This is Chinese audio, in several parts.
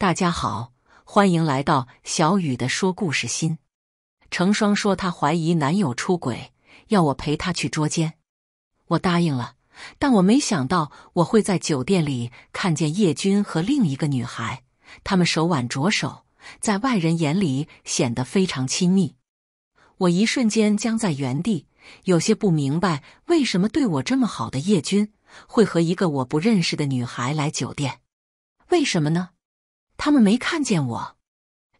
大家好，欢迎来到小雨的说故事。心成双说她怀疑男友出轨，要我陪她去捉奸，我答应了。但我没想到我会在酒店里看见叶军和另一个女孩，他们手挽着手，在外人眼里显得非常亲密。我一瞬间僵在原地，有些不明白，为什么对我这么好的叶军会和一个我不认识的女孩来酒店？为什么呢？他们没看见我，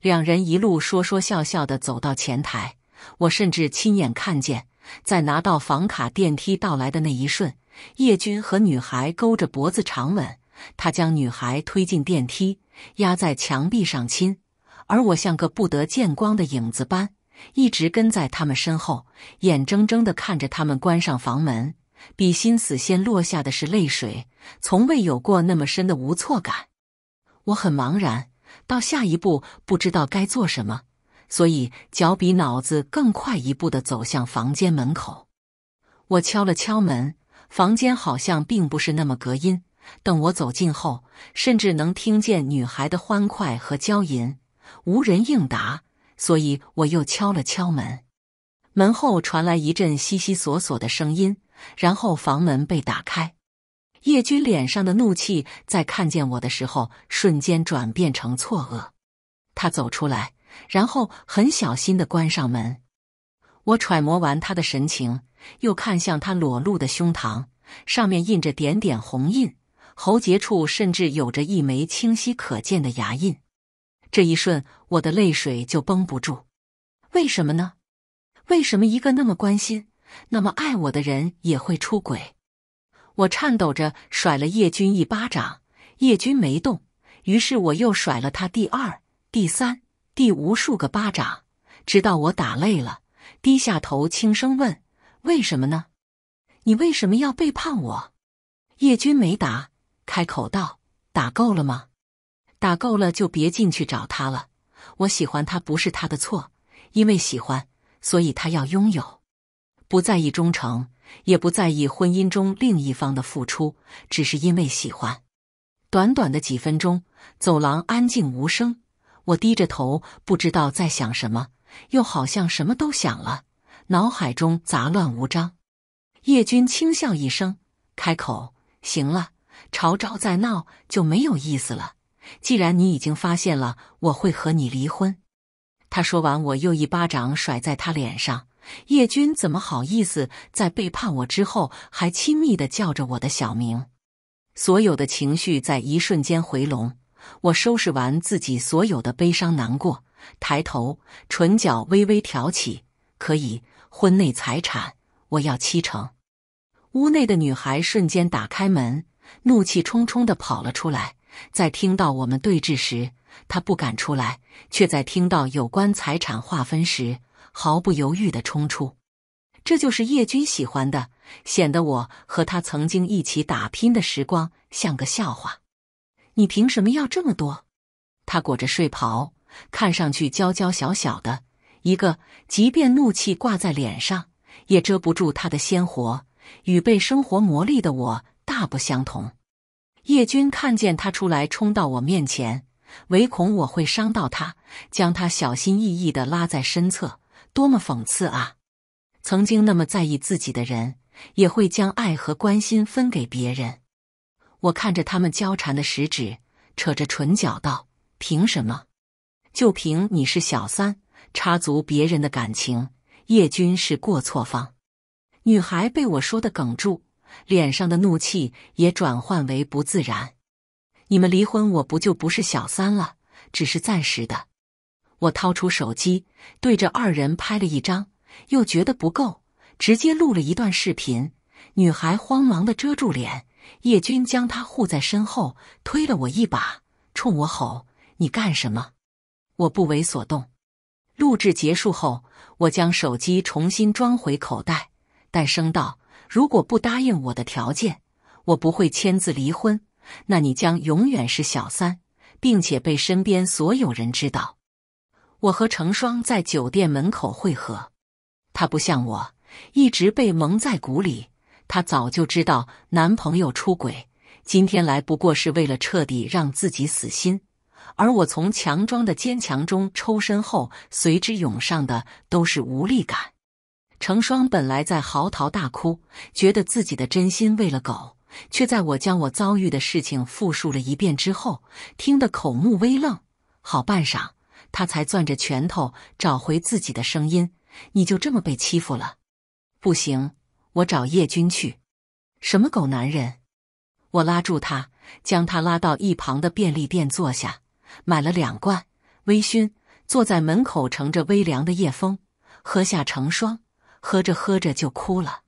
两人一路说说笑笑的走到前台。我甚至亲眼看见，在拿到房卡、电梯到来的那一瞬，叶军和女孩勾着脖子长吻。他将女孩推进电梯，压在墙壁上亲。而我像个不得见光的影子般，一直跟在他们身后，眼睁睁的看着他们关上房门。比心死先落下的是泪水，从未有过那么深的无措感。我很茫然，到下一步不知道该做什么，所以脚比脑子更快一步的走向房间门口。我敲了敲门，房间好像并不是那么隔音。等我走近后，甚至能听见女孩的欢快和娇吟。无人应答，所以我又敲了敲门。门后传来一阵悉悉索索的声音，然后房门被打开。叶君脸上的怒气在看见我的时候瞬间转变成错愕，他走出来，然后很小心的关上门。我揣摩完他的神情，又看向他裸露的胸膛，上面印着点点红印，喉结处甚至有着一枚清晰可见的牙印。这一瞬，我的泪水就绷不住。为什么呢？为什么一个那么关心、那么爱我的人也会出轨？我颤抖着甩了叶军一巴掌，叶军没动，于是我又甩了他第二、第三、第无数个巴掌，直到我打累了，低下头轻声问：“为什么呢？你为什么要背叛我？”叶军没答，开口道：“打够了吗？打够了就别进去找他了。我喜欢他不是他的错，因为喜欢，所以他要拥有，不在意忠诚。”也不在意婚姻中另一方的付出，只是因为喜欢。短短的几分钟，走廊安静无声。我低着头，不知道在想什么，又好像什么都想了，脑海中杂乱无章。叶军轻笑一声，开口：“行了，朝朝再闹就没有意思了。既然你已经发现了，我会和你离婚。”他说完，我又一巴掌甩在他脸上。叶军怎么好意思在背叛我之后还亲密的叫着我的小名？所有的情绪在一瞬间回笼。我收拾完自己所有的悲伤难过，抬头，唇角微微挑起。可以，婚内财产我要七成。屋内的女孩瞬间打开门，怒气冲冲地跑了出来。在听到我们对峙时，她不敢出来，却在听到有关财产划分时。毫不犹豫的冲出，这就是叶军喜欢的，显得我和他曾经一起打拼的时光像个笑话。你凭什么要这么多？他裹着睡袍，看上去娇娇小小的，一个，即便怒气挂在脸上，也遮不住他的鲜活。与被生活磨砺的我大不相同。叶军看见他出来，冲到我面前，唯恐我会伤到他，将他小心翼翼的拉在身侧。多么讽刺啊！曾经那么在意自己的人，也会将爱和关心分给别人。我看着他们交缠的食指，扯着唇角道：“凭什么？就凭你是小三，插足别人的感情。叶军是过错方。”女孩被我说的哽住，脸上的怒气也转换为不自然。你们离婚，我不就不是小三了？只是暂时的。我掏出手机，对着二人拍了一张，又觉得不够，直接录了一段视频。女孩慌忙的遮住脸，叶军将她护在身后，推了我一把，冲我吼：“你干什么？”我不为所动。录制结束后，我将手机重新装回口袋，但声道：“如果不答应我的条件，我不会签字离婚。那你将永远是小三，并且被身边所有人知道。”我和成双在酒店门口会合，他不像我，一直被蒙在鼓里。她早就知道男朋友出轨，今天来不过是为了彻底让自己死心。而我从强装的坚强中抽身后，随之涌上的都是无力感。成双本来在嚎啕大哭，觉得自己的真心喂了狗，却在我将我遭遇的事情复述了一遍之后，听得口目微愣，好半晌。他才攥着拳头找回自己的声音。你就这么被欺负了？不行，我找叶军去。什么狗男人！我拉住他，将他拉到一旁的便利店坐下，买了两罐微醺，坐在门口乘着微凉的夜风，喝下成双，喝着喝着就哭了。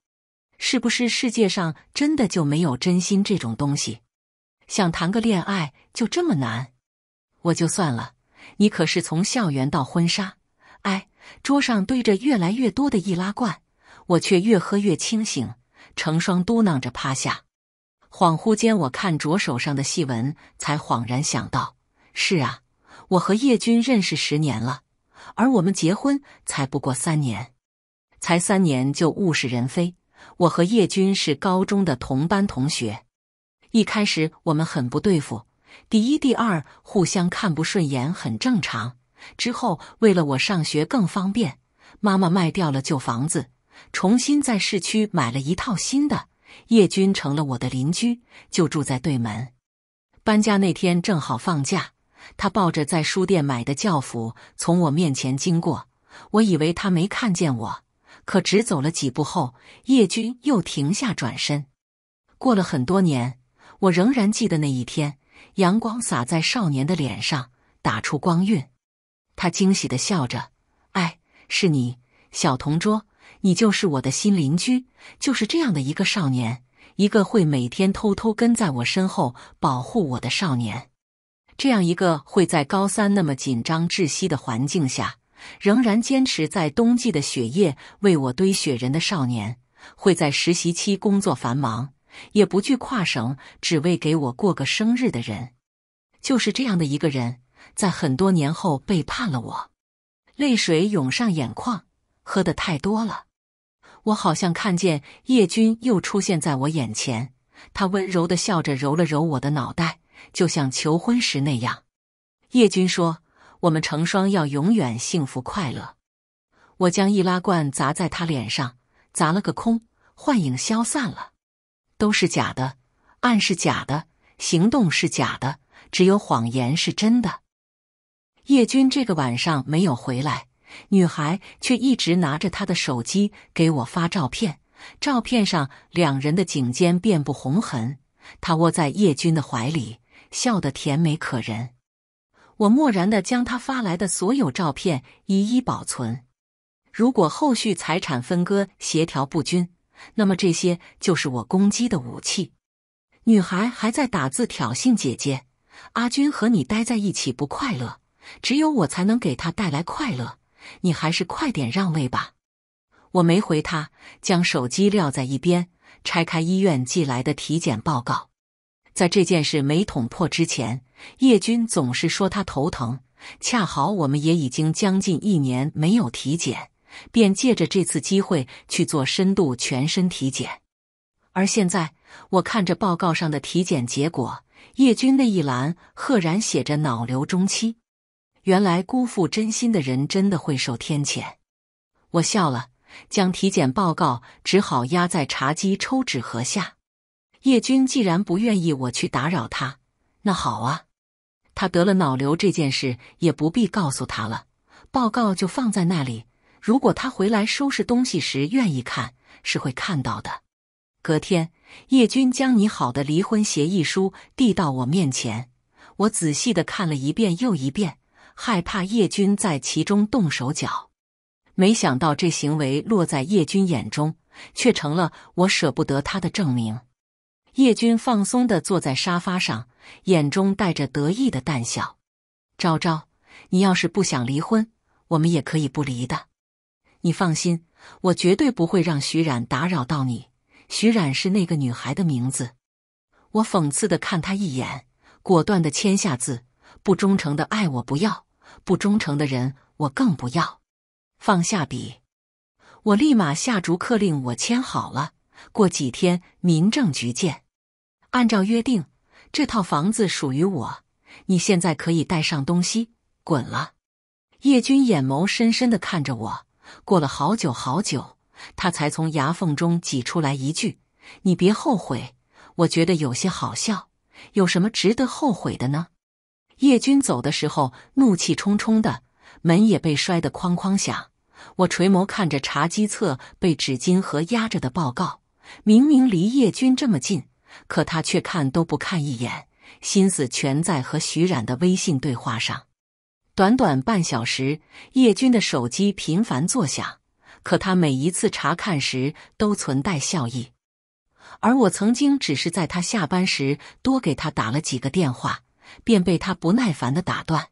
是不是世界上真的就没有真心这种东西？想谈个恋爱就这么难？我就算了。你可是从校园到婚纱，哎，桌上堆着越来越多的易拉罐，我却越喝越清醒，成双嘟囔着趴下。恍惚间，我看着手上的细纹，才恍然想到：是啊，我和叶军认识十年了，而我们结婚才不过三年，才三年就物是人非。我和叶军是高中的同班同学，一开始我们很不对付。第一、第二互相看不顺眼很正常。之后，为了我上学更方便，妈妈卖掉了旧房子，重新在市区买了一套新的。叶军成了我的邻居，就住在对门。搬家那天正好放假，他抱着在书店买的教辅从我面前经过，我以为他没看见我，可只走了几步后，叶军又停下转身。过了很多年，我仍然记得那一天。阳光洒在少年的脸上，打出光晕。他惊喜的笑着：“哎，是你，小同桌，你就是我的新邻居。”就是这样的一个少年，一个会每天偷偷跟在我身后保护我的少年，这样一个会在高三那么紧张窒息的环境下，仍然坚持在冬季的雪夜为我堆雪人的少年，会在实习期工作繁忙。也不惧跨省只为给我过个生日的人，就是这样的一个人，在很多年后背叛了我。泪水涌上眼眶，喝的太多了，我好像看见叶军又出现在我眼前，他温柔的笑着，揉了揉我的脑袋，就像求婚时那样。叶军说：“我们成双要永远幸福快乐。”我将易拉罐砸在他脸上，砸了个空，幻影消散了。都是假的，暗是假的，行动是假的，只有谎言是真的。叶军这个晚上没有回来，女孩却一直拿着他的手机给我发照片，照片上两人的颈肩遍布红痕，她窝在叶军的怀里，笑得甜美可人。我漠然的将她发来的所有照片一一保存。如果后续财产分割协调不均，那么这些就是我攻击的武器。女孩还在打字挑衅姐姐。阿军和你待在一起不快乐，只有我才能给他带来快乐。你还是快点让位吧。我没回他，将手机撂在一边，拆开医院寄来的体检报告。在这件事没捅破之前，叶军总是说他头疼。恰好我们也已经将近一年没有体检。便借着这次机会去做深度全身体检，而现在我看着报告上的体检结果，叶军那一栏赫然写着脑瘤中期。原来辜负真心的人真的会受天谴。我笑了，将体检报告只好压在茶几抽纸盒下。叶军既然不愿意我去打扰他，那好啊。他得了脑瘤这件事也不必告诉他了，报告就放在那里。如果他回来收拾东西时愿意看，是会看到的。隔天，叶军将拟好的离婚协议书递到我面前，我仔细的看了一遍又一遍，害怕叶军在其中动手脚。没想到这行为落在叶军眼中，却成了我舍不得他的证明。叶军放松的坐在沙发上，眼中带着得意的淡笑：“昭昭，你要是不想离婚，我们也可以不离的。”你放心，我绝对不会让徐冉打扰到你。徐冉是那个女孩的名字。我讽刺的看他一眼，果断的签下字。不忠诚的爱我不要，不忠诚的人我更不要。放下笔，我立马下逐客令。我签好了，过几天民政局见。按照约定，这套房子属于我。你现在可以带上东西，滚了。叶军眼眸深深的看着我。过了好久好久，他才从牙缝中挤出来一句：“你别后悔。”我觉得有些好笑，有什么值得后悔的呢？叶军走的时候怒气冲冲的，门也被摔得哐哐响。我垂眸看着茶几侧被纸巾盒压着的报告，明明离叶军这么近，可他却看都不看一眼，心思全在和徐冉的微信对话上。短短半小时，叶军的手机频繁作响，可他每一次查看时都存带笑意。而我曾经只是在他下班时多给他打了几个电话，便被他不耐烦的打断。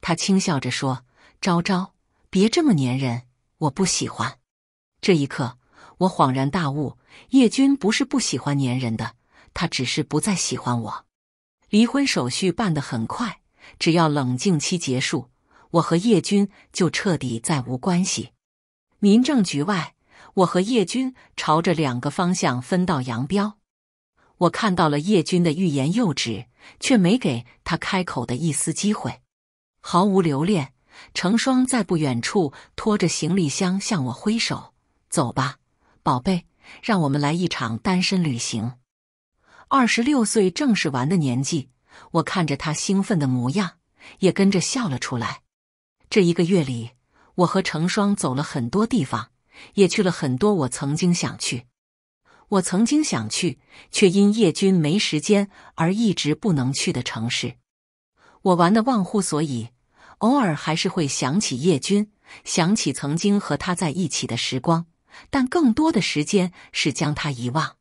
他轻笑着说：“昭昭，别这么粘人，我不喜欢。”这一刻，我恍然大悟：叶军不是不喜欢粘人的，他只是不再喜欢我。离婚手续办得很快。只要冷静期结束，我和叶军就彻底再无关系。民政局外，我和叶军朝着两个方向分道扬镳。我看到了叶军的欲言又止，却没给他开口的一丝机会，毫无留恋，成双在不远处拖着行李箱向我挥手：“走吧，宝贝，让我们来一场单身旅行。”二十六岁正是玩的年纪。我看着他兴奋的模样，也跟着笑了出来。这一个月里，我和程霜走了很多地方，也去了很多我曾经想去、我曾经想去却因叶军没时间而一直不能去的城市。我玩的忘乎所以，偶尔还是会想起叶军，想起曾经和他在一起的时光，但更多的时间是将他遗忘。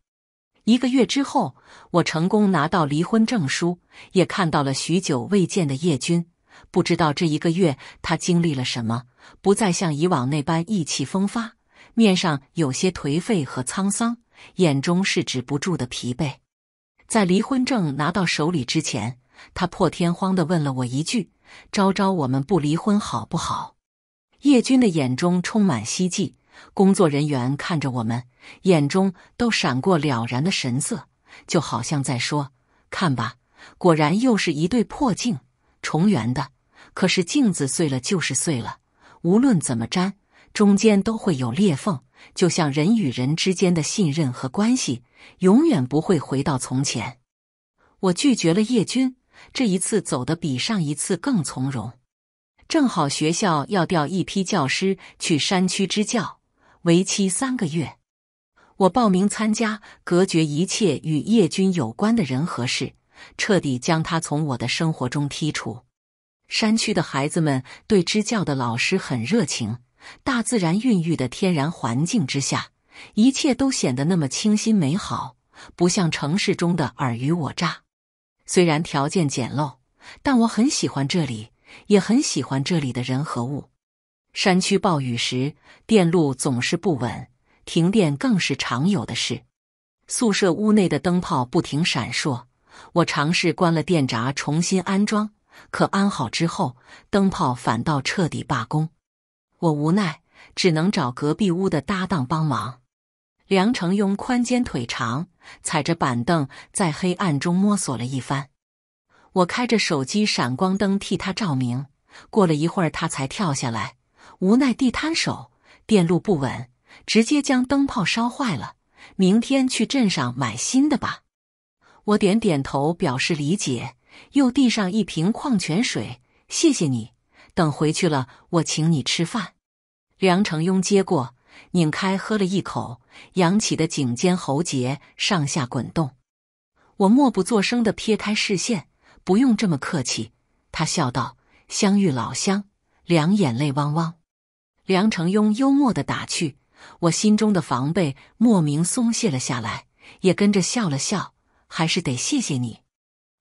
一个月之后，我成功拿到离婚证书，也看到了许久未见的叶军。不知道这一个月他经历了什么，不再像以往那般意气风发，面上有些颓废和沧桑，眼中是止不住的疲惫。在离婚证拿到手里之前，他破天荒地问了我一句：“昭昭，我们不离婚好不好？”叶军的眼中充满希冀。工作人员看着我们，眼中都闪过了然的神色，就好像在说：“看吧，果然又是一对破镜重圆的。可是镜子碎了就是碎了，无论怎么粘，中间都会有裂缝。就像人与人之间的信任和关系，永远不会回到从前。”我拒绝了叶军，这一次走的比上一次更从容。正好学校要调一批教师去山区支教。为期三个月，我报名参加，隔绝一切与叶军有关的人和事，彻底将他从我的生活中剔除。山区的孩子们对支教的老师很热情，大自然孕育的天然环境之下，一切都显得那么清新美好，不像城市中的尔虞我诈。虽然条件简陋，但我很喜欢这里，也很喜欢这里的人和物。山区暴雨时，电路总是不稳，停电更是常有的事。宿舍屋内的灯泡不停闪烁，我尝试关了电闸重新安装，可安好之后，灯泡反倒彻底罢工。我无奈，只能找隔壁屋的搭档帮忙。梁成庸宽肩腿长，踩着板凳在黑暗中摸索了一番。我开着手机闪光灯替他照明。过了一会儿，他才跳下来。无奈地摊手，电路不稳，直接将灯泡烧坏了。明天去镇上买新的吧。我点点头表示理解，又递上一瓶矿泉水。谢谢你，等回去了我请你吃饭。梁成庸接过，拧开喝了一口，扬起的颈肩喉结上下滚动。我默不作声的撇开视线，不用这么客气。他笑道：“相遇老乡，两眼泪汪汪。”梁成庸幽默的打趣，我心中的防备莫名松懈了下来，也跟着笑了笑。还是得谢谢你。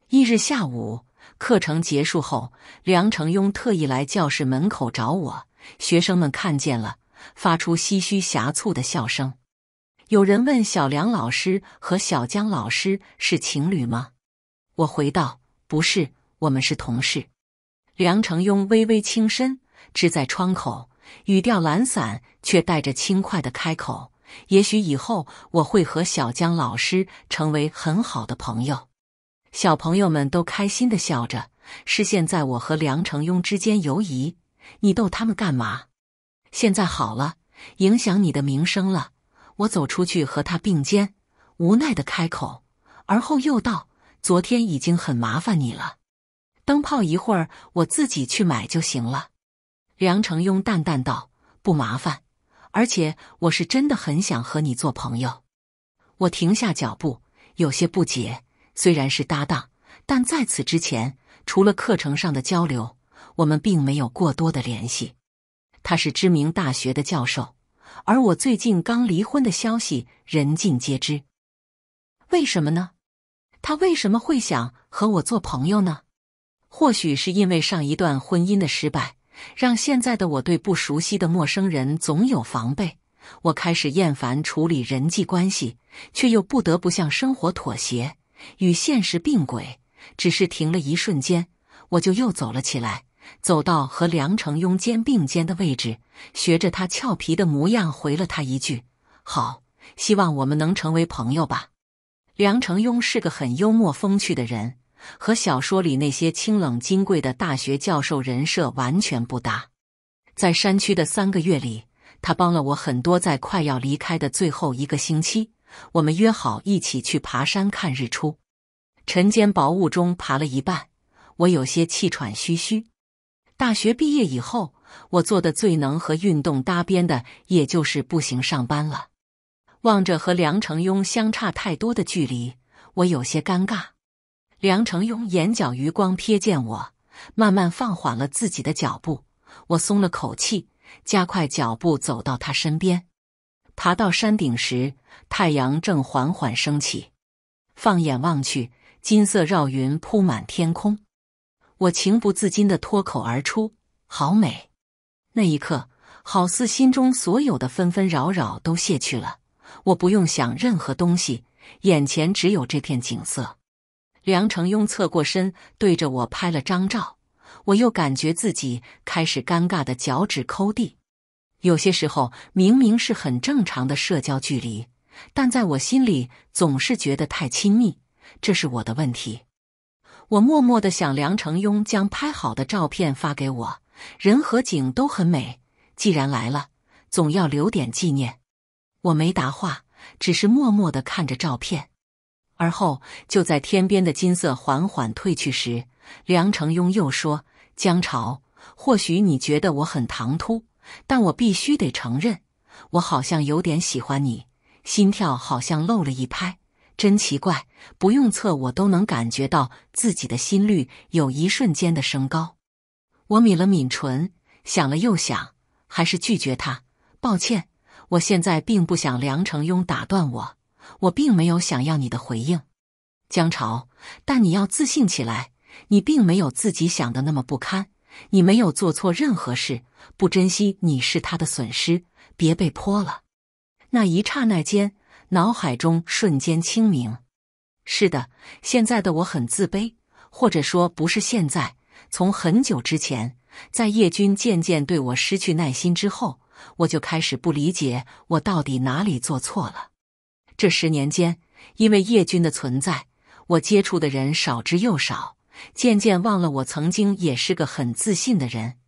一日下午课程结束后，梁成庸特意来教室门口找我，学生们看见了，发出唏嘘狭促的笑声。有人问：“小梁老师和小江老师是情侣吗？”我回道：“不是，我们是同事。”梁成庸微微倾身，支在窗口。语调懒散，却带着轻快的开口。也许以后我会和小江老师成为很好的朋友。小朋友们都开心的笑着，是现在我和梁成庸之间犹疑，你逗他们干嘛？现在好了，影响你的名声了。我走出去和他并肩，无奈的开口，而后又道：“昨天已经很麻烦你了，灯泡一会儿我自己去买就行了。”梁成庸淡淡道：“不麻烦，而且我是真的很想和你做朋友。”我停下脚步，有些不解。虽然是搭档，但在此之前，除了课程上的交流，我们并没有过多的联系。他是知名大学的教授，而我最近刚离婚的消息人尽皆知。为什么呢？他为什么会想和我做朋友呢？或许是因为上一段婚姻的失败。让现在的我对不熟悉的陌生人总有防备。我开始厌烦处理人际关系，却又不得不向生活妥协，与现实并轨。只是停了一瞬间，我就又走了起来，走到和梁成庸肩并肩的位置，学着他俏皮的模样回了他一句：“好，希望我们能成为朋友吧。”梁成庸是个很幽默风趣的人。和小说里那些清冷金贵的大学教授人设完全不搭。在山区的三个月里，他帮了我很多。在快要离开的最后一个星期，我们约好一起去爬山看日出。晨间薄雾中，爬了一半，我有些气喘吁吁。大学毕业以后，我做的最能和运动搭边的，也就是步行上班了。望着和梁成庸相差太多的距离，我有些尴尬。梁成庸眼角余光瞥见我，慢慢放缓了自己的脚步。我松了口气，加快脚步走到他身边。爬到山顶时，太阳正缓缓升起。放眼望去，金色绕云铺满天空。我情不自禁的脱口而出：“好美！”那一刻，好似心中所有的纷纷扰扰都卸去了。我不用想任何东西，眼前只有这片景色。梁成庸侧过身，对着我拍了张照。我又感觉自己开始尴尬的脚趾抠地。有些时候，明明是很正常的社交距离，但在我心里总是觉得太亲密，这是我的问题。我默默的想。梁成庸将拍好的照片发给我，人和景都很美。既然来了，总要留点纪念。我没答话，只是默默的看着照片。而后，就在天边的金色缓缓褪去时，梁承雍又说：“江潮，或许你觉得我很唐突，但我必须得承认，我好像有点喜欢你，心跳好像漏了一拍，真奇怪。不用测，我都能感觉到自己的心率有一瞬间的升高。”我抿了抿唇，想了又想，还是拒绝他。抱歉，我现在并不想。梁承雍打断我。我并没有想要你的回应，江潮。但你要自信起来，你并没有自己想的那么不堪。你没有做错任何事，不珍惜你是他的损失。别被泼了。那一刹那间，脑海中瞬间清明。是的，现在的我很自卑，或者说不是现在，从很久之前，在叶军渐渐对我失去耐心之后，我就开始不理解我到底哪里做错了。这十年间，因为叶军的存在，我接触的人少之又少，渐渐忘了我曾经也是个很自信的人。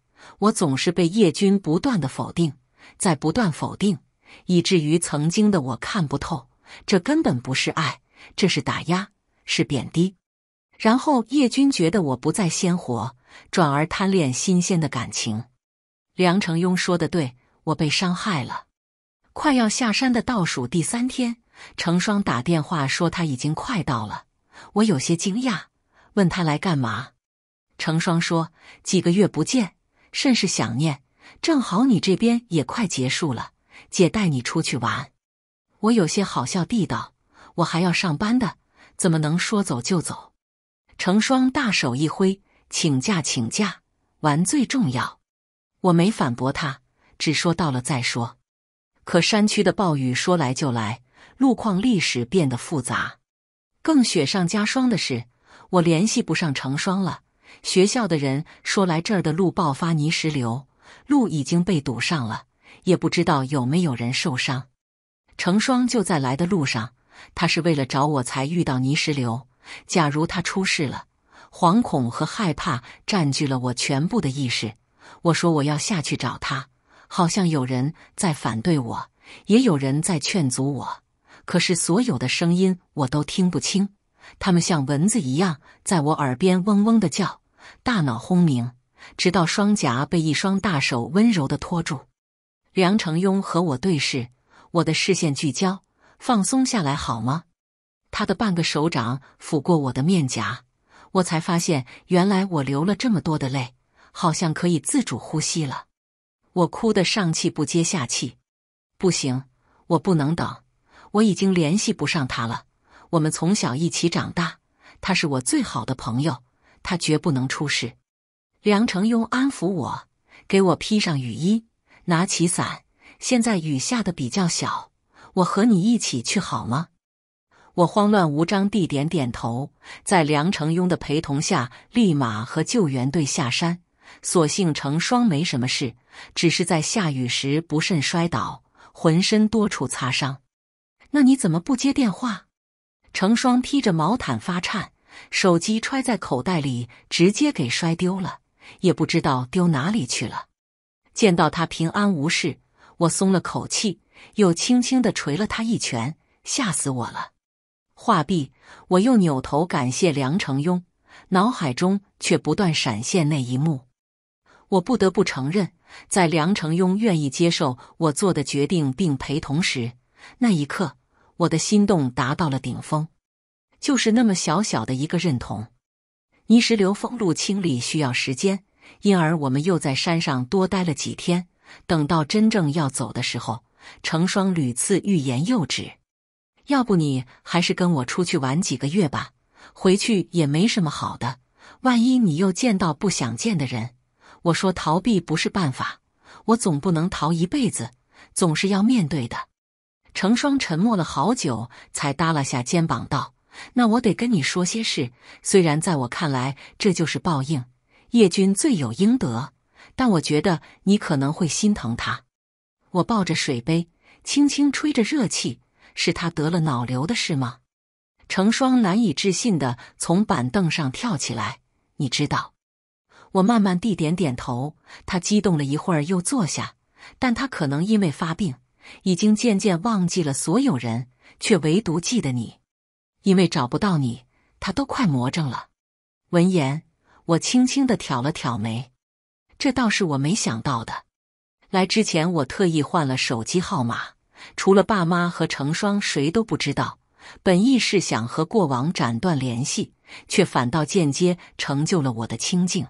我总是被叶军不断的否定，在不断否定，以至于曾经的我看不透，这根本不是爱，这是打压，是贬低。然后叶军觉得我不再鲜活，转而贪恋新鲜的感情。梁成庸说的对，我被伤害了。快要下山的倒数第三天。成双打电话说他已经快到了，我有些惊讶，问他来干嘛。成双说：“几个月不见，甚是想念，正好你这边也快结束了，姐带你出去玩。”我有些好笑地道：“我还要上班的，怎么能说走就走？”成双大手一挥：“请假请假，玩最重要。”我没反驳他，只说到了再说。可山区的暴雨说来就来。路况历史变得复杂，更雪上加霜的是，我联系不上成双了。学校的人说，来这儿的路爆发泥石流，路已经被堵上了，也不知道有没有人受伤。成双就在来的路上，他是为了找我才遇到泥石流。假如他出事了，惶恐和害怕占据了我全部的意识。我说我要下去找他，好像有人在反对我，也有人在劝阻我。可是所有的声音我都听不清，他们像蚊子一样在我耳边嗡嗡的叫，大脑轰鸣，直到双颊被一双大手温柔的托住。梁成庸和我对视，我的视线聚焦，放松下来好吗？他的半个手掌抚过我的面颊，我才发现原来我流了这么多的泪，好像可以自主呼吸了。我哭得上气不接下气，不行，我不能等。我已经联系不上他了。我们从小一起长大，他是我最好的朋友，他绝不能出事。梁成庸安抚我，给我披上雨衣，拿起伞。现在雨下的比较小，我和你一起去好吗？我慌乱无章地点点头，在梁成庸的陪同下，立马和救援队下山。所幸程霜没什么事，只是在下雨时不慎摔倒，浑身多处擦伤。那你怎么不接电话？成双披着毛毯发颤，手机揣在口袋里，直接给摔丢了，也不知道丢哪里去了。见到他平安无事，我松了口气，又轻轻的捶了他一拳，吓死我了。画壁，我又扭头感谢梁成雍，脑海中却不断闪现那一幕。我不得不承认，在梁成雍愿意接受我做的决定并陪同时，那一刻。我的心动达到了顶峰，就是那么小小的一个认同。泥石流封路清理需要时间，因而我们又在山上多待了几天。等到真正要走的时候，成双屡次欲言又止。要不你还是跟我出去玩几个月吧？回去也没什么好的，万一你又见到不想见的人。我说逃避不是办法，我总不能逃一辈子，总是要面对的。成双沉默了好久，才耷拉下肩膀道：“那我得跟你说些事。虽然在我看来这就是报应，叶军罪有应得，但我觉得你可能会心疼他。”我抱着水杯，轻轻吹着热气：“是他得了脑瘤的事吗？”成双难以置信的从板凳上跳起来：“你知道？”我慢慢地点点头。他激动了一会儿，又坐下。但他可能因为发病。已经渐渐忘记了所有人，却唯独记得你，因为找不到你，他都快魔怔了。闻言，我轻轻的挑了挑眉，这倒是我没想到的。来之前，我特意换了手机号码，除了爸妈和程霜，谁都不知道。本意是想和过往斩断联系，却反倒间接成就了我的清静。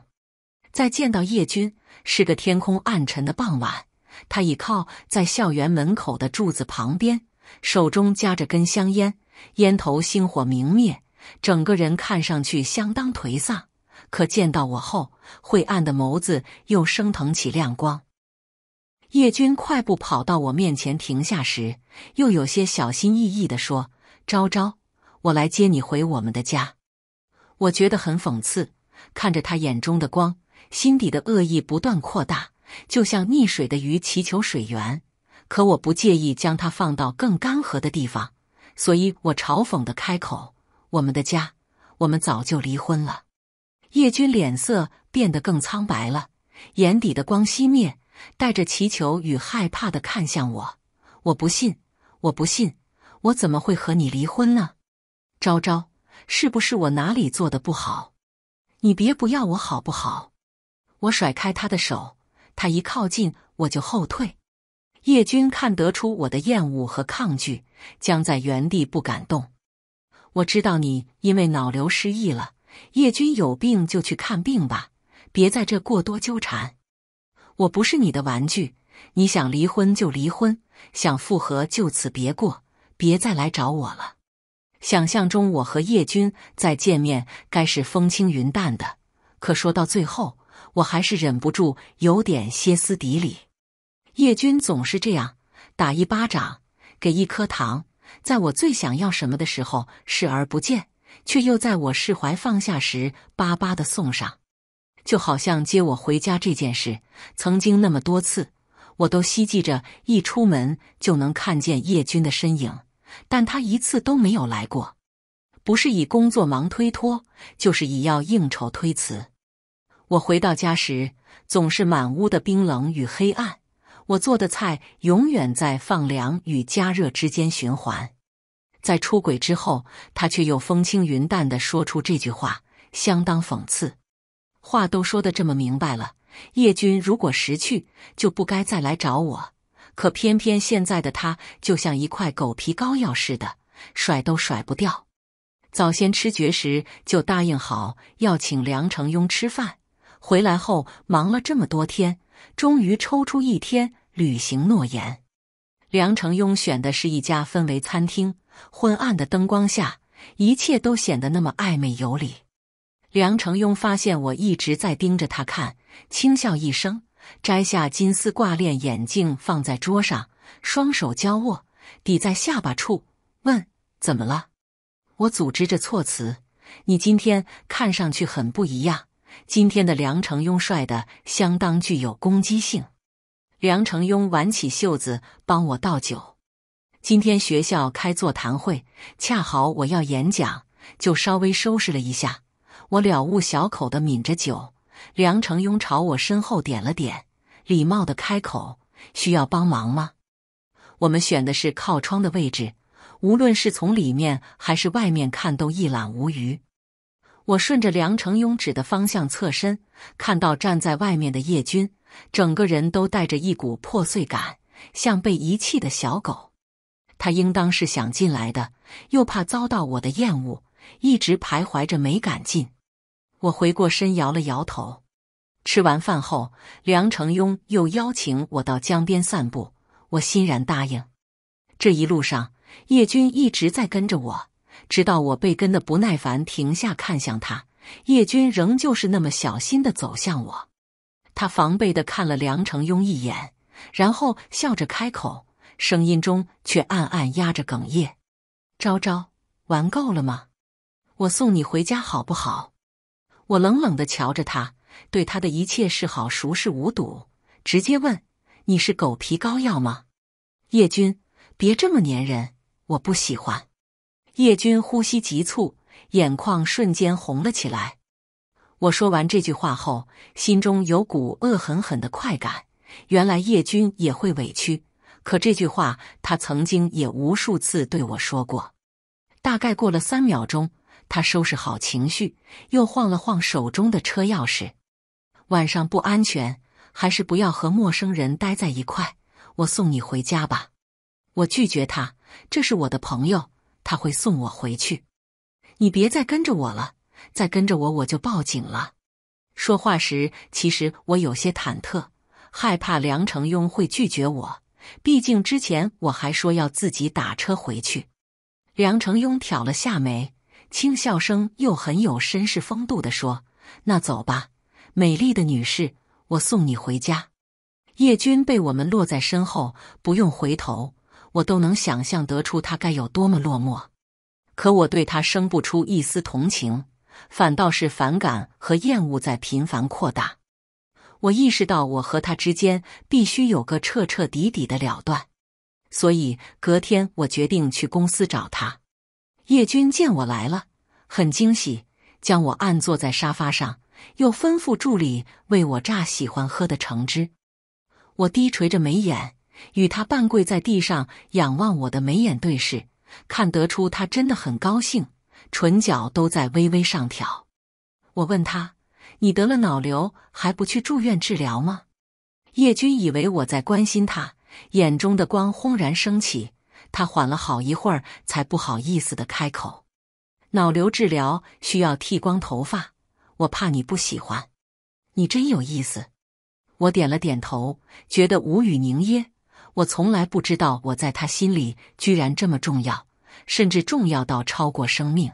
再见到叶君，是个天空暗沉的傍晚。他倚靠在校园门口的柱子旁边，手中夹着根香烟，烟头星火明灭，整个人看上去相当颓丧。可见到我后，晦暗的眸子又升腾起亮光。叶军快步跑到我面前停下时，又有些小心翼翼的说：“昭昭，我来接你回我们的家。”我觉得很讽刺，看着他眼中的光，心底的恶意不断扩大。就像溺水的鱼祈求水源，可我不介意将它放到更干涸的地方，所以我嘲讽的开口：“我们的家，我们早就离婚了。”叶军脸色变得更苍白了，眼底的光熄灭，带着祈求与害怕的看向我：“我不信，我不信，我怎么会和你离婚呢？”昭昭，是不是我哪里做的不好？你别不要我好不好？我甩开他的手。他一靠近我就后退，叶军看得出我的厌恶和抗拒，僵在原地不敢动。我知道你因为脑瘤失忆了，叶军有病就去看病吧，别在这过多纠缠。我不是你的玩具，你想离婚就离婚，想复合就此别过，别再来找我了。想象中我和叶军再见面该是风轻云淡的，可说到最后。我还是忍不住有点歇斯底里。叶军总是这样，打一巴掌给一颗糖，在我最想要什么的时候视而不见，却又在我释怀放下时巴巴的送上。就好像接我回家这件事，曾经那么多次，我都希冀着一出门就能看见叶军的身影，但他一次都没有来过，不是以工作忙推脱，就是以要应酬推辞。我回到家时，总是满屋的冰冷与黑暗。我做的菜永远在放凉与加热之间循环。在出轨之后，他却又风轻云淡的说出这句话，相当讽刺。话都说的这么明白了，叶军如果识趣，就不该再来找我。可偏偏现在的他，就像一块狗皮膏药似的，甩都甩不掉。早先吃绝时就答应好要请梁成庸吃饭。回来后忙了这么多天，终于抽出一天履行诺言。梁承雍选的是一家氛围餐厅，昏暗的灯光下，一切都显得那么暧昧有礼。梁承雍发现我一直在盯着他看，轻笑一声，摘下金丝挂链眼镜放在桌上，双手交握抵在下巴处，问：“怎么了？”我组织着措辞：“你今天看上去很不一样。”今天的梁承庸帅的相当具有攻击性。梁承庸挽起袖子帮我倒酒。今天学校开座谈会，恰好我要演讲，就稍微收拾了一下。我了悟小口的抿着酒。梁承庸朝我身后点了点，礼貌的开口：“需要帮忙吗？”我们选的是靠窗的位置，无论是从里面还是外面看都一览无余。我顺着梁成庸指的方向侧身，看到站在外面的叶军，整个人都带着一股破碎感，像被遗弃的小狗。他应当是想进来的，又怕遭到我的厌恶，一直徘徊着没敢进。我回过身摇了摇头。吃完饭后，梁成庸又邀请我到江边散步，我欣然答应。这一路上，叶军一直在跟着我。直到我被跟的不耐烦，停下看向他，叶军仍旧是那么小心的走向我。他防备的看了梁承雍一眼，然后笑着开口，声音中却暗暗压着哽咽：“昭昭，玩够了吗？我送你回家好不好？”我冷冷的瞧着他，对他的一切示好熟视无睹，直接问：“你是狗皮膏药吗？”叶军，别这么粘人，我不喜欢。叶军呼吸急促，眼眶瞬间红了起来。我说完这句话后，心中有股恶狠狠的快感。原来叶军也会委屈，可这句话他曾经也无数次对我说过。大概过了三秒钟，他收拾好情绪，又晃了晃手中的车钥匙。晚上不安全，还是不要和陌生人待在一块。我送你回家吧。我拒绝他，这是我的朋友。他会送我回去，你别再跟着我了，再跟着我我就报警了。说话时，其实我有些忐忑，害怕梁成庸会拒绝我。毕竟之前我还说要自己打车回去。梁成庸挑了下眉，轻笑声又很有绅士风度的说：“那走吧，美丽的女士，我送你回家。”叶军被我们落在身后，不用回头。我都能想象得出他该有多么落寞，可我对他生不出一丝同情，反倒是反感和厌恶在频繁扩大。我意识到我和他之间必须有个彻彻底底的了断，所以隔天我决定去公司找他。叶军见我来了，很惊喜，将我按坐在沙发上，又吩咐助理为我榨喜欢喝的橙汁。我低垂着眉眼。与他半跪在地上仰望我的眉眼对视，看得出他真的很高兴，唇角都在微微上挑。我问他：“你得了脑瘤还不去住院治疗吗？”叶军以为我在关心他，眼中的光轰然升起。他缓了好一会儿，才不好意思的开口：“脑瘤治疗需要剃光头发，我怕你不喜欢。”你真有意思。我点了点头，觉得无语凝噎。我从来不知道我在他心里居然这么重要，甚至重要到超过生命。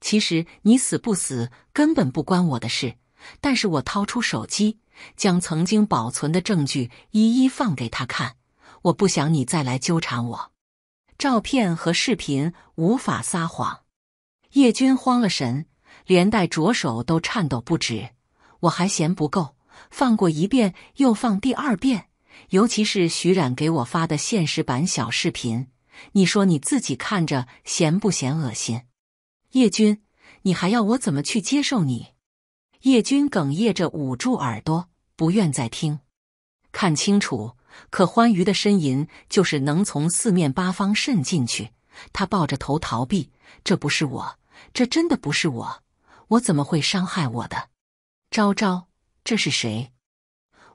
其实你死不死根本不关我的事，但是我掏出手机，将曾经保存的证据一一放给他看。我不想你再来纠缠我。照片和视频无法撒谎。叶军慌了神，连带着手都颤抖不止。我还嫌不够，放过一遍又放第二遍。尤其是徐冉给我发的现实版小视频，你说你自己看着嫌不嫌恶心？叶君，你还要我怎么去接受你？叶君哽咽着捂住耳朵，不愿再听。看清楚，可欢愉的呻吟就是能从四面八方渗进去。他抱着头逃避，这不是我，这真的不是我，我怎么会伤害我的？昭昭，这是谁？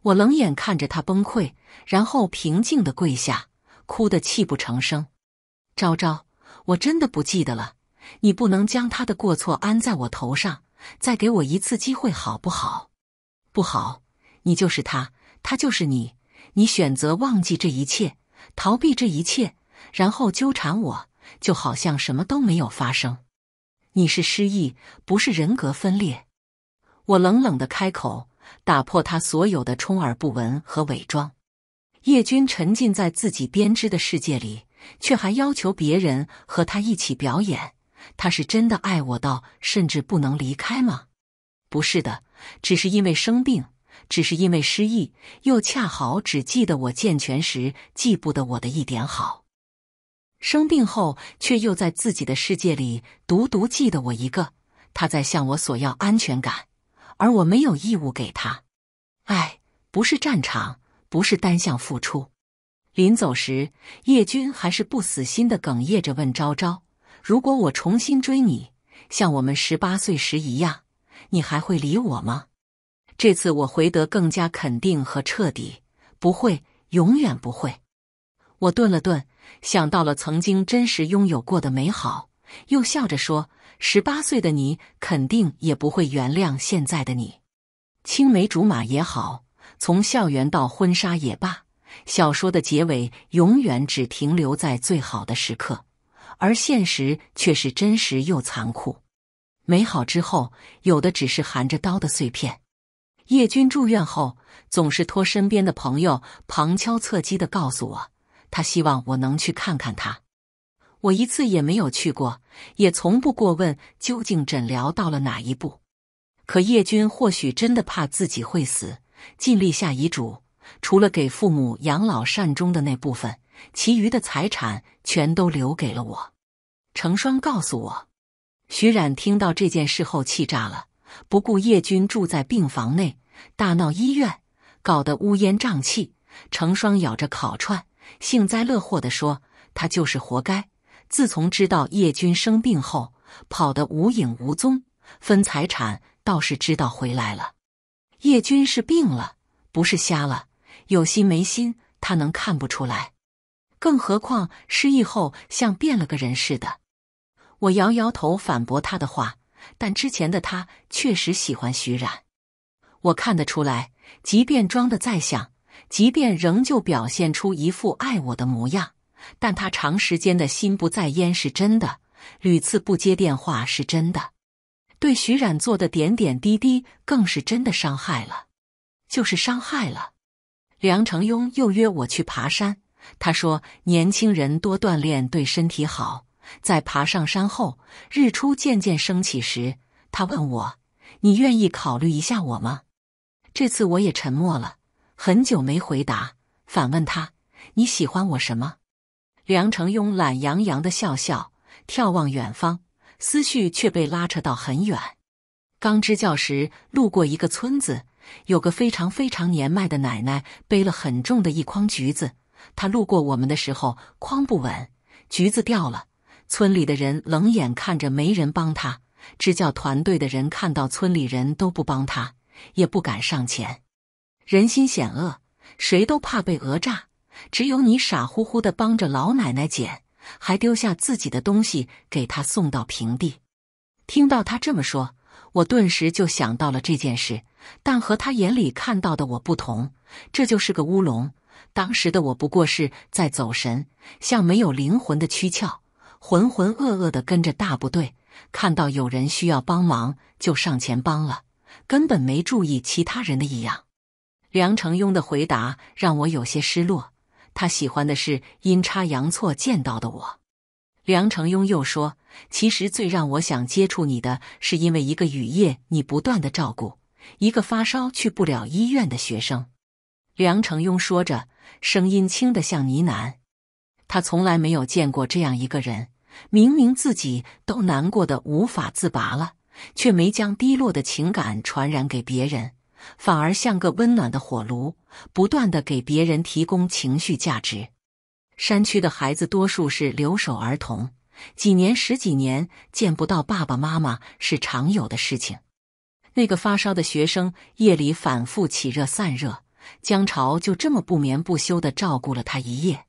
我冷眼看着他崩溃，然后平静的跪下，哭得泣不成声。昭昭，我真的不记得了，你不能将他的过错安在我头上，再给我一次机会好不好？不好，你就是他，他就是你，你选择忘记这一切，逃避这一切，然后纠缠我，就好像什么都没有发生。你是失忆，不是人格分裂。我冷冷的开口。打破他所有的充耳不闻和伪装。叶军沉浸在自己编织的世界里，却还要求别人和他一起表演。他是真的爱我到甚至不能离开吗？不是的，只是因为生病，只是因为失忆，又恰好只记得我健全时记不得我的一点好。生病后，却又在自己的世界里独独记得我一个。他在向我索要安全感。而我没有义务给他，哎，不是战场，不是单向付出。临走时，叶军还是不死心的哽咽着问昭昭：“如果我重新追你，像我们十八岁时一样，你还会理我吗？”这次我回得更加肯定和彻底：“不会，永远不会。”我顿了顿，想到了曾经真实拥有过的美好。又笑着说：“十八岁的你肯定也不会原谅现在的你。青梅竹马也好，从校园到婚纱也罢，小说的结尾永远只停留在最好的时刻，而现实却是真实又残酷。美好之后，有的只是含着刀的碎片。”叶军住院后，总是托身边的朋友旁敲侧击的告诉我，他希望我能去看看他。我一次也没有去过，也从不过问究竟诊疗到了哪一步。可叶军或许真的怕自己会死，尽力下遗嘱，除了给父母养老善终的那部分，其余的财产全都留给了我。成双告诉我，徐冉听到这件事后气炸了，不顾叶军住在病房内，大闹医院，搞得乌烟瘴气。成双咬着烤串，幸灾乐祸地说：“他就是活该。”自从知道叶军生病后，跑得无影无踪，分财产倒是知道回来了。叶军是病了，不是瞎了，有心没心他能看不出来，更何况失忆后像变了个人似的。我摇摇头反驳他的话，但之前的他确实喜欢徐冉，我看得出来，即便装的再像，即便仍旧表现出一副爱我的模样。但他长时间的心不在焉是真的，屡次不接电话是真的，对徐冉做的点点滴滴更是真的伤害了，就是伤害了。梁成庸又约我去爬山，他说年轻人多锻炼对身体好。在爬上山后，日出渐渐升起时，他问我：“你愿意考虑一下我吗？”这次我也沉默了很久，没回答，反问他：“你喜欢我什么？”梁成庸懒洋洋地笑笑，眺望远方，思绪却被拉扯到很远。刚支教时，路过一个村子，有个非常非常年迈的奶奶，背了很重的一筐橘子。她路过我们的时候，筐不稳，橘子掉了。村里的人冷眼看着，没人帮她。支教团队的人看到村里人都不帮他，也不敢上前。人心险恶，谁都怕被讹诈。只有你傻乎乎的帮着老奶奶捡，还丢下自己的东西给她送到平地。听到他这么说，我顿时就想到了这件事，但和他眼里看到的我不同，这就是个乌龙。当时的我不过是在走神，像没有灵魂的躯壳，浑浑噩噩的跟着大部队，看到有人需要帮忙就上前帮了，根本没注意其他人的异样。梁成庸的回答让我有些失落。他喜欢的是阴差阳错见到的我。梁成庸又说：“其实最让我想接触你的，是因为一个雨夜，你不断的照顾一个发烧去不了医院的学生。”梁成庸说着，声音轻得像呢喃。他从来没有见过这样一个人，明明自己都难过的无法自拔了，却没将低落的情感传染给别人。反而像个温暖的火炉，不断的给别人提供情绪价值。山区的孩子多数是留守儿童，几年十几年见不到爸爸妈妈是常有的事情。那个发烧的学生夜里反复起热散热，江潮就这么不眠不休的照顾了他一夜。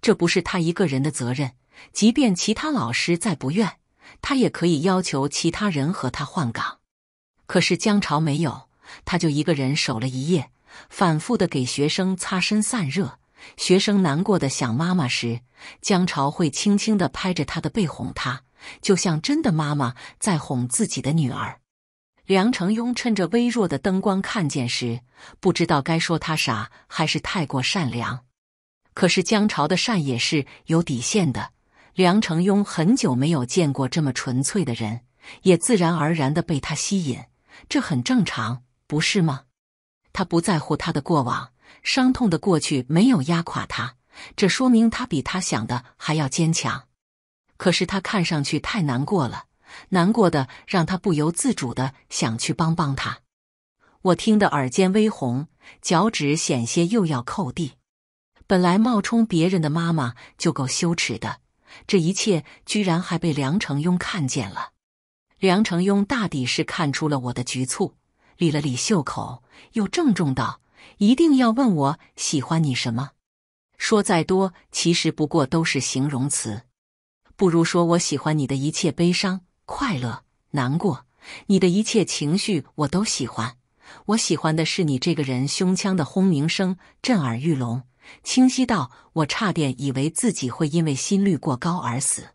这不是他一个人的责任，即便其他老师再不愿，他也可以要求其他人和他换岗。可是江潮没有。他就一个人守了一夜，反复的给学生擦身散热。学生难过的想妈妈时，江潮会轻轻的拍着他的背哄他，就像真的妈妈在哄自己的女儿。梁成庸趁着微弱的灯光看见时，不知道该说他傻还是太过善良。可是江潮的善也是有底线的。梁成庸很久没有见过这么纯粹的人，也自然而然的被他吸引，这很正常。不是吗？他不在乎他的过往，伤痛的过去没有压垮他，这说明他比他想的还要坚强。可是他看上去太难过了，难过的让他不由自主的想去帮帮他。我听得耳尖微红，脚趾险些又要扣地。本来冒充别人的妈妈就够羞耻的，这一切居然还被梁成雍看见了。梁成雍大抵是看出了我的局促。理了理袖口，又郑重道：“一定要问我喜欢你什么？说再多，其实不过都是形容词。不如说我喜欢你的一切悲伤、快乐、难过，你的一切情绪我都喜欢。我喜欢的是你这个人，胸腔的轰鸣声震耳欲聋，清晰到我差点以为自己会因为心率过高而死。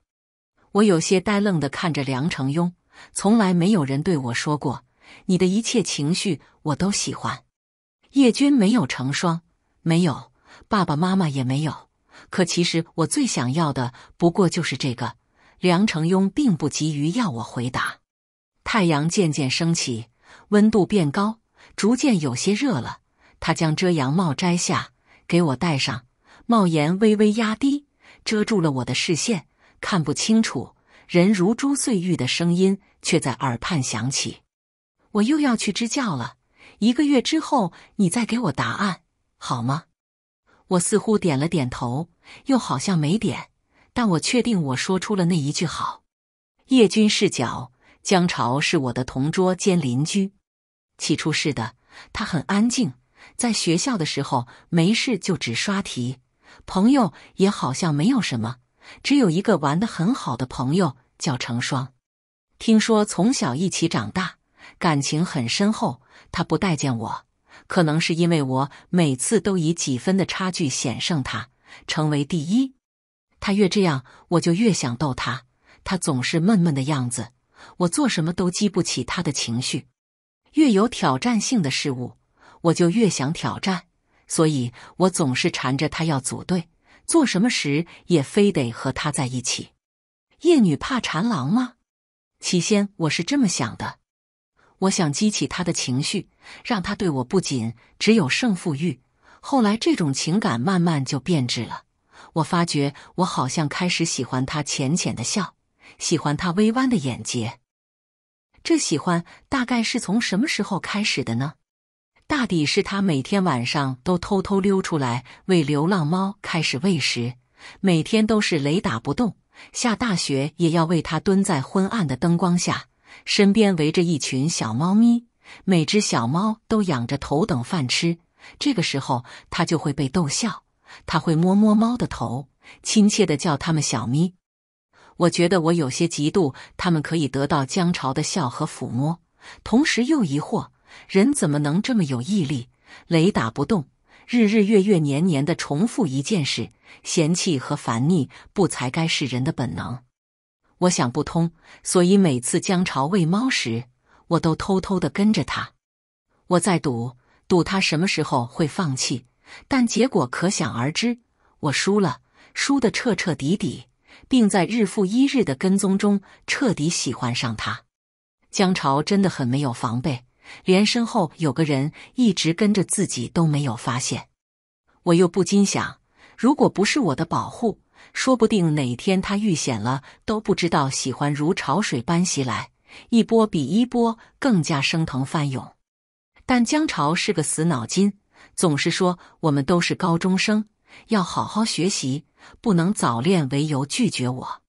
我有些呆愣地看着梁承庸，从来没有人对我说过。”你的一切情绪我都喜欢。叶君没有成双，没有爸爸妈妈也没有。可其实我最想要的不过就是这个。梁成雍并不急于要我回答。太阳渐渐升起，温度变高，逐渐有些热了。他将遮阳帽摘下，给我戴上，帽檐微微压低，遮住了我的视线，看不清楚。人如珠碎玉的声音却在耳畔响起。我又要去支教了，一个月之后你再给我答案，好吗？我似乎点了点头，又好像没点，但我确定我说出了那一句“好”。叶军视角：江潮是我的同桌兼邻居。起初是的，他很安静，在学校的时候没事就只刷题，朋友也好像没有什么，只有一个玩的很好的朋友叫成双，听说从小一起长大。感情很深厚，他不待见我，可能是因为我每次都以几分的差距险胜他，成为第一。他越这样，我就越想逗他。他总是闷闷的样子，我做什么都激不起他的情绪。越有挑战性的事物，我就越想挑战，所以我总是缠着他要组队，做什么时也非得和他在一起。夜女怕缠狼吗？起先我是这么想的。我想激起他的情绪，让他对我不仅只有胜负欲。后来，这种情感慢慢就变质了。我发觉，我好像开始喜欢他浅浅的笑，喜欢他微弯的眼睫。这喜欢大概是从什么时候开始的呢？大抵是他每天晚上都偷偷溜出来为流浪猫开始喂食，每天都是雷打不动，下大雪也要为他蹲在昏暗的灯光下。身边围着一群小猫咪，每只小猫都仰着头等饭吃。这个时候，它就会被逗笑，他会摸摸猫的头，亲切的叫它们“小咪”。我觉得我有些嫉妒，它们可以得到江潮的笑和抚摸，同时又疑惑：人怎么能这么有毅力，雷打不动，日日月月年年的重复一件事？嫌弃和烦腻，不才该是人的本能？我想不通，所以每次江潮喂猫时，我都偷偷的跟着他。我在赌，赌他什么时候会放弃，但结果可想而知，我输了，输的彻彻底底，并在日复一日的跟踪中彻底喜欢上他。江潮真的很没有防备，连身后有个人一直跟着自己都没有发现。我又不禁想，如果不是我的保护。说不定哪天他遇险了都不知道，喜欢如潮水般袭来，一波比一波更加升腾翻涌。但江潮是个死脑筋，总是说我们都是高中生，要好好学习，不能早恋为由拒绝我。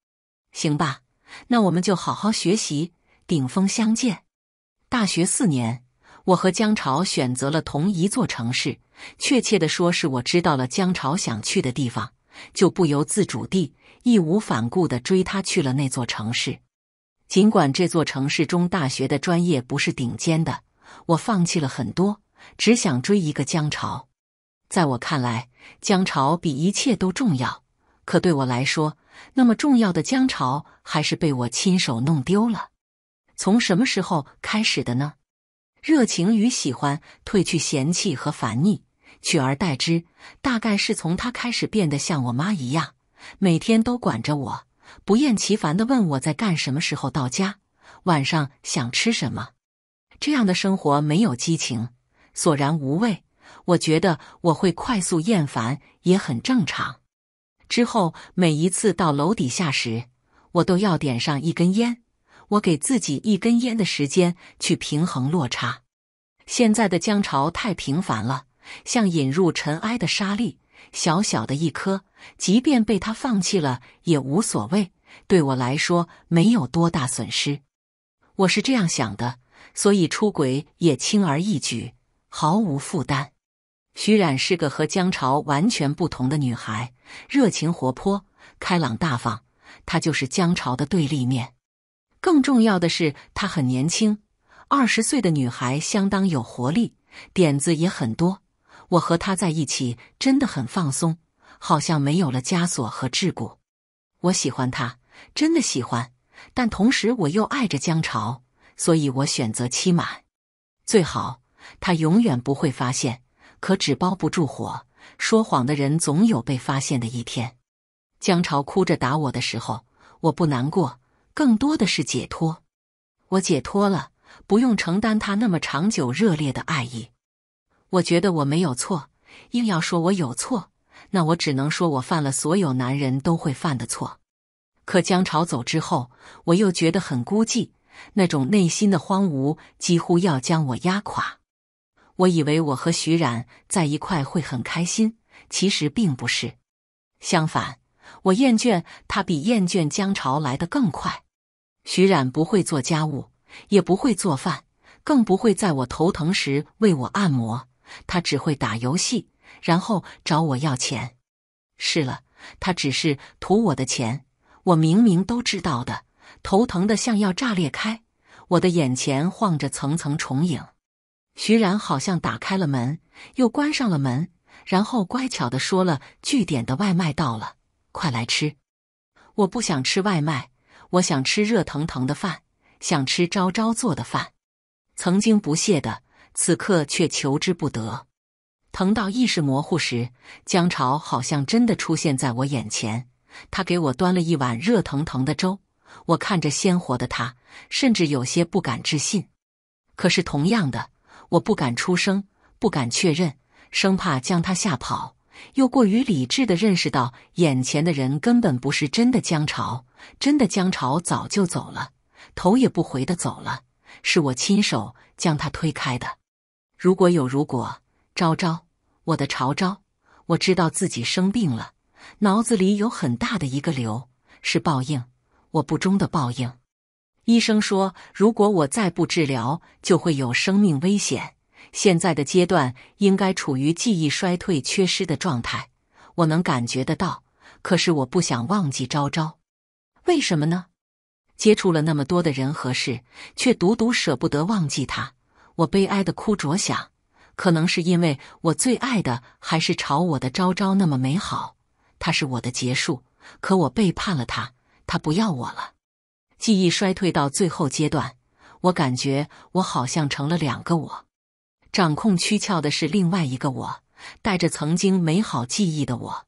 行吧，那我们就好好学习，顶峰相见。大学四年，我和江潮选择了同一座城市，确切的说，是我知道了江潮想去的地方。就不由自主地、义无反顾地追他去了那座城市。尽管这座城市中大学的专业不是顶尖的，我放弃了很多，只想追一个江潮。在我看来，江潮比一切都重要。可对我来说，那么重要的江潮，还是被我亲手弄丢了。从什么时候开始的呢？热情与喜欢褪去，嫌弃和烦腻。取而代之，大概是从他开始变得像我妈一样，每天都管着我，不厌其烦地问我在干什么，时候到家，晚上想吃什么。这样的生活没有激情，索然无味。我觉得我会快速厌烦，也很正常。之后每一次到楼底下时，我都要点上一根烟，我给自己一根烟的时间去平衡落差。现在的江潮太平凡了。像引入尘埃的沙粒，小小的一颗，即便被他放弃了也无所谓。对我来说没有多大损失，我是这样想的，所以出轨也轻而易举，毫无负担。徐冉是个和江潮完全不同的女孩，热情活泼，开朗大方，她就是江潮的对立面。更重要的是，她很年轻，二十岁的女孩相当有活力，点子也很多。我和他在一起真的很放松，好像没有了枷锁和桎梏。我喜欢他，真的喜欢，但同时我又爱着江潮，所以我选择期满。最好他永远不会发现，可纸包不住火，说谎的人总有被发现的一天。江潮哭着打我的时候，我不难过，更多的是解脱。我解脱了，不用承担他那么长久热烈的爱意。我觉得我没有错，硬要说我有错，那我只能说我犯了所有男人都会犯的错。可江潮走之后，我又觉得很孤寂，那种内心的荒芜几乎要将我压垮。我以为我和徐冉在一块会很开心，其实并不是。相反，我厌倦他比厌倦江潮来得更快。徐冉不会做家务，也不会做饭，更不会在我头疼时为我按摩。他只会打游戏，然后找我要钱。是了，他只是图我的钱，我明明都知道的。头疼的像要炸裂开，我的眼前晃着层层重影。徐然好像打开了门，又关上了门，然后乖巧的说了：“据点的外卖到了，快来吃。”我不想吃外卖，我想吃热腾腾的饭，想吃昭昭做的饭。曾经不屑的。此刻却求之不得，疼到意识模糊时，江潮好像真的出现在我眼前。他给我端了一碗热腾腾的粥，我看着鲜活的他，甚至有些不敢置信。可是同样的，我不敢出声，不敢确认，生怕将他吓跑。又过于理智的认识到，眼前的人根本不是真的江潮，真的江潮早就走了，头也不回的走了，是我亲手将他推开的。如果有如果昭昭，我的朝昭，我知道自己生病了，脑子里有很大的一个瘤，是报应，我不忠的报应。医生说，如果我再不治疗，就会有生命危险。现在的阶段应该处于记忆衰退、缺失的状态，我能感觉得到。可是我不想忘记昭昭，为什么呢？接触了那么多的人和事，却独独舍不得忘记他。我悲哀的哭着想，可能是因为我最爱的还是朝我的朝朝那么美好，它是我的结束，可我背叛了它，它不要我了。记忆衰退到最后阶段，我感觉我好像成了两个我，掌控躯壳的是另外一个我，带着曾经美好记忆的我，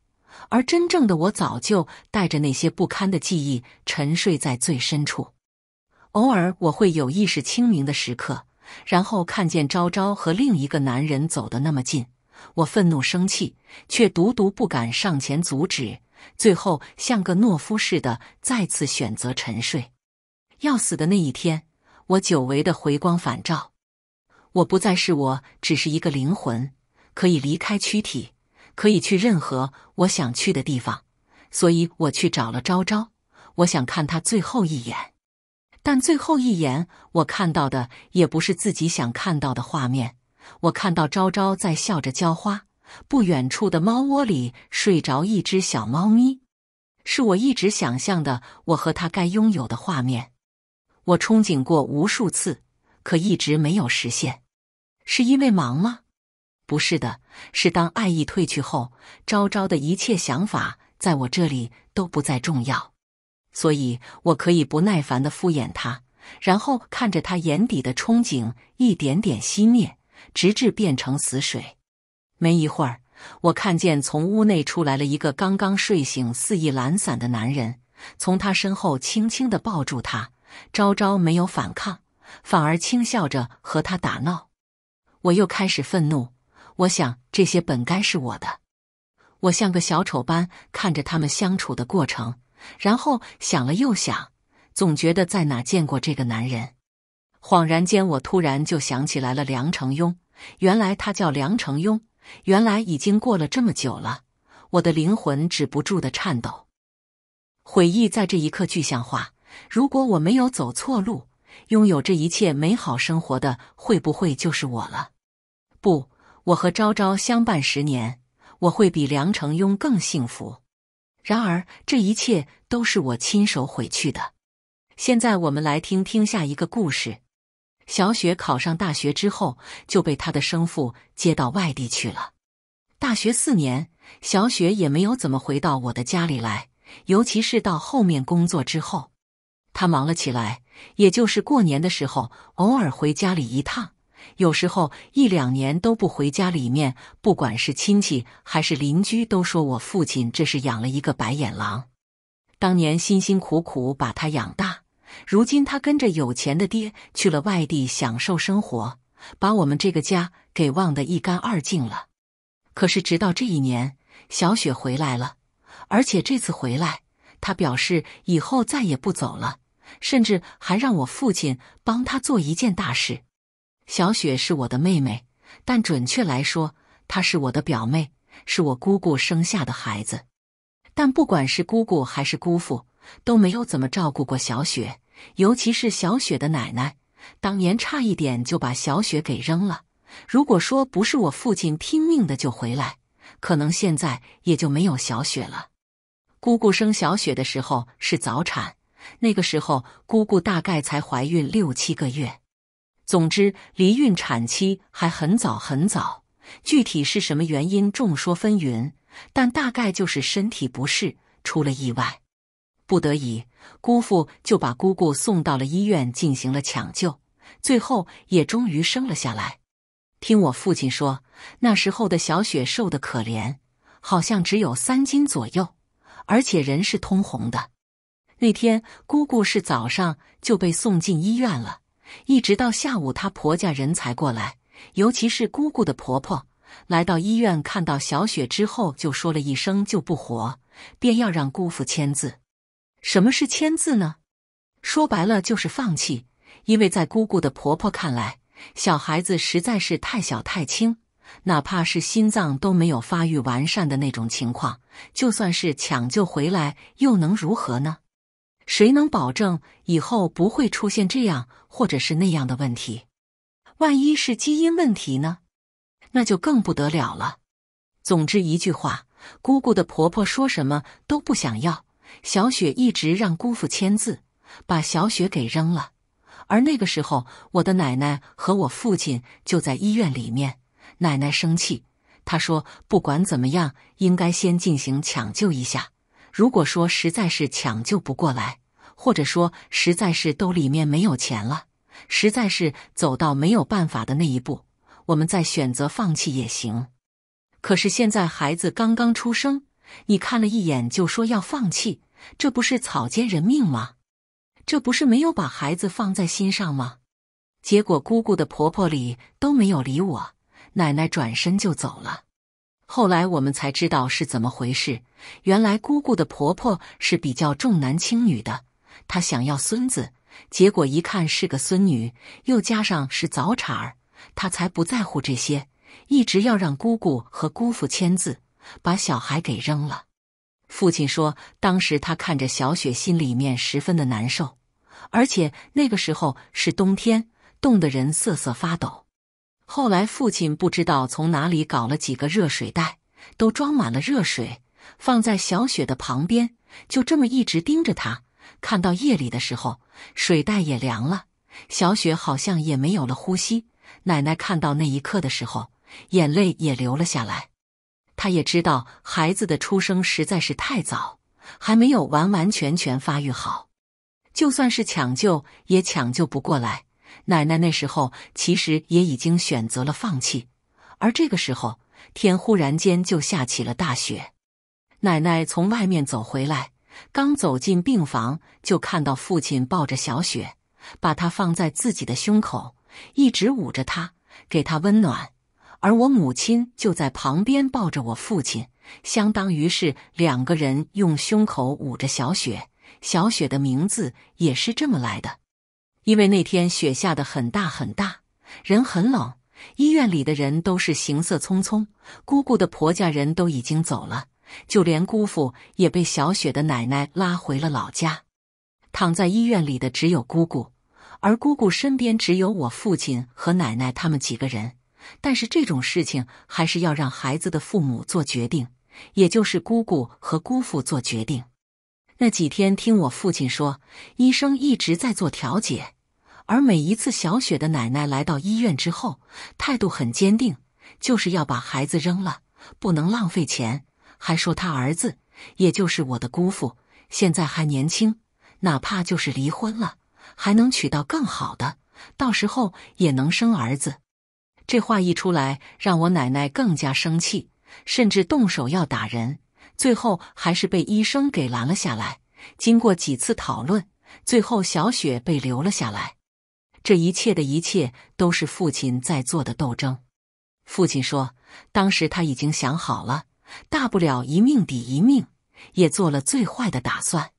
而真正的我早就带着那些不堪的记忆沉睡在最深处。偶尔我会有意识清明的时刻。然后看见昭昭和另一个男人走得那么近，我愤怒、生气，却独独不敢上前阻止。最后像个懦夫似的，再次选择沉睡。要死的那一天，我久违的回光返照，我不再是我，只是一个灵魂，可以离开躯体，可以去任何我想去的地方。所以我去找了昭昭，我想看他最后一眼。但最后一眼，我看到的也不是自己想看到的画面。我看到昭昭在笑着浇花，不远处的猫窝里睡着一只小猫咪，是我一直想象的我和他该拥有的画面。我憧憬过无数次，可一直没有实现，是因为忙吗？不是的，是当爱意褪去后，昭昭的一切想法在我这里都不再重要。所以，我可以不耐烦的敷衍他，然后看着他眼底的憧憬一点点熄灭，直至变成死水。没一会儿，我看见从屋内出来了一个刚刚睡醒、肆意懒散的男人，从他身后轻轻的抱住他，朝朝没有反抗，反而轻笑着和他打闹。我又开始愤怒，我想这些本该是我的。我像个小丑般看着他们相处的过程。然后想了又想，总觉得在哪见过这个男人。恍然间，我突然就想起来了，梁成庸，原来他叫梁成庸。原来已经过了这么久了，我的灵魂止不住的颤抖，回忆在这一刻具象化。如果我没有走错路，拥有这一切美好生活的会不会就是我了？不，我和昭昭相伴十年，我会比梁成庸更幸福。然而，这一切都是我亲手毁去的。现在，我们来听听下一个故事。小雪考上大学之后，就被她的生父接到外地去了。大学四年，小雪也没有怎么回到我的家里来，尤其是到后面工作之后，她忙了起来，也就是过年的时候，偶尔回家里一趟。有时候一两年都不回家，里面不管是亲戚还是邻居都说我父亲这是养了一个白眼狼。当年辛辛苦苦把他养大，如今他跟着有钱的爹去了外地享受生活，把我们这个家给忘得一干二净了。可是直到这一年，小雪回来了，而且这次回来，他表示以后再也不走了，甚至还让我父亲帮他做一件大事。小雪是我的妹妹，但准确来说，她是我的表妹，是我姑姑生下的孩子。但不管是姑姑还是姑父，都没有怎么照顾过小雪，尤其是小雪的奶奶，当年差一点就把小雪给扔了。如果说不是我父亲拼命的救回来，可能现在也就没有小雪了。姑姑生小雪的时候是早产，那个时候姑姑大概才怀孕六七个月。总之，离孕产期还很早很早，具体是什么原因，众说纷纭。但大概就是身体不适，出了意外，不得已，姑父就把姑姑送到了医院进行了抢救，最后也终于生了下来。听我父亲说，那时候的小雪瘦得可怜，好像只有三斤左右，而且人是通红的。那天，姑姑是早上就被送进医院了。一直到下午，她婆家人才过来。尤其是姑姑的婆婆来到医院，看到小雪之后，就说了一声“就不活”，便要让姑父签字。什么是签字呢？说白了就是放弃。因为在姑姑的婆婆看来，小孩子实在是太小太轻，哪怕是心脏都没有发育完善的那种情况，就算是抢救回来，又能如何呢？谁能保证以后不会出现这样或者是那样的问题？万一是基因问题呢？那就更不得了了。总之一句话，姑姑的婆婆说什么都不想要，小雪一直让姑父签字，把小雪给扔了。而那个时候，我的奶奶和我父亲就在医院里面。奶奶生气，她说：“不管怎么样，应该先进行抢救一下。”如果说实在是抢救不过来，或者说实在是兜里面没有钱了，实在是走到没有办法的那一步，我们再选择放弃也行。可是现在孩子刚刚出生，你看了一眼就说要放弃，这不是草菅人命吗？这不是没有把孩子放在心上吗？结果姑姑的婆婆里都没有理我，奶奶转身就走了。后来我们才知道是怎么回事。原来姑姑的婆婆是比较重男轻女的，她想要孙子，结果一看是个孙女，又加上是早产儿，她才不在乎这些，一直要让姑姑和姑父签字，把小孩给扔了。父亲说，当时他看着小雪，心里面十分的难受，而且那个时候是冬天，冻得人瑟瑟发抖。后来，父亲不知道从哪里搞了几个热水袋，都装满了热水，放在小雪的旁边，就这么一直盯着她。看到夜里的时候，水袋也凉了，小雪好像也没有了呼吸。奶奶看到那一刻的时候，眼泪也流了下来。她也知道孩子的出生实在是太早，还没有完完全全发育好，就算是抢救也抢救不过来。奶奶那时候其实也已经选择了放弃，而这个时候，天忽然间就下起了大雪。奶奶从外面走回来，刚走进病房就看到父亲抱着小雪，把她放在自己的胸口，一直捂着她，给她温暖。而我母亲就在旁边抱着我父亲，相当于是两个人用胸口捂着小雪。小雪的名字也是这么来的。因为那天雪下的很大很大，人很冷。医院里的人都是行色匆匆，姑姑的婆家人都已经走了，就连姑父也被小雪的奶奶拉回了老家。躺在医院里的只有姑姑，而姑姑身边只有我父亲和奶奶他们几个人。但是这种事情还是要让孩子的父母做决定，也就是姑姑和姑父做决定。那几天听我父亲说，医生一直在做调解。而每一次小雪的奶奶来到医院之后，态度很坚定，就是要把孩子扔了，不能浪费钱。还说他儿子，也就是我的姑父，现在还年轻，哪怕就是离婚了，还能娶到更好的，到时候也能生儿子。这话一出来，让我奶奶更加生气，甚至动手要打人，最后还是被医生给拦了下来。经过几次讨论，最后小雪被留了下来。这一切的一切都是父亲在做的斗争。父亲说：“当时他已经想好了，大不了一命抵一命，也做了最坏的打算，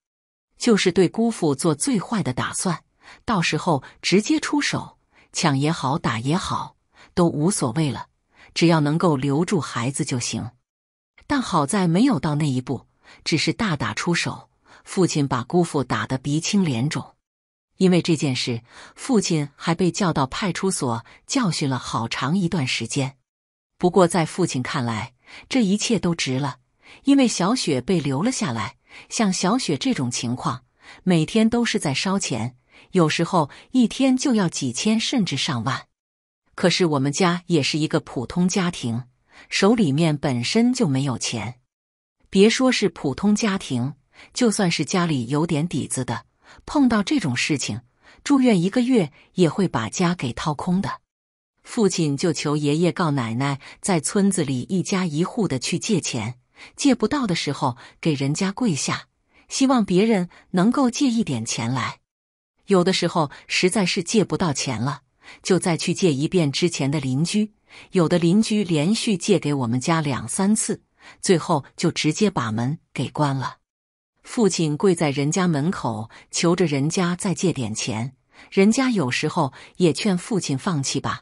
就是对姑父做最坏的打算。到时候直接出手，抢也好，打也好，都无所谓了，只要能够留住孩子就行。但好在没有到那一步，只是大打出手，父亲把姑父打得鼻青脸肿。”因为这件事，父亲还被叫到派出所教训了好长一段时间。不过，在父亲看来，这一切都值了，因为小雪被留了下来。像小雪这种情况，每天都是在烧钱，有时候一天就要几千甚至上万。可是我们家也是一个普通家庭，手里面本身就没有钱，别说是普通家庭，就算是家里有点底子的。碰到这种事情，住院一个月也会把家给掏空的。父亲就求爷爷告奶奶，在村子里一家一户的去借钱，借不到的时候给人家跪下，希望别人能够借一点钱来。有的时候实在是借不到钱了，就再去借一遍之前的邻居。有的邻居连续借给我们家两三次，最后就直接把门给关了。父亲跪在人家门口，求着人家再借点钱。人家有时候也劝父亲放弃吧，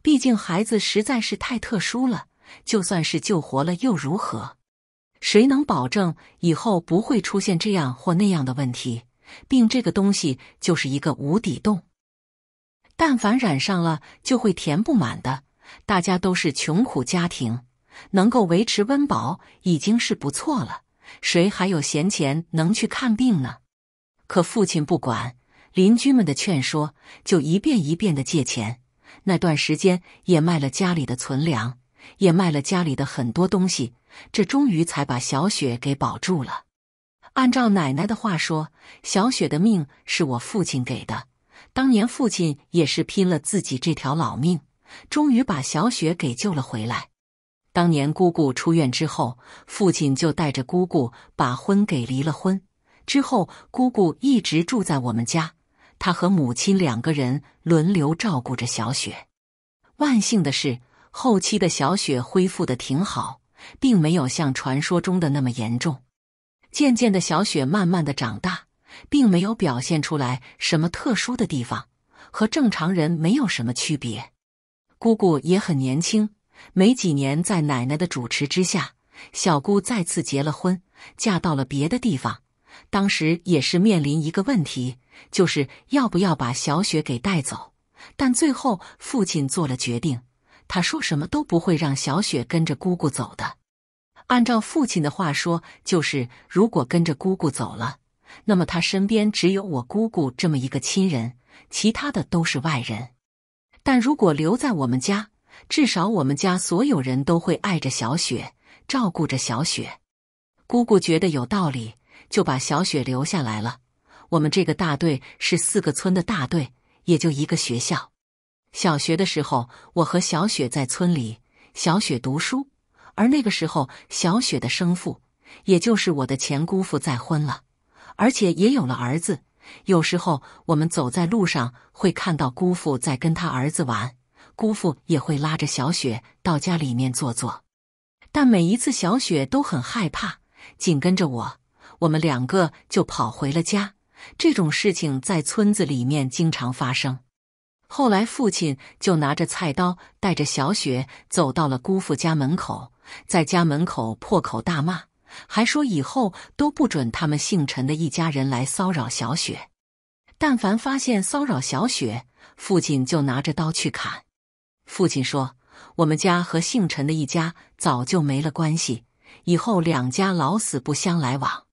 毕竟孩子实在是太特殊了。就算是救活了，又如何？谁能保证以后不会出现这样或那样的问题？病这个东西就是一个无底洞，但凡染上了，就会填不满的。大家都是穷苦家庭，能够维持温饱已经是不错了。谁还有闲钱能去看病呢？可父亲不管邻居们的劝说，就一遍一遍的借钱。那段时间也卖了家里的存粮，也卖了家里的很多东西。这终于才把小雪给保住了。按照奶奶的话说，小雪的命是我父亲给的。当年父亲也是拼了自己这条老命，终于把小雪给救了回来。当年姑姑出院之后，父亲就带着姑姑把婚给离了。婚之后，姑姑一直住在我们家，她和母亲两个人轮流照顾着小雪。万幸的是，后期的小雪恢复的挺好，并没有像传说中的那么严重。渐渐的，小雪慢慢的长大，并没有表现出来什么特殊的地方，和正常人没有什么区别。姑姑也很年轻。没几年，在奶奶的主持之下，小姑再次结了婚，嫁到了别的地方。当时也是面临一个问题，就是要不要把小雪给带走。但最后，父亲做了决定，他说什么都不会让小雪跟着姑姑走的。按照父亲的话说，就是如果跟着姑姑走了，那么他身边只有我姑姑这么一个亲人，其他的都是外人。但如果留在我们家，至少我们家所有人都会爱着小雪，照顾着小雪。姑姑觉得有道理，就把小雪留下来了。我们这个大队是四个村的大队，也就一个学校。小学的时候，我和小雪在村里，小雪读书。而那个时候，小雪的生父，也就是我的前姑父，再婚了，而且也有了儿子。有时候我们走在路上，会看到姑父在跟他儿子玩。姑父也会拉着小雪到家里面坐坐，但每一次小雪都很害怕，紧跟着我，我们两个就跑回了家。这种事情在村子里面经常发生。后来父亲就拿着菜刀，带着小雪走到了姑父家门口，在家门口破口大骂，还说以后都不准他们姓陈的一家人来骚扰小雪。但凡发现骚扰小雪，父亲就拿着刀去砍。父亲说：“我们家和姓陈的一家早就没了关系，以后两家老死不相来往。”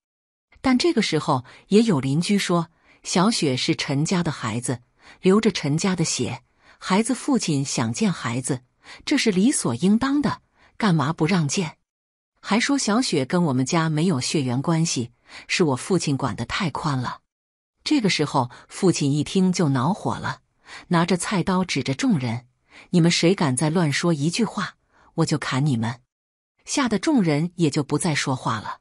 但这个时候也有邻居说：“小雪是陈家的孩子，流着陈家的血，孩子父亲想见孩子，这是理所应当的，干嘛不让见？”还说：“小雪跟我们家没有血缘关系，是我父亲管的太宽了。”这个时候，父亲一听就恼火了，拿着菜刀指着众人。你们谁敢再乱说一句话，我就砍你们！吓得众人也就不再说话了。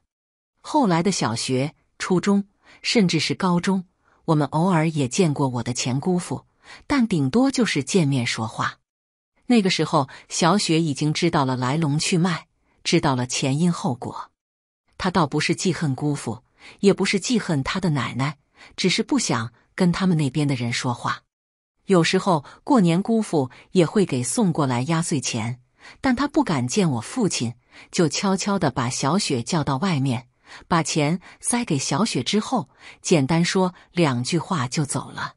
后来的小学、初中，甚至是高中，我们偶尔也见过我的前姑父，但顶多就是见面说话。那个时候，小雪已经知道了来龙去脉，知道了前因后果。她倒不是记恨姑父，也不是记恨她的奶奶，只是不想跟他们那边的人说话。有时候过年，姑父也会给送过来压岁钱，但他不敢见我父亲，就悄悄的把小雪叫到外面，把钱塞给小雪之后，简单说两句话就走了。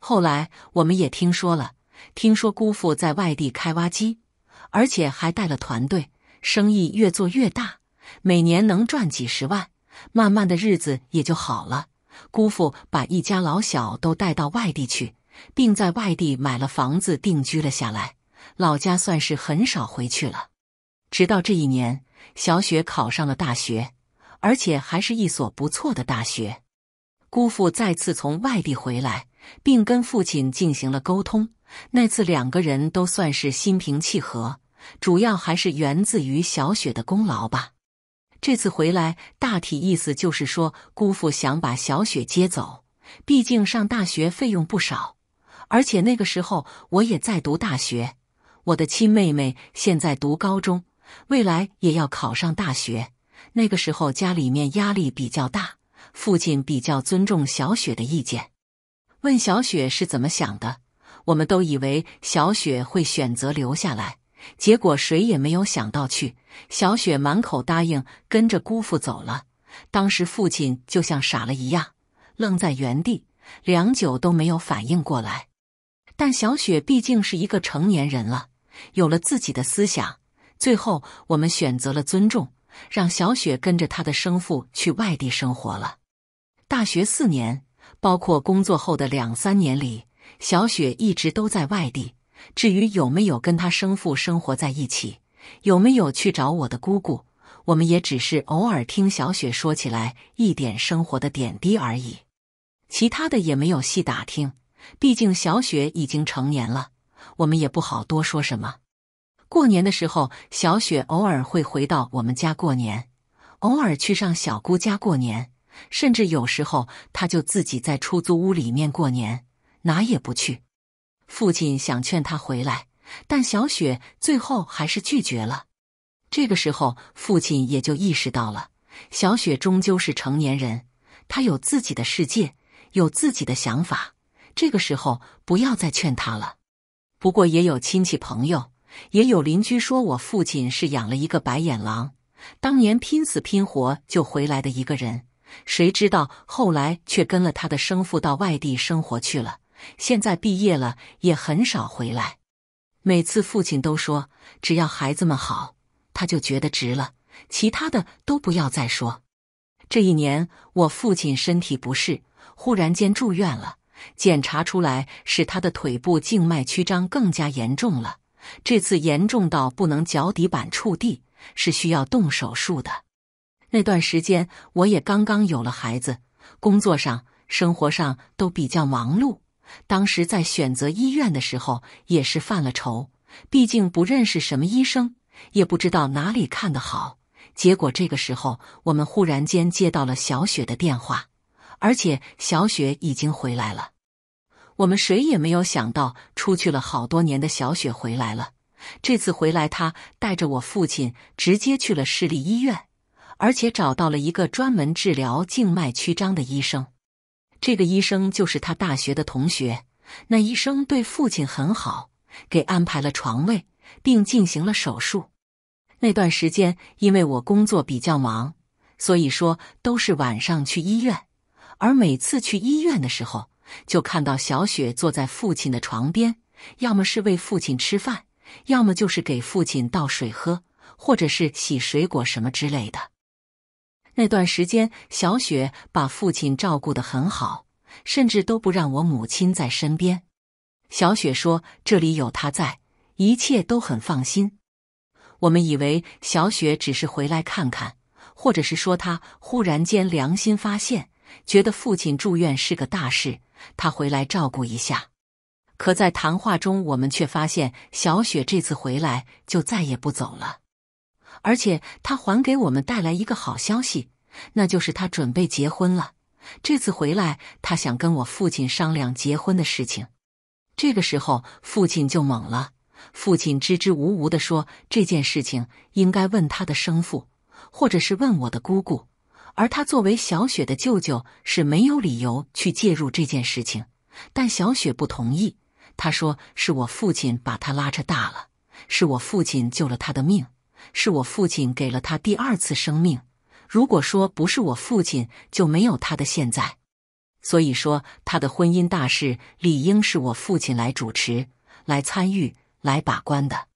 后来我们也听说了，听说姑父在外地开挖机，而且还带了团队，生意越做越大，每年能赚几十万，慢慢的日子也就好了。姑父把一家老小都带到外地去。并在外地买了房子定居了下来，老家算是很少回去了。直到这一年，小雪考上了大学，而且还是一所不错的大学。姑父再次从外地回来，并跟父亲进行了沟通。那次两个人都算是心平气和，主要还是源自于小雪的功劳吧。这次回来，大体意思就是说，姑父想把小雪接走，毕竟上大学费用不少。而且那个时候我也在读大学，我的亲妹妹现在读高中，未来也要考上大学。那个时候家里面压力比较大，父亲比较尊重小雪的意见，问小雪是怎么想的。我们都以为小雪会选择留下来，结果谁也没有想到去。小雪满口答应跟着姑父走了。当时父亲就像傻了一样，愣在原地，良久都没有反应过来。但小雪毕竟是一个成年人了，有了自己的思想。最后，我们选择了尊重，让小雪跟着她的生父去外地生活了。大学四年，包括工作后的两三年里，小雪一直都在外地。至于有没有跟她生父生活在一起，有没有去找我的姑姑，我们也只是偶尔听小雪说起来一点生活的点滴而已，其他的也没有细打听。毕竟小雪已经成年了，我们也不好多说什么。过年的时候，小雪偶尔会回到我们家过年，偶尔去上小姑家过年，甚至有时候她就自己在出租屋里面过年，哪也不去。父亲想劝她回来，但小雪最后还是拒绝了。这个时候，父亲也就意识到了，小雪终究是成年人，她有自己的世界，有自己的想法。这个时候不要再劝他了。不过也有亲戚朋友，也有邻居说，我父亲是养了一个白眼狼，当年拼死拼活就回来的一个人，谁知道后来却跟了他的生父到外地生活去了。现在毕业了也很少回来。每次父亲都说，只要孩子们好，他就觉得值了，其他的都不要再说。这一年我父亲身体不适，忽然间住院了。检查出来是他的腿部静脉曲张更加严重了，这次严重到不能脚底板触地，是需要动手术的。那段时间我也刚刚有了孩子，工作上、生活上都比较忙碌。当时在选择医院的时候也是犯了愁，毕竟不认识什么医生，也不知道哪里看得好。结果这个时候，我们忽然间接到了小雪的电话，而且小雪已经回来了。我们谁也没有想到，出去了好多年的小雪回来了。这次回来，她带着我父亲直接去了市立医院，而且找到了一个专门治疗静脉曲张的医生。这个医生就是他大学的同学。那医生对父亲很好，给安排了床位，并进行了手术。那段时间，因为我工作比较忙，所以说都是晚上去医院，而每次去医院的时候。就看到小雪坐在父亲的床边，要么是喂父亲吃饭，要么就是给父亲倒水喝，或者是洗水果什么之类的。那段时间，小雪把父亲照顾得很好，甚至都不让我母亲在身边。小雪说：“这里有他在，一切都很放心。”我们以为小雪只是回来看看，或者是说她忽然间良心发现。觉得父亲住院是个大事，他回来照顾一下。可在谈话中，我们却发现小雪这次回来就再也不走了，而且他还给我们带来一个好消息，那就是他准备结婚了。这次回来，他想跟我父亲商量结婚的事情。这个时候，父亲就懵了。父亲支支吾吾的说：“这件事情应该问他的生父，或者是问我的姑姑。”而他作为小雪的舅舅是没有理由去介入这件事情，但小雪不同意。他说：“是我父亲把他拉扯大了，是我父亲救了他的命，是我父亲给了他第二次生命。如果说不是我父亲，就没有他的现在。所以说，他的婚姻大事理应是我父亲来主持、来参与、来把关的。”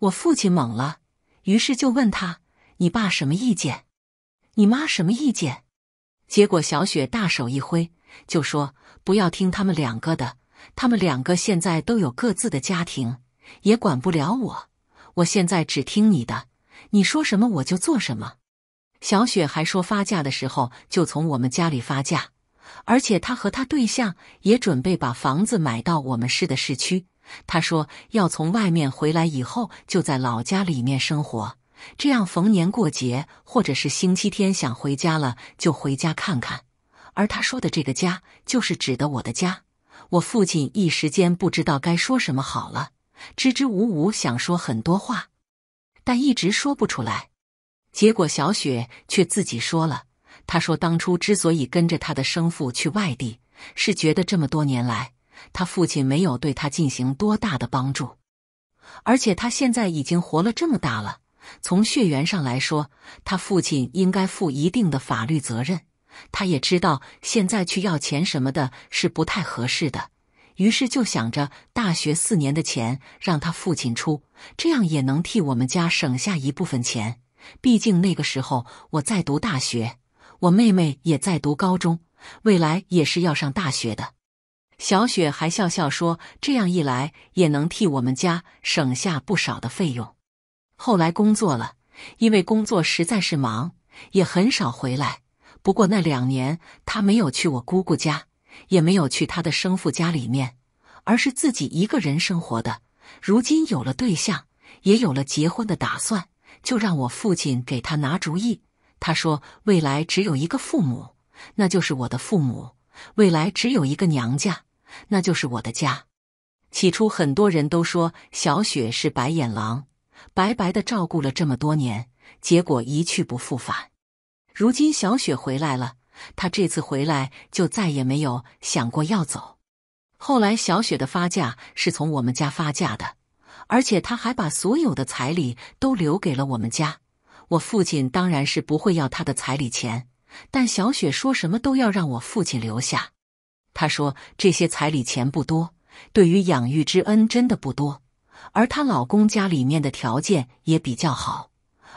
我父亲懵了，于是就问他：“你爸什么意见？”你妈什么意见？结果小雪大手一挥就说：“不要听他们两个的，他们两个现在都有各自的家庭，也管不了我。我现在只听你的，你说什么我就做什么。”小雪还说发嫁的时候就从我们家里发嫁，而且她和她对象也准备把房子买到我们市的市区。她说要从外面回来以后就在老家里面生活。这样，逢年过节或者是星期天想回家了，就回家看看。而他说的这个家，就是指的我的家。我父亲一时间不知道该说什么好了，支支吾吾想说很多话，但一直说不出来。结果小雪却自己说了。她说，当初之所以跟着她的生父去外地，是觉得这么多年来，他父亲没有对他进行多大的帮助，而且他现在已经活了这么大了。从血缘上来说，他父亲应该负一定的法律责任。他也知道现在去要钱什么的是不太合适的，于是就想着大学四年的钱让他父亲出，这样也能替我们家省下一部分钱。毕竟那个时候我在读大学，我妹妹也在读高中，未来也是要上大学的。小雪还笑笑说：“这样一来也能替我们家省下不少的费用。”后来工作了，因为工作实在是忙，也很少回来。不过那两年，他没有去我姑姑家，也没有去他的生父家里面，而是自己一个人生活的。如今有了对象，也有了结婚的打算，就让我父亲给他拿主意。他说：“未来只有一个父母，那就是我的父母；未来只有一个娘家，那就是我的家。”起初很多人都说小雪是白眼狼。白白的照顾了这么多年，结果一去不复返。如今小雪回来了，她这次回来就再也没有想过要走。后来小雪的发嫁是从我们家发嫁的，而且她还把所有的彩礼都留给了我们家。我父亲当然是不会要她的彩礼钱，但小雪说什么都要让我父亲留下。他说这些彩礼钱不多，对于养育之恩真的不多。而她老公家里面的条件也比较好，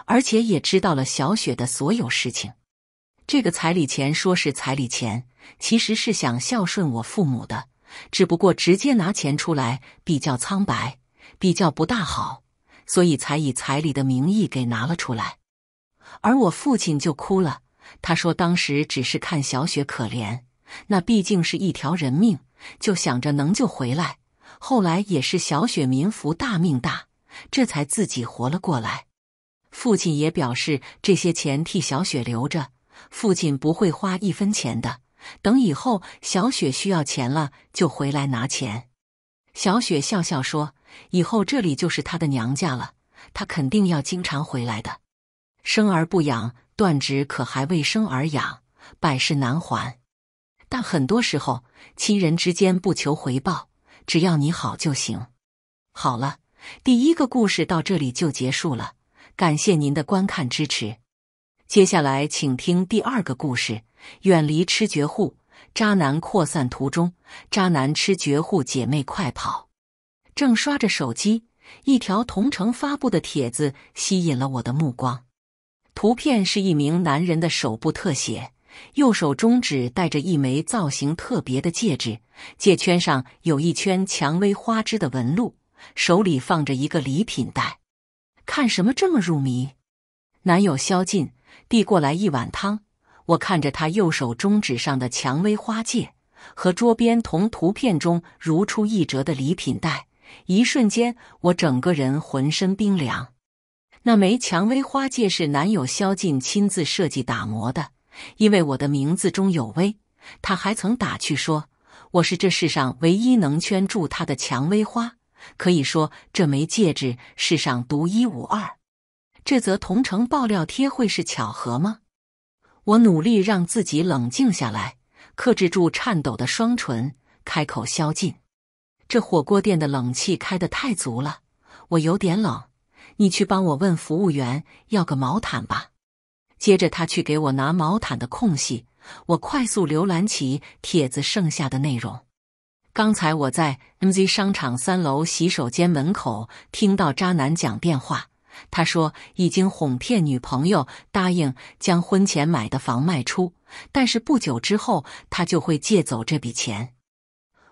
而且也知道了小雪的所有事情。这个彩礼钱说是彩礼钱，其实是想孝顺我父母的，只不过直接拿钱出来比较苍白，比较不大好，所以才以彩礼的名义给拿了出来。而我父亲就哭了，他说当时只是看小雪可怜，那毕竟是一条人命，就想着能救回来。后来也是小雪民福大命大，这才自己活了过来。父亲也表示这些钱替小雪留着，父亲不会花一分钱的，等以后小雪需要钱了就回来拿钱。小雪笑笑说：“以后这里就是她的娘家了，她肯定要经常回来的。生而不养，断指可还为生而养，百世难还。但很多时候，亲人之间不求回报。”只要你好就行。好了，第一个故事到这里就结束了，感谢您的观看支持。接下来请听第二个故事：远离吃绝户，渣男扩散途中，渣男吃绝户，姐妹快跑。正刷着手机，一条同城发布的帖子吸引了我的目光。图片是一名男人的手部特写，右手中指戴着一枚造型特别的戒指。戒圈上有一圈蔷薇花枝的纹路，手里放着一个礼品袋。看什么这么入迷？男友萧劲递过来一碗汤。我看着他右手中指上的蔷薇花戒和桌边同图片中如出一辙的礼品袋，一瞬间，我整个人浑身冰凉。那枚蔷薇花戒是男友萧劲亲自设计打磨的，因为我的名字中有“薇”，他还曾打趣说。我是这世上唯一能圈住他的蔷薇花，可以说这枚戒指世上独一无二。这则同城爆料贴会是巧合吗？我努力让自己冷静下来，克制住颤抖的双唇，开口消禁。这火锅店的冷气开的太足了，我有点冷，你去帮我问服务员要个毛毯吧。接着他去给我拿毛毯的空隙。我快速浏览起帖子剩下的内容。刚才我在 M Z 商场三楼洗手间门口听到渣男讲电话，他说已经哄骗女朋友答应将婚前买的房卖出，但是不久之后他就会借走这笔钱。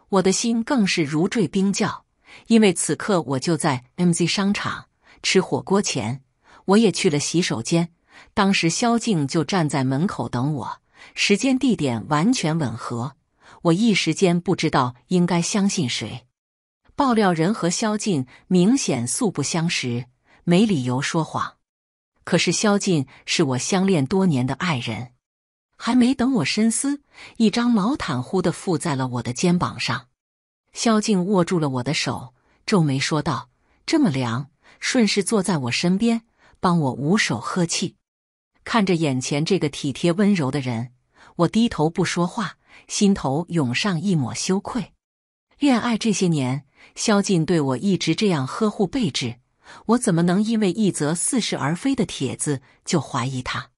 我的心更是如坠冰窖，因为此刻我就在 M Z 商场吃火锅前，我也去了洗手间，当时萧静就站在门口等我。时间地点完全吻合，我一时间不知道应该相信谁。爆料人和萧静明显素不相识，没理由说谎。可是萧静是我相恋多年的爱人，还没等我深思，一张毛毯忽的附在了我的肩膀上。萧静握住了我的手，皱眉说道：“这么凉。”顺势坐在我身边，帮我捂手喝气。看着眼前这个体贴温柔的人。我低头不说话，心头涌上一抹羞愧。恋爱这些年，萧劲对我一直这样呵护备至，我怎么能因为一则似是而非的帖子就怀疑他？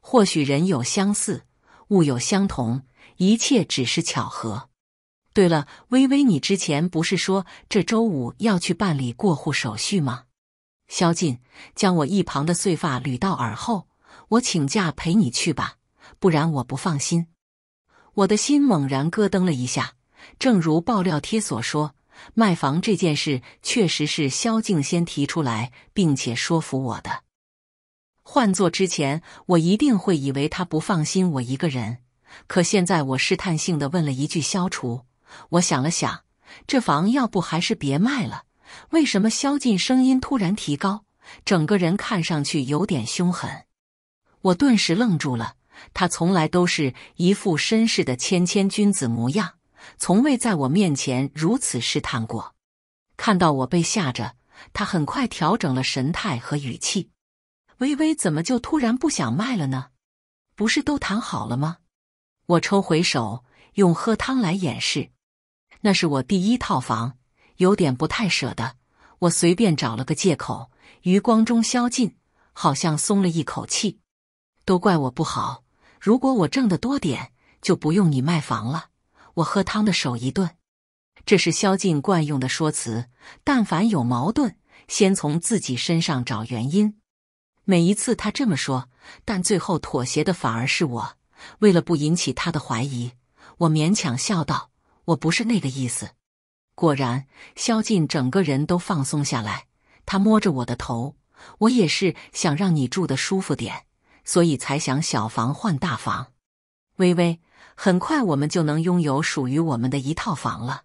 或许人有相似，物有相同，一切只是巧合。对了，微微，你之前不是说这周五要去办理过户手续吗？萧劲将我一旁的碎发捋到耳后，我请假陪你去吧。不然我不放心，我的心猛然咯噔了一下。正如爆料贴所说，卖房这件事确实是萧敬先提出来，并且说服我的。换做之前，我一定会以为他不放心我一个人。可现在，我试探性的问了一句：“消除。”我想了想，这房要不还是别卖了。为什么萧敬声音突然提高，整个人看上去有点凶狠？我顿时愣住了。他从来都是一副绅士的谦谦君子模样，从未在我面前如此试探过。看到我被吓着，他很快调整了神态和语气。微微怎么就突然不想卖了呢？不是都谈好了吗？我抽回手，用喝汤来掩饰。那是我第一套房，有点不太舍得。我随便找了个借口，余光中萧禁，好像松了一口气。都怪我不好。如果我挣的多点，就不用你卖房了。我喝汤的手一顿，这是萧静惯用的说辞。但凡有矛盾，先从自己身上找原因。每一次他这么说，但最后妥协的反而是我。为了不引起他的怀疑，我勉强笑道：“我不是那个意思。”果然，萧静整个人都放松下来。他摸着我的头：“我也是想让你住的舒服点。”所以才想小房换大房，微微，很快我们就能拥有属于我们的一套房了。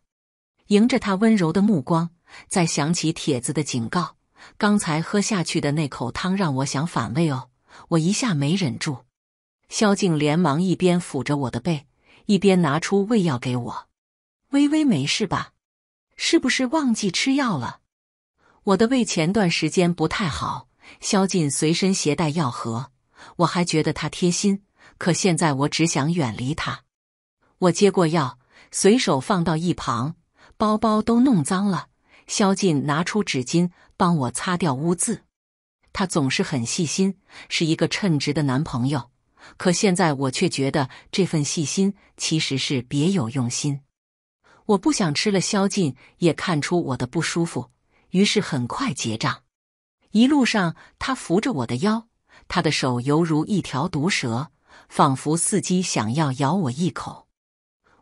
迎着他温柔的目光，再想起帖子的警告，刚才喝下去的那口汤让我想反胃哦，我一下没忍住。萧静连忙一边抚着我的背，一边拿出胃药给我。微微没事吧？是不是忘记吃药了？我的胃前段时间不太好，萧静随身携带药盒。我还觉得他贴心，可现在我只想远离他。我接过药，随手放到一旁，包包都弄脏了。萧劲拿出纸巾帮我擦掉污渍，他总是很细心，是一个称职的男朋友。可现在我却觉得这份细心其实是别有用心。我不想吃了，萧劲也看出我的不舒服，于是很快结账。一路上，他扶着我的腰。他的手犹如一条毒蛇，仿佛伺机想要咬我一口。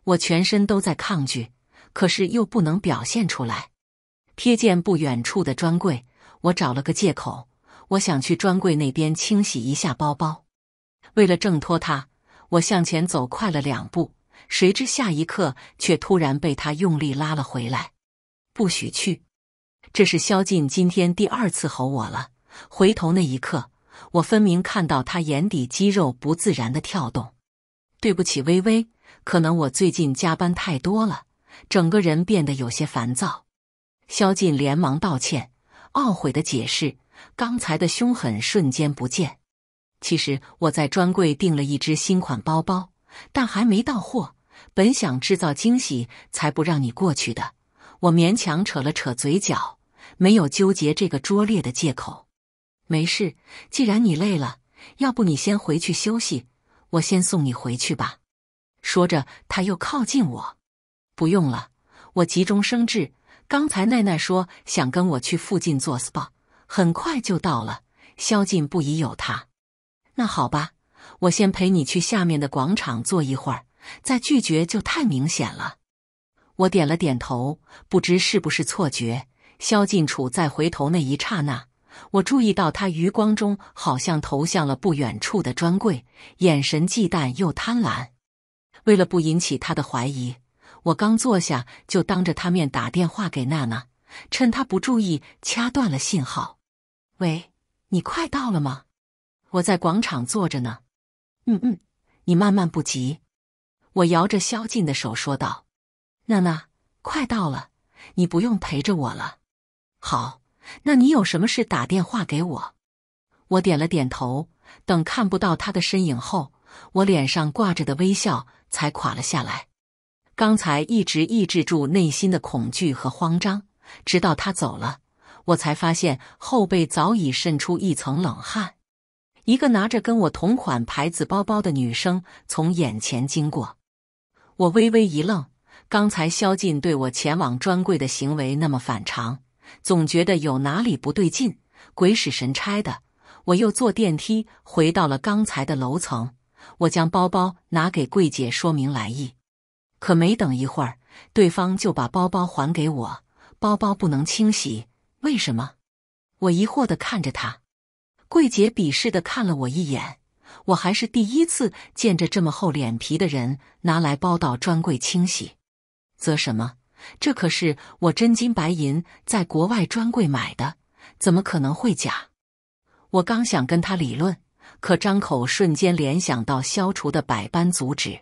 我全身都在抗拒，可是又不能表现出来。瞥见不远处的专柜，我找了个借口，我想去专柜那边清洗一下包包。为了挣脱他，我向前走快了两步，谁知下一刻却突然被他用力拉了回来。不许去！这是萧劲今天第二次吼我了。回头那一刻。我分明看到他眼底肌肉不自然的跳动。对不起，微微，可能我最近加班太多了，整个人变得有些烦躁。萧劲连忙道歉，懊悔的解释，刚才的凶狠瞬间不见。其实我在专柜订了一只新款包包，但还没到货，本想制造惊喜才不让你过去的。我勉强扯了扯嘴角，没有纠结这个拙劣的借口。没事，既然你累了，要不你先回去休息，我先送你回去吧。说着，他又靠近我。不用了，我急中生智，刚才奈奈说想跟我去附近做 SPA，很快就到了。萧劲不疑有他。那好吧，我先陪你去下面的广场坐一会儿，再拒绝就太明显了。我点了点头，不知是不是错觉，萧劲楚在回头那一刹那。我注意到他余光中好像投向了不远处的专柜，眼神忌惮又贪婪。为了不引起他的怀疑，我刚坐下就当着他面打电话给娜娜，趁他不注意掐断了信号。喂，你快到了吗？我在广场坐着呢。嗯嗯，你慢慢，不急。我摇着萧劲的手说道：“娜娜，快到了，你不用陪着我了。”好。那你有什么事打电话给我。我点了点头，等看不到他的身影后，我脸上挂着的微笑才垮了下来。刚才一直抑制住内心的恐惧和慌张，直到他走了，我才发现后背早已渗出一层冷汗。一个拿着跟我同款牌子包包的女生从眼前经过，我微微一愣。刚才萧进对我前往专柜的行为那么反常。总觉得有哪里不对劲，鬼使神差的，我又坐电梯回到了刚才的楼层。我将包包拿给柜姐，说明来意。可没等一会儿，对方就把包包还给我。包包不能清洗，为什么？我疑惑的看着她。柜姐鄙视的看了我一眼。我还是第一次见着这么厚脸皮的人拿来包到专柜清洗，则什么？这可是我真金白银在国外专柜买的，怎么可能会假？我刚想跟他理论，可张口瞬间联想到消除的百般阻止，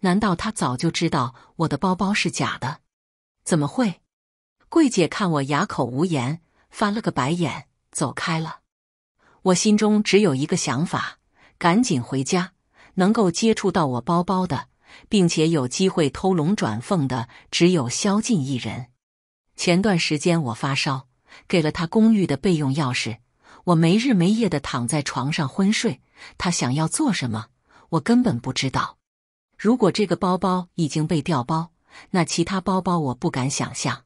难道他早就知道我的包包是假的？怎么会？柜姐看我哑口无言，翻了个白眼，走开了。我心中只有一个想法：赶紧回家，能够接触到我包包的。并且有机会偷龙转凤的只有萧劲一人。前段时间我发烧，给了他公寓的备用钥匙。我没日没夜地躺在床上昏睡，他想要做什么，我根本不知道。如果这个包包已经被调包，那其他包包我不敢想象。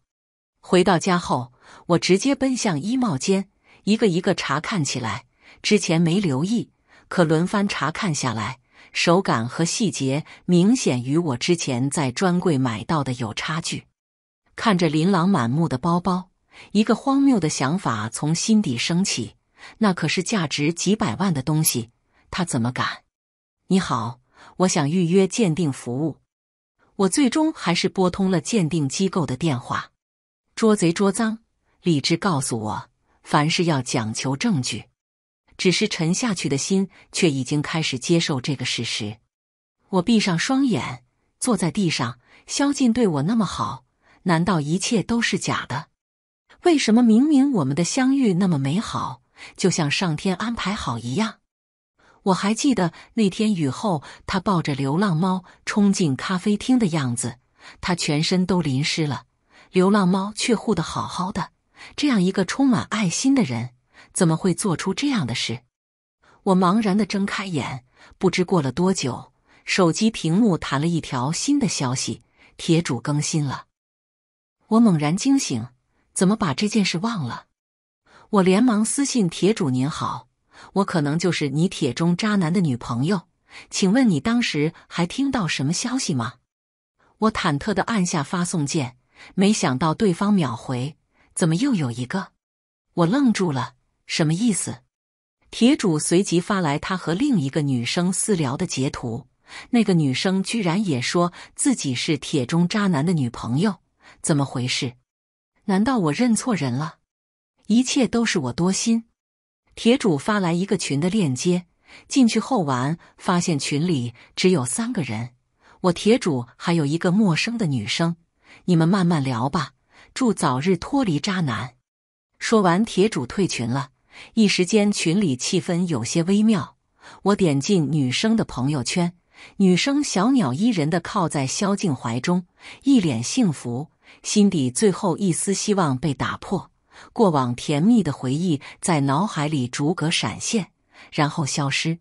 回到家后，我直接奔向衣帽间，一个一个查看起来。之前没留意，可轮番查看下来。手感和细节明显与我之前在专柜买到的有差距。看着琳琅满目的包包，一个荒谬的想法从心底升起：那可是价值几百万的东西，他怎么敢？你好，我想预约鉴定服务。我最终还是拨通了鉴定机构的电话。捉贼捉赃，理智告诉我，凡事要讲求证据。只是沉下去的心，却已经开始接受这个事实。我闭上双眼，坐在地上。萧劲对我那么好，难道一切都是假的？为什么明明我们的相遇那么美好，就像上天安排好一样？我还记得那天雨后，他抱着流浪猫冲进咖啡厅的样子，他全身都淋湿了，流浪猫却护得好好的。这样一个充满爱心的人。怎么会做出这样的事？我茫然的睁开眼，不知过了多久，手机屏幕弹了一条新的消息：“铁主更新了。”我猛然惊醒，怎么把这件事忘了？我连忙私信铁主：“您好，我可能就是你铁中渣男的女朋友，请问你当时还听到什么消息吗？”我忐忑的按下发送键，没想到对方秒回：“怎么又有一个？”我愣住了。什么意思？铁主随即发来他和另一个女生私聊的截图，那个女生居然也说自己是铁中渣男的女朋友，怎么回事？难道我认错人了？一切都是我多心。铁主发来一个群的链接，进去后玩，发现群里只有三个人，我铁主还有一个陌生的女生，你们慢慢聊吧，祝早日脱离渣男。说完，铁主退群了。一时间，群里气氛有些微妙。我点进女生的朋友圈，女生小鸟依人的靠在萧敬怀中，一脸幸福。心底最后一丝希望被打破，过往甜蜜的回忆在脑海里逐个闪现，然后消失。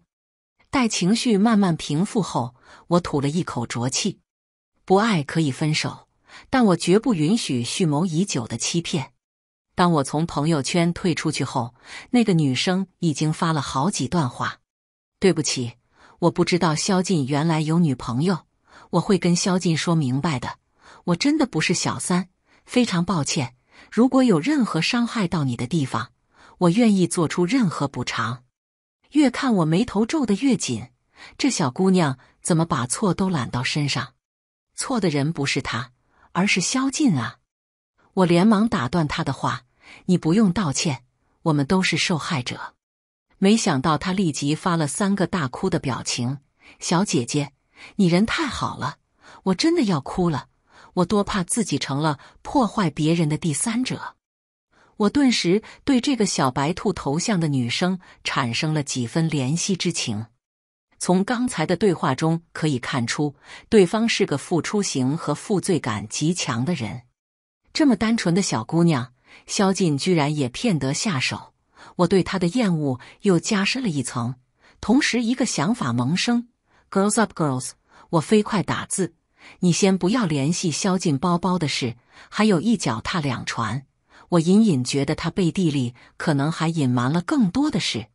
待情绪慢慢平复后，我吐了一口浊气：不爱可以分手，但我绝不允许蓄谋已久的欺骗。当我从朋友圈退出去后，那个女生已经发了好几段话。对不起，我不知道萧劲原来有女朋友，我会跟萧劲说明白的。我真的不是小三，非常抱歉。如果有任何伤害到你的地方，我愿意做出任何补偿。越看我眉头皱得越紧，这小姑娘怎么把错都揽到身上？错的人不是她，而是萧劲啊！我连忙打断她的话。你不用道歉，我们都是受害者。没想到她立即发了三个大哭的表情。小姐姐，你人太好了，我真的要哭了。我多怕自己成了破坏别人的第三者。我顿时对这个小白兔头像的女生产生了几分怜惜之情。从刚才的对话中可以看出，对方是个付出型和负罪感极强的人。这么单纯的小姑娘。萧劲居然也骗得下手，我对他的厌恶又加深了一层。同时，一个想法萌生：Girls up, girls。我飞快打字：“你先不要联系萧劲包包的事，还有一脚踏两船。”我隐隐觉得他背地里可能还隐瞒了更多的事。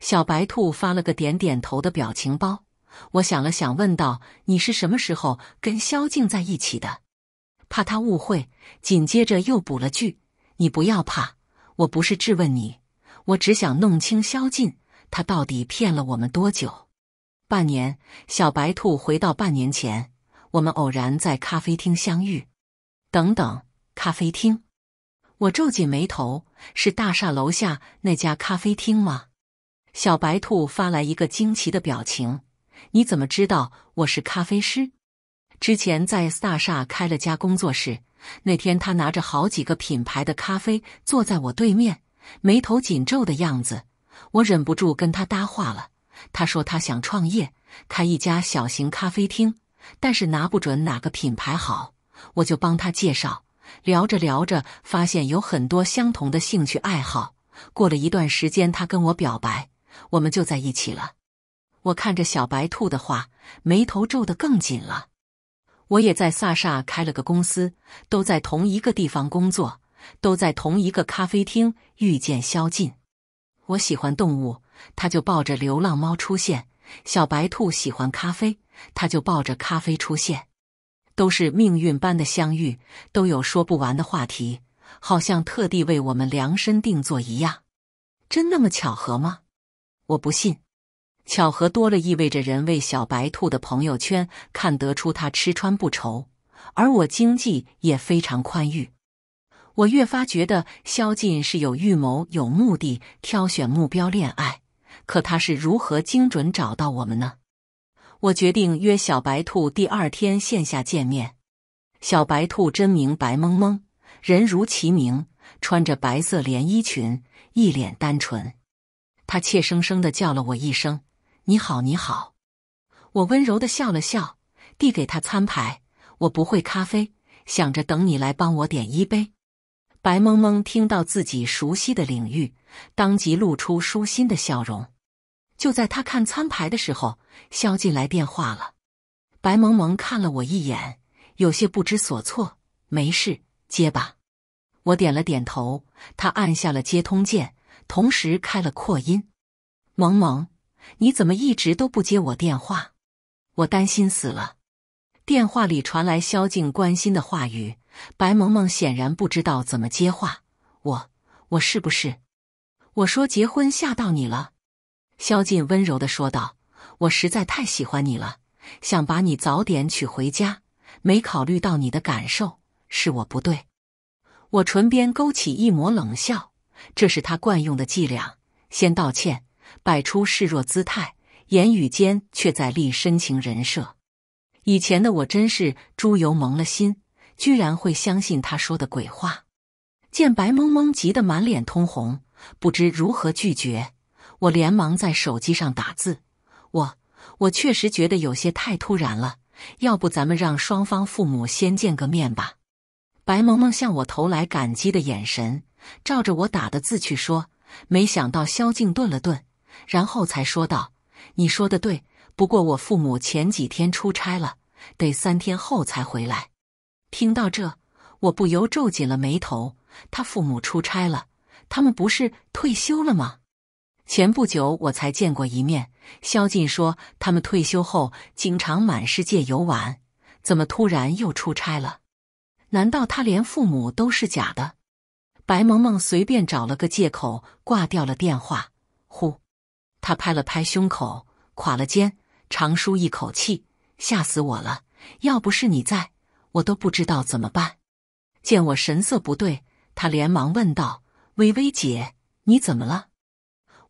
小白兔发了个点点头的表情包。我想了想，问道：“你是什么时候跟萧敬在一起的？”怕他误会，紧接着又补了句。你不要怕，我不是质问你，我只想弄清萧劲他到底骗了我们多久。半年，小白兔回到半年前，我们偶然在咖啡厅相遇。等等，咖啡厅？我皱紧眉头，是大厦楼下那家咖啡厅吗？小白兔发来一个惊奇的表情。你怎么知道我是咖啡师？之前在大厦开了家工作室。那天，他拿着好几个品牌的咖啡坐在我对面，眉头紧皱的样子，我忍不住跟他搭话了。他说他想创业，开一家小型咖啡厅，但是拿不准哪个品牌好，我就帮他介绍。聊着聊着，发现有很多相同的兴趣爱好。过了一段时间，他跟我表白，我们就在一起了。我看着小白兔的话，眉头皱得更紧了。我也在萨沙开了个公司，都在同一个地方工作，都在同一个咖啡厅遇见萧劲。我喜欢动物，他就抱着流浪猫出现；小白兔喜欢咖啡，他就抱着咖啡出现。都是命运般的相遇，都有说不完的话题，好像特地为我们量身定做一样。真那么巧合吗？我不信。巧合多了，意味着人为小白兔的朋友圈看得出他吃穿不愁，而我经济也非常宽裕。我越发觉得萧劲是有预谋、有目的挑选目标恋爱，可他是如何精准找到我们呢？我决定约小白兔第二天线下见面。小白兔真名白蒙蒙，人如其名，穿着白色连衣裙，一脸单纯。他怯生生的叫了我一声。你好，你好，我温柔的笑了笑，递给他餐牌。我不会咖啡，想着等你来帮我点一杯。白蒙蒙听到自己熟悉的领域，当即露出舒心的笑容。就在他看餐牌的时候，肖进来电话了。白蒙蒙看了我一眼，有些不知所措。没事，接吧。我点了点头，他按下了接通键，同时开了扩音。萌萌。你怎么一直都不接我电话？我担心死了。电话里传来萧静关心的话语，白萌萌显然不知道怎么接话。我……我是不是……我说结婚吓到你了？萧静温柔的说道：“我实在太喜欢你了，想把你早点娶回家，没考虑到你的感受，是我不对。”我唇边勾起一抹冷笑，这是他惯用的伎俩，先道歉。摆出示弱姿态，言语间却在立深情人设。以前的我真是猪油蒙了心，居然会相信他说的鬼话。见白蒙蒙急得满脸通红，不知如何拒绝，我连忙在手机上打字：“我……我确实觉得有些太突然了，要不咱们让双方父母先见个面吧。”白蒙蒙向我投来感激的眼神，照着我打的字去说。没想到萧静顿了顿。然后才说道：“你说的对，不过我父母前几天出差了，得三天后才回来。”听到这，我不由皱紧了眉头。他父母出差了，他们不是退休了吗？前不久我才见过一面。萧劲说他们退休后经常满世界游玩，怎么突然又出差了？难道他连父母都是假的？白萌萌随便找了个借口挂掉了电话。呼。他拍了拍胸口，垮了肩，长舒一口气：“吓死我了！要不是你在，我都不知道怎么办。”见我神色不对，他连忙问道：“微微姐，你怎么了？”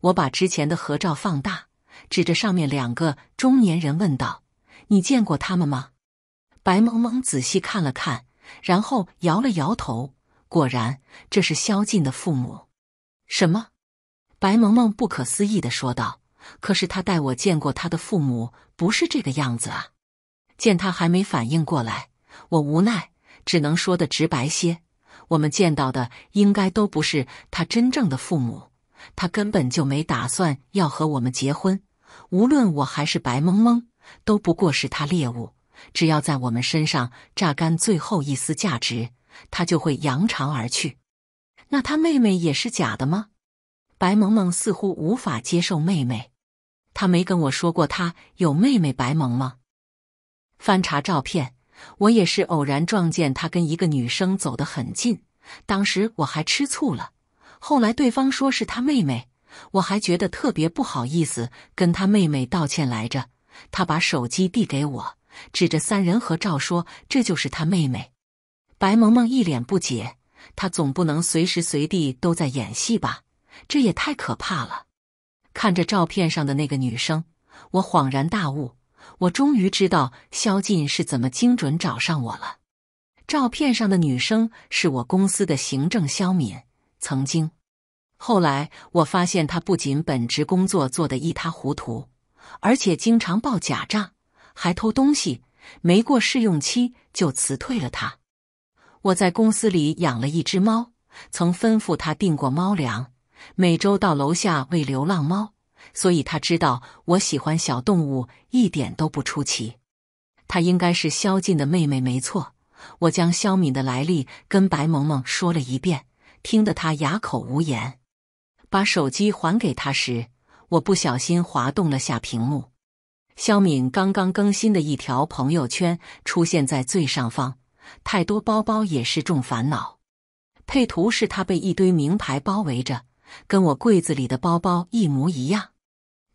我把之前的合照放大，指着上面两个中年人问道：“你见过他们吗？”白萌萌仔细看了看，然后摇了摇头。果然，这是肖晋的父母。什么？白萌萌不可思议地说道：“可是他带我见过他的父母，不是这个样子啊！”见他还没反应过来，我无奈，只能说的直白些：“我们见到的应该都不是他真正的父母，他根本就没打算要和我们结婚。无论我还是白萌萌，都不过是他猎物。只要在我们身上榨干最后一丝价值，他就会扬长而去。那他妹妹也是假的吗？”白萌萌似乎无法接受妹妹，她没跟我说过她有妹妹白萌吗？翻查照片，我也是偶然撞见她跟一个女生走得很近，当时我还吃醋了。后来对方说是他妹妹，我还觉得特别不好意思，跟他妹妹道歉来着。他把手机递给我，指着三人合照说：“这就是他妹妹。”白萌萌一脸不解，她总不能随时随地都在演戏吧？这也太可怕了！看着照片上的那个女生，我恍然大悟，我终于知道肖晋是怎么精准找上我了。照片上的女生是我公司的行政肖敏，曾经。后来我发现她不仅本职工作做得一塌糊涂，而且经常报假账，还偷东西。没过试用期就辞退了她。我在公司里养了一只猫，曾吩咐她订过猫粮。每周到楼下喂流浪猫，所以他知道我喜欢小动物，一点都不出奇。她应该是萧静的妹妹，没错。我将萧敏的来历跟白萌萌说了一遍，听得她哑口无言。把手机还给她时，我不小心滑动了下屏幕，肖敏刚刚更新的一条朋友圈出现在最上方。太多包包也是重烦恼，配图是她被一堆名牌包围着。跟我柜子里的包包一模一样。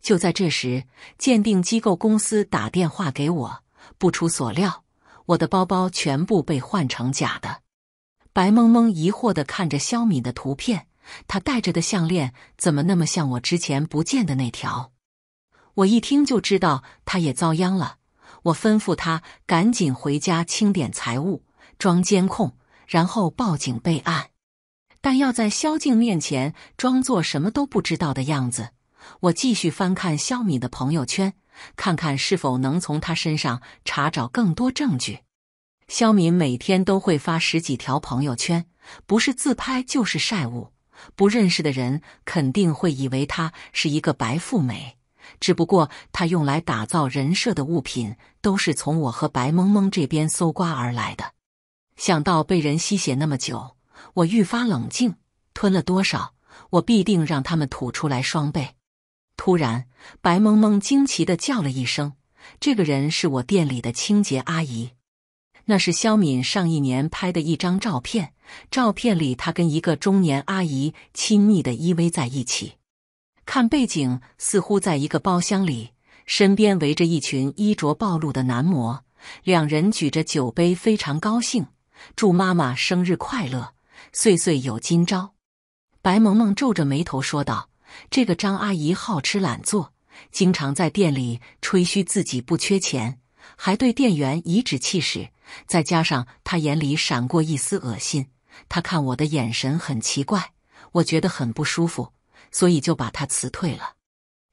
就在这时，鉴定机构公司打电话给我，不出所料，我的包包全部被换成假的。白蒙蒙疑惑地看着肖敏的图片，她戴着的项链怎么那么像我之前不见的那条？我一听就知道她也遭殃了。我吩咐她赶紧回家清点财物，装监控，然后报警备案。但要在萧静面前装作什么都不知道的样子，我继续翻看萧敏的朋友圈，看看是否能从她身上查找更多证据。萧敏每天都会发十几条朋友圈，不是自拍就是晒物，不认识的人肯定会以为她是一个白富美。只不过她用来打造人设的物品都是从我和白蒙蒙这边搜刮而来的。想到被人吸血那么久。我愈发冷静，吞了多少，我必定让他们吐出来双倍。突然，白蒙蒙惊奇的叫了一声：“这个人是我店里的清洁阿姨。”那是肖敏上一年拍的一张照片，照片里她跟一个中年阿姨亲密的依偎在一起，看背景似乎在一个包厢里，身边围着一群衣着暴露的男模，两人举着酒杯，非常高兴，祝妈妈生日快乐。岁岁有今朝，白萌萌皱着眉头说道：“这个张阿姨好吃懒做，经常在店里吹嘘自己不缺钱，还对店员颐指气使。再加上她眼里闪过一丝恶心，她看我的眼神很奇怪，我觉得很不舒服，所以就把她辞退了。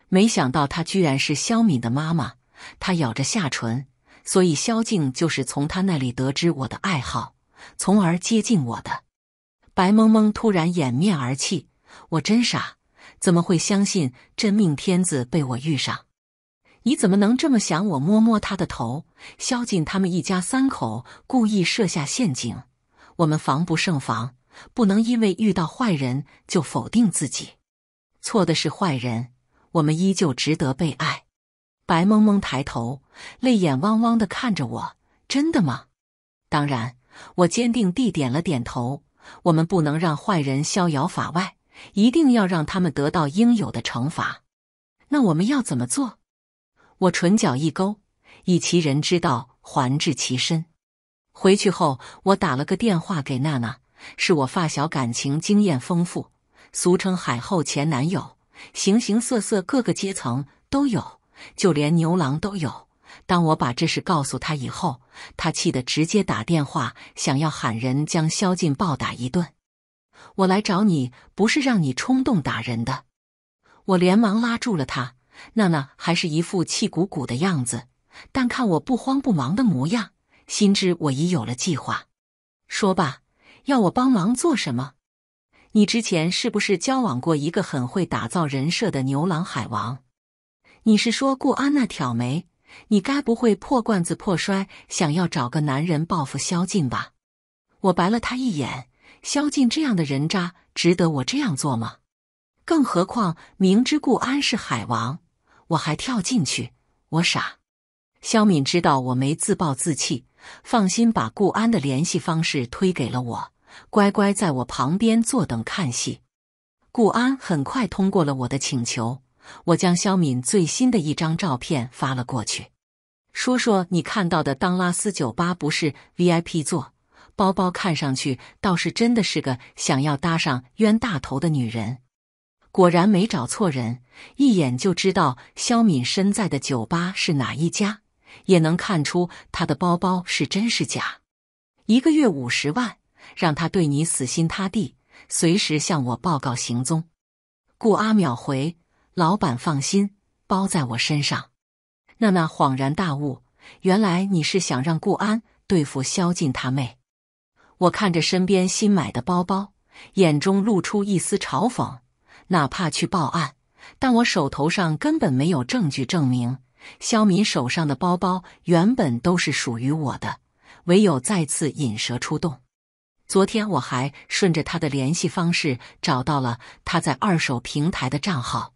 没想到她居然是肖敏的妈妈。她咬着下唇，所以肖静就是从她那里得知我的爱好，从而接近我的。”白蒙蒙突然掩面而泣，我真傻，怎么会相信真命天子被我遇上？你怎么能这么想？我摸摸他的头，萧锦他们一家三口故意设下陷阱，我们防不胜防，不能因为遇到坏人就否定自己。错的是坏人，我们依旧值得被爱。白蒙蒙抬头，泪眼汪汪的看着我，真的吗？当然，我坚定地点了点头。我们不能让坏人逍遥法外，一定要让他们得到应有的惩罚。那我们要怎么做？我唇角一勾，以其人之道还治其身。回去后，我打了个电话给娜娜，是我发小，感情经验丰富，俗称“海后”，前男友，形形色色，各个阶层都有，就连牛郎都有。当我把这事告诉她以后。他气得直接打电话，想要喊人将萧劲暴打一顿。我来找你不是让你冲动打人的，我连忙拉住了他。娜娜还是一副气鼓鼓的样子，但看我不慌不忙的模样，心知我已有了计划。说吧，要我帮忙做什么？你之前是不是交往过一个很会打造人设的牛郎海王？你是说顾安娜挑眉？你该不会破罐子破摔，想要找个男人报复萧敬吧？我白了他一眼。萧敬这样的人渣，值得我这样做吗？更何况明知顾安是海王，我还跳进去，我傻。萧敏知道我没自暴自弃，放心把顾安的联系方式推给了我，乖乖在我旁边坐等看戏。顾安很快通过了我的请求。我将肖敏最新的一张照片发了过去，说说你看到的当拉斯酒吧不是 V I P 座，包包看上去倒是真的是个想要搭上冤大头的女人。果然没找错人，一眼就知道肖敏身在的酒吧是哪一家，也能看出她的包包是真是假。一个月五十万，让他对你死心塌地，随时向我报告行踪。顾阿淼回。老板放心，包在我身上。娜娜恍然大悟，原来你是想让顾安对付萧晋他妹。我看着身边新买的包包，眼中露出一丝嘲讽。哪怕去报案，但我手头上根本没有证据证明肖敏手上的包包原本都是属于我的。唯有再次引蛇出洞。昨天我还顺着他的联系方式找到了他在二手平台的账号。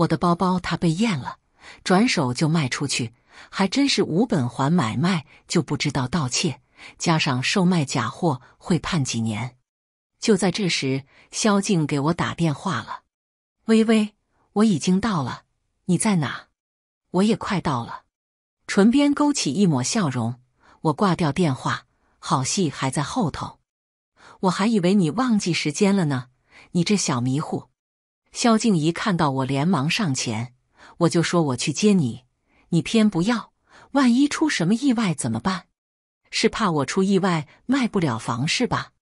我的包包他被验了，转手就卖出去，还真是无本还买卖，就不知道盗窃。加上售卖假货会判几年？就在这时，萧静给我打电话了：“微微，我已经到了，你在哪？我也快到了。”唇边勾起一抹笑容，我挂掉电话。好戏还在后头。我还以为你忘记时间了呢，你这小迷糊。萧静怡看到我，连忙上前。我就说我去接你，你偏不要。万一出什么意外怎么办？是怕我出意外卖不了房是吧？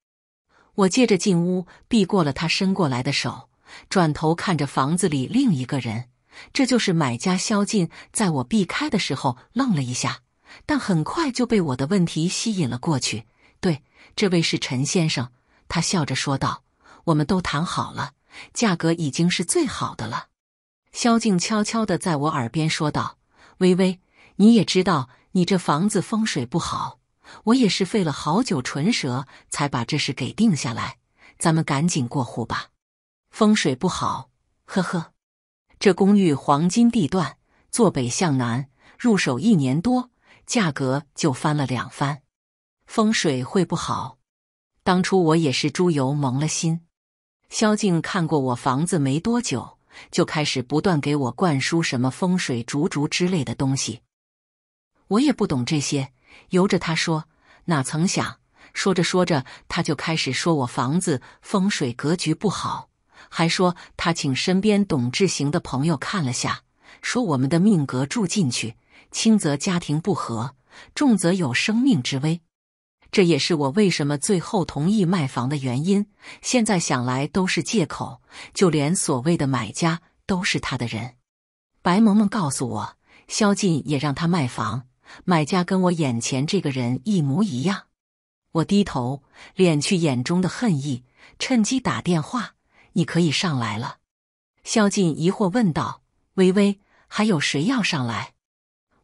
我借着进屋，避过了他伸过来的手，转头看着房子里另一个人。这就是买家萧静。在我避开的时候，愣了一下，但很快就被我的问题吸引了过去。对，这位是陈先生，他笑着说道：“我们都谈好了。”价格已经是最好的了，萧静悄悄的在我耳边说道：“微微，你也知道你这房子风水不好，我也是费了好久唇舌才把这事给定下来。咱们赶紧过户吧。风水不好，呵呵，这公寓黄金地段，坐北向南，入手一年多，价格就翻了两番，风水会不好？当初我也是猪油蒙了心。”萧静看过我房子没多久，就开始不断给我灌输什么风水、竹竹之类的东西。我也不懂这些，由着他说。哪曾想，说着说着，他就开始说我房子风水格局不好，还说他请身边懂智行的朋友看了下，说我们的命格住进去，轻则家庭不和，重则有生命之危。这也是我为什么最后同意卖房的原因。现在想来都是借口，就连所谓的买家都是他的人。白萌萌告诉我，萧劲也让他卖房，买家跟我眼前这个人一模一样。我低头敛去眼中的恨意，趁机打电话：“你可以上来了。”萧劲疑惑问道：“微微，还有谁要上来？”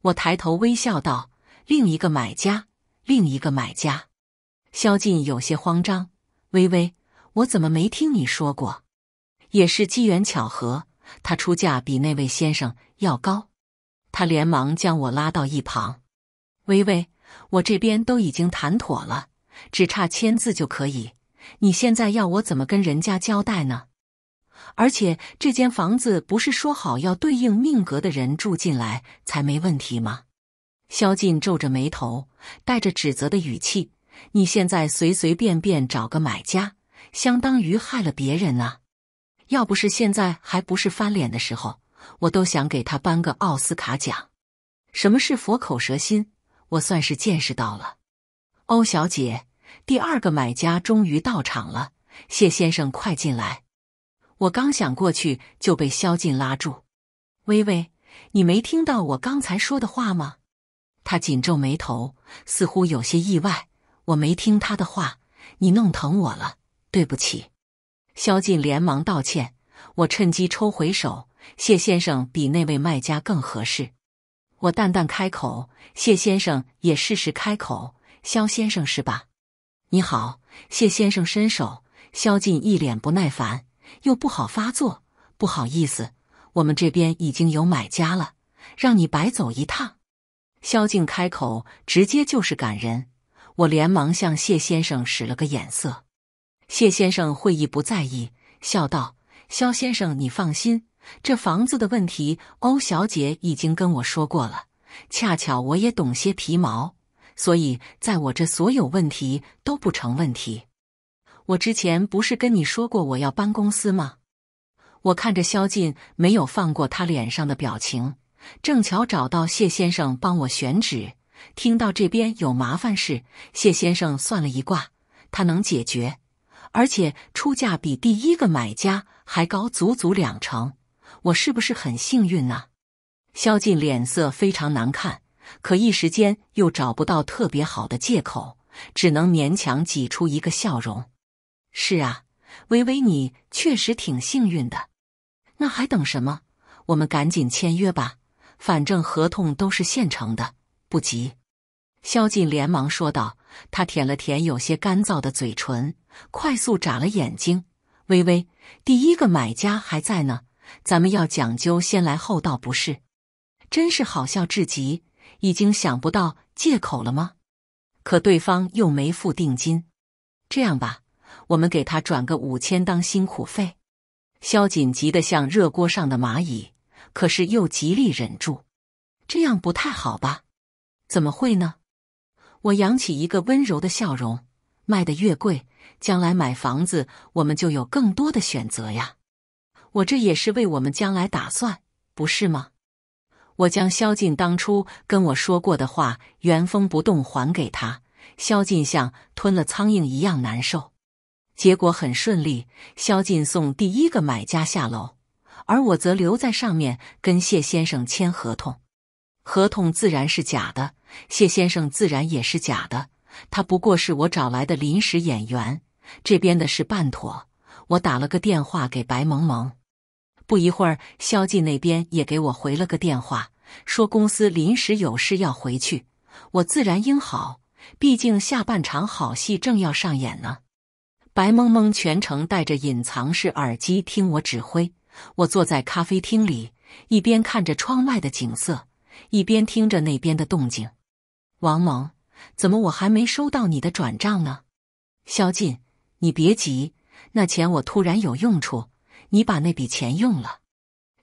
我抬头微笑道：“另一个买家。”另一个买家萧劲有些慌张，微微，我怎么没听你说过？也是机缘巧合，他出价比那位先生要高。他连忙将我拉到一旁，微微，我这边都已经谈妥了，只差签字就可以。你现在要我怎么跟人家交代呢？而且这间房子不是说好要对应命格的人住进来才没问题吗？萧劲皱着眉头，带着指责的语气：“你现在随随便便找个买家，相当于害了别人啊！要不是现在还不是翻脸的时候，我都想给他颁个奥斯卡奖。什么是佛口蛇心？我算是见识到了。”欧小姐，第二个买家终于到场了，谢先生，快进来！我刚想过去，就被萧劲拉住：“微微，你没听到我刚才说的话吗？”他紧皱眉头，似乎有些意外。我没听他的话，你弄疼我了，对不起。萧劲连忙道歉。我趁机抽回手。谢先生比那位卖家更合适。我淡淡开口。谢先生也适时开口：“萧先生是吧？你好，谢先生。”伸手。萧劲一脸不耐烦，又不好发作。不好意思，我们这边已经有买家了，让你白走一趟。萧静开口，直接就是感人。我连忙向谢先生使了个眼色，谢先生会意不在意，笑道：“萧先生，你放心，这房子的问题，欧小姐已经跟我说过了。恰巧我也懂些皮毛，所以在我这，所有问题都不成问题。”我之前不是跟你说过我要搬公司吗？我看着萧静，没有放过他脸上的表情。正巧找到谢先生帮我选址，听到这边有麻烦事，谢先生算了一卦，他能解决，而且出价比第一个买家还高足足两成，我是不是很幸运啊？萧劲脸色非常难看，可一时间又找不到特别好的借口，只能勉强挤出一个笑容。是啊，微微，你确实挺幸运的，那还等什么？我们赶紧签约吧。反正合同都是现成的，不急。”萧劲连忙说道。他舔了舔有些干燥的嘴唇，快速眨了眼睛。微微，第一个买家还在呢，咱们要讲究先来后到，不是？真是好笑至极，已经想不到借口了吗？可对方又没付定金。这样吧，我们给他转个五千当辛苦费。萧锦急得像热锅上的蚂蚁。可是又极力忍住，这样不太好吧？怎么会呢？我扬起一个温柔的笑容。卖的越贵，将来买房子我们就有更多的选择呀。我这也是为我们将来打算，不是吗？我将萧劲当初跟我说过的话原封不动还给他。萧劲像吞了苍蝇一样难受。结果很顺利，萧劲送第一个买家下楼。而我则留在上面跟谢先生签合同，合同自然是假的，谢先生自然也是假的，他不过是我找来的临时演员。这边的事办妥，我打了个电话给白萌萌，不一会儿，肖晋那边也给我回了个电话，说公司临时有事要回去，我自然应好，毕竟下半场好戏正要上演呢。白萌萌全程戴着隐藏式耳机听我指挥。我坐在咖啡厅里，一边看着窗外的景色，一边听着那边的动静。王蒙，怎么我还没收到你的转账呢？萧劲，你别急，那钱我突然有用处，你把那笔钱用了。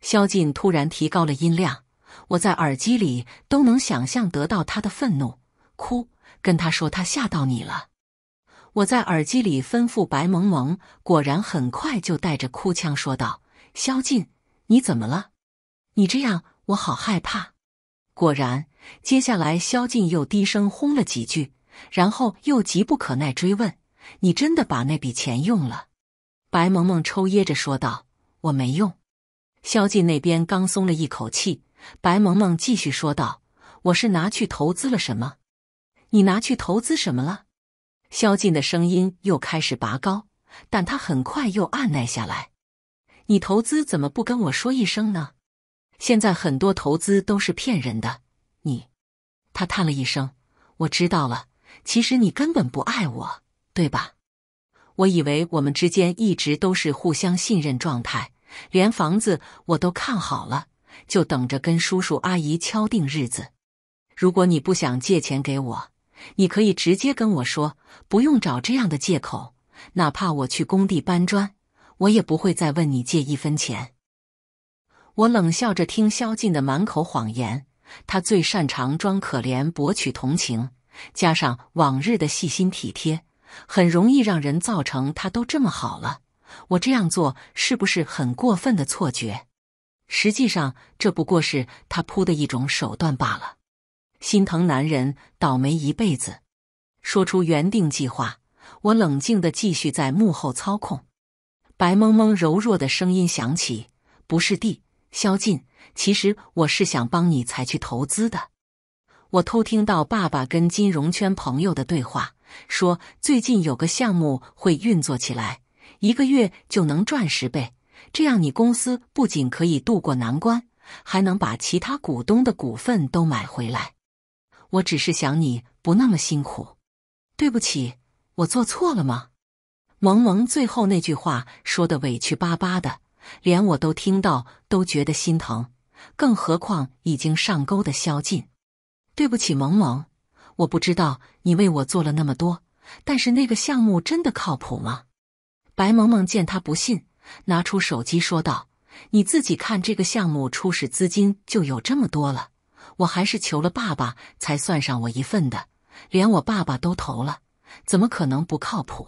萧劲突然提高了音量，我在耳机里都能想象得到他的愤怒，哭，跟他说他吓到你了。我在耳机里吩咐白萌萌，果然很快就带着哭腔说道。萧劲，你怎么了？你这样我好害怕。果然，接下来萧劲又低声哄了几句，然后又急不可耐追问：“你真的把那笔钱用了？”白萌萌抽噎着说道：“我没用。”萧劲那边刚松了一口气，白萌萌继续说道：“我是拿去投资了什么？你拿去投资什么了？”萧劲的声音又开始拔高，但他很快又按耐下来。你投资怎么不跟我说一声呢？现在很多投资都是骗人的。你，他叹了一声。我知道了，其实你根本不爱我，对吧？我以为我们之间一直都是互相信任状态，连房子我都看好了，就等着跟叔叔阿姨敲定日子。如果你不想借钱给我，你可以直接跟我说，不用找这样的借口。哪怕我去工地搬砖。我也不会再问你借一分钱。我冷笑着听萧晋的满口谎言。他最擅长装可怜博取同情，加上往日的细心体贴，很容易让人造成他都这么好了。我这样做是不是很过分的错觉？实际上，这不过是他铺的一种手段罢了。心疼男人倒霉一辈子。说出原定计划，我冷静的继续在幕后操控。白蒙蒙柔弱的声音响起：“不是弟，萧劲，其实我是想帮你才去投资的。我偷听到爸爸跟金融圈朋友的对话，说最近有个项目会运作起来，一个月就能赚十倍。这样你公司不仅可以度过难关，还能把其他股东的股份都买回来。我只是想你不那么辛苦。对不起，我做错了吗？”萌萌最后那句话说的委屈巴巴的，连我都听到都觉得心疼，更何况已经上钩的萧劲。对不起，萌萌，我不知道你为我做了那么多，但是那个项目真的靠谱吗？白萌萌见他不信，拿出手机说道：“你自己看，这个项目初始资金就有这么多了，我还是求了爸爸才算上我一份的，连我爸爸都投了，怎么可能不靠谱？”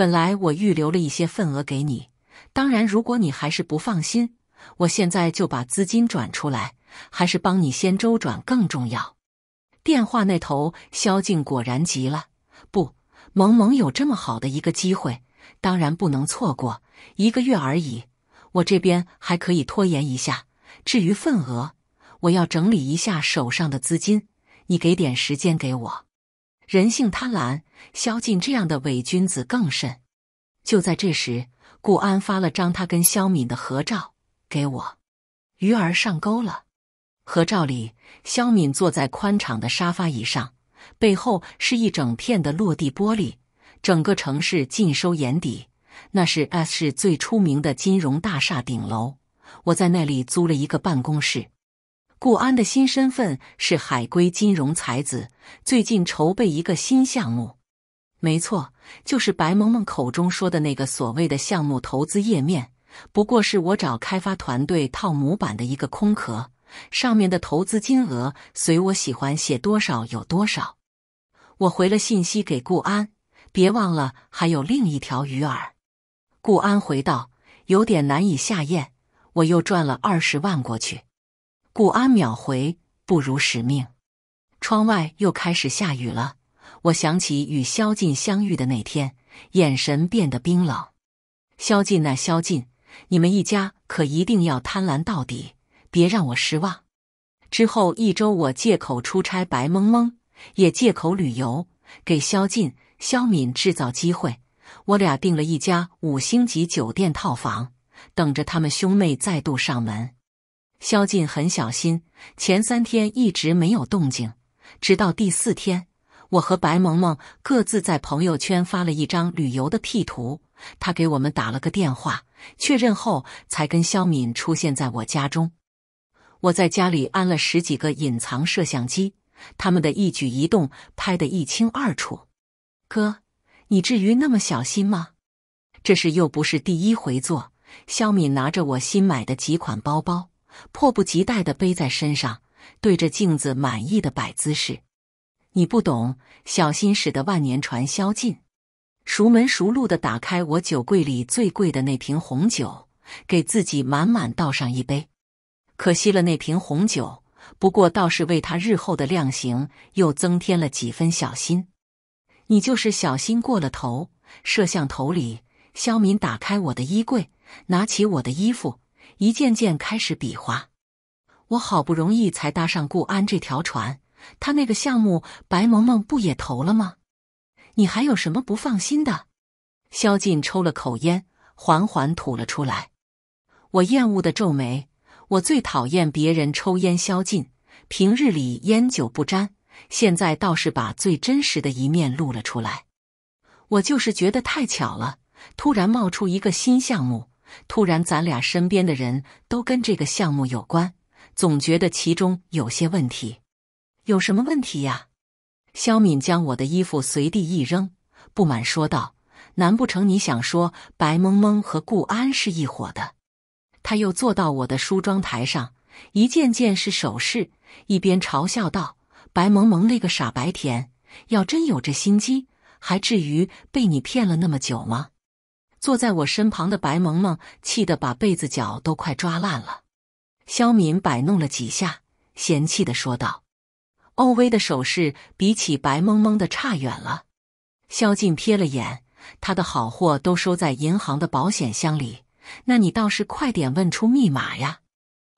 本来我预留了一些份额给你，当然，如果你还是不放心，我现在就把资金转出来，还是帮你先周转更重要。电话那头，萧静果然急了。不，萌萌有这么好的一个机会，当然不能错过。一个月而已，我这边还可以拖延一下。至于份额，我要整理一下手上的资金，你给点时间给我。人性贪婪，萧劲这样的伪君子更甚。就在这时，顾安发了张他跟萧敏的合照给我，鱼儿上钩了。合照里，萧敏坐在宽敞的沙发椅上，背后是一整片的落地玻璃，整个城市尽收眼底。那是 S 市最出名的金融大厦顶楼，我在那里租了一个办公室。顾安的新身份是海归金融才子，最近筹备一个新项目。没错，就是白萌萌口中说的那个所谓的项目投资页面，不过是我找开发团队套模板的一个空壳，上面的投资金额随我喜欢写多少有多少。我回了信息给顾安，别忘了还有另一条鱼饵。顾安回道：“有点难以下咽。”我又赚了二十万过去。故安秒回，不辱使命。窗外又开始下雨了。我想起与萧晋相遇的那天，眼神变得冰冷。萧晋，那萧晋，你们一家可一定要贪婪到底，别让我失望。之后一周，我借口出差，白蒙蒙也借口旅游，给萧晋、萧敏制造机会。我俩订了一家五星级酒店套房，等着他们兄妹再度上门。萧劲很小心，前三天一直没有动静，直到第四天，我和白萌萌各自在朋友圈发了一张旅游的 P 图，他给我们打了个电话确认后，才跟肖敏出现在我家中。我在家里安了十几个隐藏摄像机，他们的一举一动拍得一清二楚。哥，你至于那么小心吗？这事又不是第一回做。肖敏拿着我新买的几款包包。迫不及待的背在身上，对着镜子满意的摆姿势。你不懂，小心驶得万年船。萧尽。熟门熟路的打开我酒柜里最贵的那瓶红酒，给自己满满倒上一杯。可惜了那瓶红酒，不过倒是为他日后的量刑又增添了几分小心。你就是小心过了头。摄像头里，萧敏打开我的衣柜，拿起我的衣服。一件件开始比划，我好不容易才搭上顾安这条船。他那个项目，白萌萌不也投了吗？你还有什么不放心的？萧劲抽了口烟，缓缓吐了出来。我厌恶的皱眉，我最讨厌别人抽烟。萧劲平日里烟酒不沾，现在倒是把最真实的一面露了出来。我就是觉得太巧了，突然冒出一个新项目。突然，咱俩身边的人都跟这个项目有关，总觉得其中有些问题。有什么问题呀？肖敏将我的衣服随地一扔，不满说道：“难不成你想说白蒙蒙和顾安是一伙的？”他又坐到我的梳妆台上，一件件是首饰，一边嘲笑道：“白蒙蒙那个傻白甜，要真有这心机，还至于被你骗了那么久吗？”坐在我身旁的白萌萌气得把被子角都快抓烂了。肖敏摆弄了几下，嫌弃的说道：“欧威的首饰比起白萌萌的差远了。”肖进瞥了眼，他的好货都收在银行的保险箱里。那你倒是快点问出密码呀！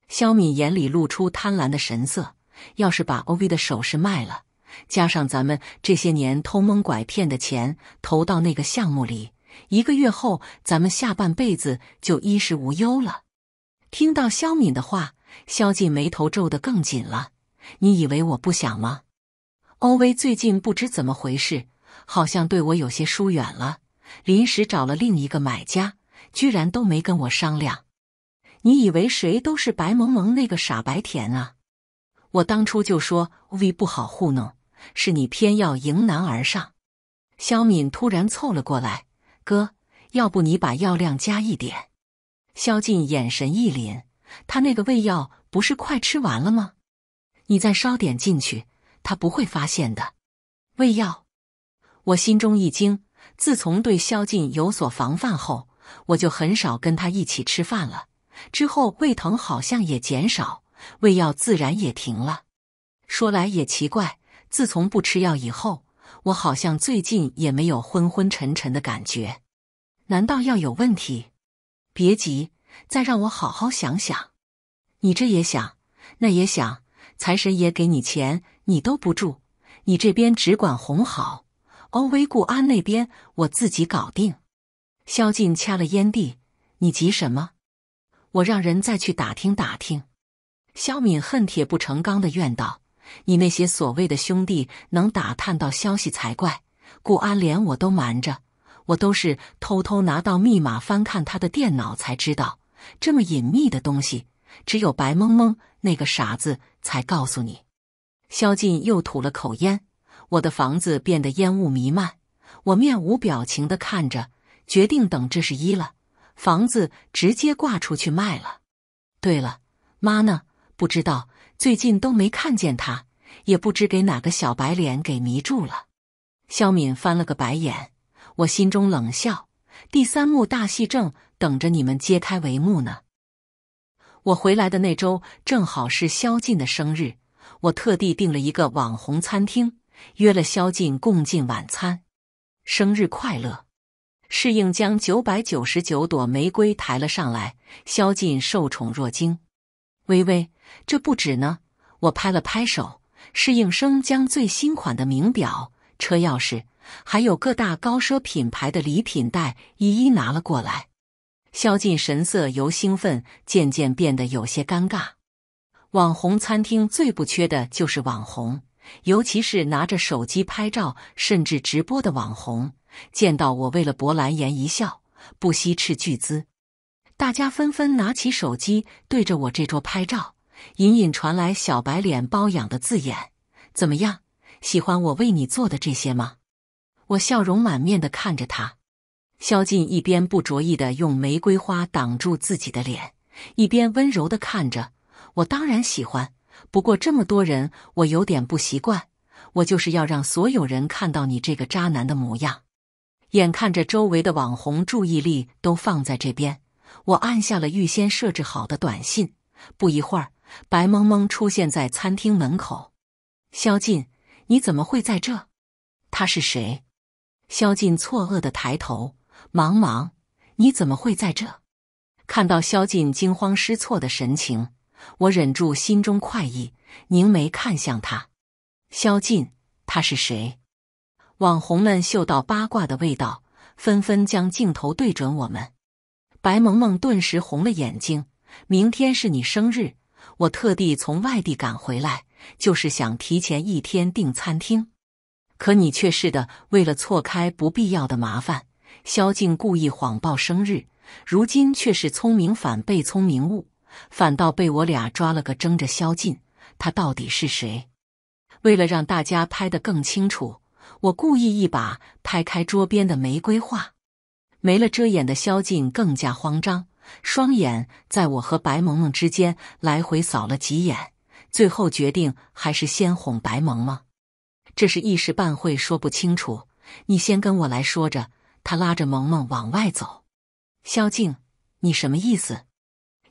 肖敏眼里露出贪婪的神色。要是把欧威的首饰卖了，加上咱们这些年偷蒙拐骗的钱，投到那个项目里。一个月后，咱们下半辈子就衣食无忧了。听到肖敏的话，肖晋眉头皱得更紧了。你以为我不想吗？欧威最近不知怎么回事，好像对我有些疏远了。临时找了另一个买家，居然都没跟我商量。你以为谁都是白萌萌那个傻白甜啊？我当初就说欧威不好糊弄，是你偏要迎难而上。肖敏突然凑了过来。哥，要不你把药量加一点？萧劲眼神一凛，他那个胃药不是快吃完了吗？你再烧点进去，他不会发现的。胃药，我心中一惊。自从对萧劲有所防范后，我就很少跟他一起吃饭了。之后胃疼好像也减少，胃药自然也停了。说来也奇怪，自从不吃药以后。我好像最近也没有昏昏沉沉的感觉，难道要有问题？别急，再让我好好想想。你这也想，那也想，财神爷给你钱你都不住，你这边只管哄好，欧威固安那边我自己搞定。萧敬掐了烟蒂，你急什么？我让人再去打听打听。萧敏恨铁不成钢的怨道。你那些所谓的兄弟能打探到消息才怪。顾安连我都瞒着，我都是偷偷拿到密码，翻看他的电脑才知道。这么隐秘的东西，只有白蒙蒙那个傻子才告诉你。萧劲又吐了口烟，我的房子变得烟雾弥漫。我面无表情的看着，决定等这是一了，房子直接挂出去卖了。对了，妈呢？不知道。最近都没看见他，也不知给哪个小白脸给迷住了。肖敏翻了个白眼，我心中冷笑。第三幕大戏正等着你们揭开帷幕呢。我回来的那周正好是萧进的生日，我特地订了一个网红餐厅，约了萧进共进晚餐。生日快乐！侍应将九百九十九朵玫瑰抬了上来，萧进受宠若惊。微微，这不止呢！我拍了拍手，侍应生将最新款的名表、车钥匙，还有各大高奢品牌的礼品袋一一拿了过来。萧晋神色由兴奋渐渐变得有些尴尬。网红餐厅最不缺的就是网红，尤其是拿着手机拍照甚至直播的网红。见到我为了博蓝颜一笑，不惜斥巨资。大家纷纷拿起手机对着我这桌拍照，隐隐传来“小白脸包养”的字眼。怎么样，喜欢我为你做的这些吗？我笑容满面的看着他，萧劲一边不着意的用玫瑰花挡住自己的脸，一边温柔的看着我。当然喜欢，不过这么多人，我有点不习惯。我就是要让所有人看到你这个渣男的模样。眼看着周围的网红注意力都放在这边。我按下了预先设置好的短信，不一会儿，白蒙蒙出现在餐厅门口。萧劲，你怎么会在这？他是谁？萧劲错愕的抬头，茫茫，你怎么会在这？看到萧劲惊慌失措的神情，我忍住心中快意，凝眉看向他。萧劲，他是谁？网红们嗅到八卦的味道，纷纷将镜头对准我们。白萌萌顿时红了眼睛。明天是你生日，我特地从外地赶回来，就是想提前一天订餐厅。可你却是的，为了错开不必要的麻烦，萧静故意谎报生日。如今却是聪明反被聪明误，反倒被我俩抓了个正着。萧敬。他到底是谁？为了让大家拍得更清楚，我故意一把拍开桌边的玫瑰花。没了遮掩的萧静更加慌张，双眼在我和白萌萌之间来回扫了几眼，最后决定还是先哄白萌萌。这是一时半会说不清楚，你先跟我来说着。他拉着萌萌往外走。萧静，你什么意思？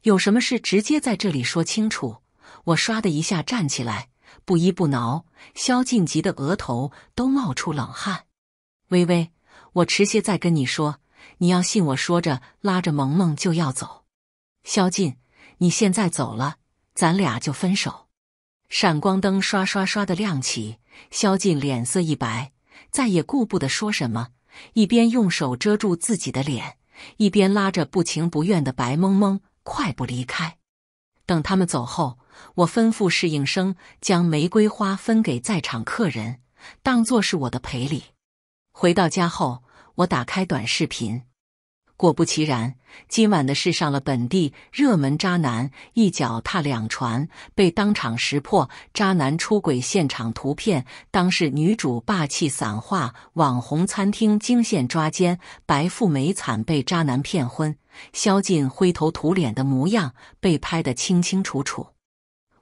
有什么事直接在这里说清楚。我唰的一下站起来，不依不挠。萧静急得额头都冒出冷汗。微微，我迟些再跟你说。你要信我说着，拉着萌萌就要走。萧劲，你现在走了，咱俩就分手。闪光灯刷刷刷的亮起，萧劲脸色一白，再也顾不得说什么，一边用手遮住自己的脸，一边拉着不情不愿的白萌萌快步离开。等他们走后，我吩咐侍应生将玫瑰花分给在场客人，当作是我的赔礼。回到家后，我打开短视频。果不其然，今晚的事上了本地热门。渣男一脚踏两船，被当场识破。渣男出轨现场图片，当是女主霸气散画，网红餐厅惊现抓奸。白富美惨被渣男骗婚，萧劲灰头土脸的模样被拍得清清楚楚。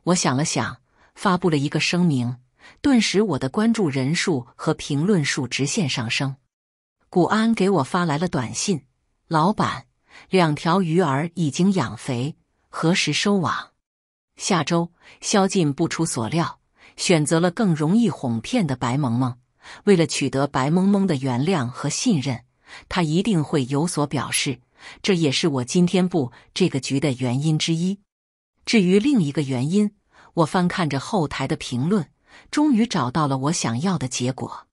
我想了想，发布了一个声明，顿时我的关注人数和评论数直线上升。古安给我发来了短信。老板，两条鱼儿已经养肥，何时收网？下周，萧进不出所料，选择了更容易哄骗的白萌萌。为了取得白萌萌的原谅和信任，他一定会有所表示。这也是我今天布这个局的原因之一。至于另一个原因，我翻看着后台的评论，终于找到了我想要的结果。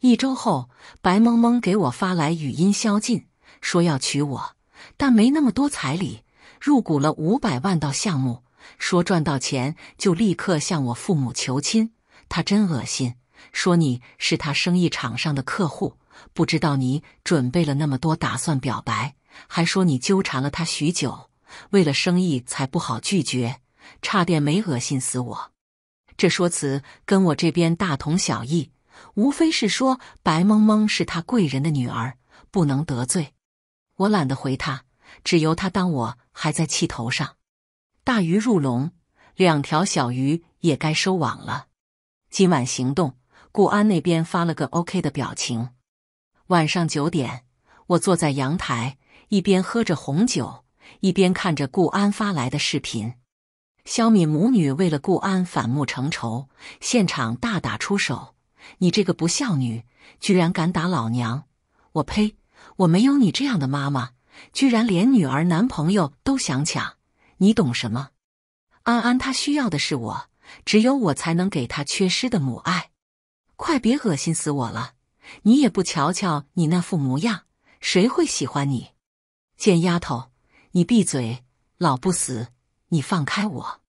一周后，白萌萌给我发来语音，萧禁：“说要娶我，但没那么多彩礼。入股了五百万到项目，说赚到钱就立刻向我父母求亲。他真恶心！说你是他生意场上的客户，不知道你准备了那么多，打算表白，还说你纠缠了他许久，为了生意才不好拒绝，差点没恶心死我。这说辞跟我这边大同小异，无非是说白蒙蒙是他贵人的女儿，不能得罪。我懒得回他，只由他当我还在气头上。大鱼入笼，两条小鱼也该收网了。今晚行动，顾安那边发了个 OK 的表情。晚上九点，我坐在阳台，一边喝着红酒，一边看着顾安发来的视频。肖敏母女为了顾安反目成仇，现场大打出手。你这个不孝女，居然敢打老娘！我呸。我没有你这样的妈妈，居然连女儿男朋友都想抢，你懂什么？安安她需要的是我，只有我才能给她缺失的母爱。快别恶心死我了！你也不瞧瞧你那副模样，谁会喜欢你？贱丫头，你闭嘴！老不死，你放开我！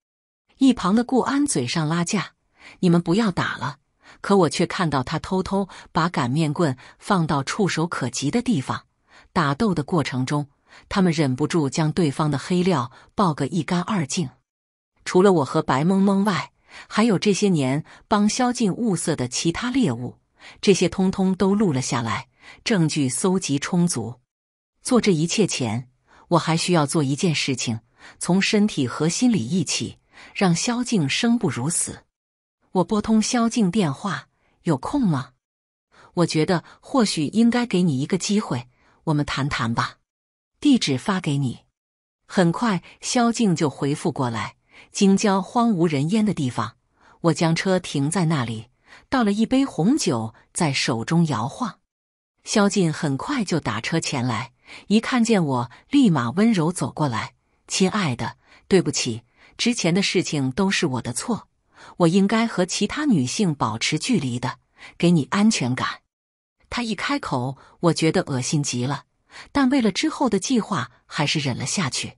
一旁的顾安嘴上拉架：“你们不要打了。”可我却看到他偷偷把擀面棍放到触手可及的地方。打斗的过程中，他们忍不住将对方的黑料爆个一干二净。除了我和白蒙蒙外，还有这些年帮萧静物色的其他猎物，这些通通都录了下来，证据搜集充足。做这一切前，我还需要做一件事情：从身体和心理一起，让萧静生不如死。我拨通萧静电话，有空吗？我觉得或许应该给你一个机会，我们谈谈吧。地址发给你。很快，萧静就回复过来，京郊荒无人烟的地方。我将车停在那里，倒了一杯红酒在手中摇晃。萧静很快就打车前来，一看见我，立马温柔走过来：“亲爱的，对不起，之前的事情都是我的错。”我应该和其他女性保持距离的，给你安全感。他一开口，我觉得恶心极了，但为了之后的计划，还是忍了下去。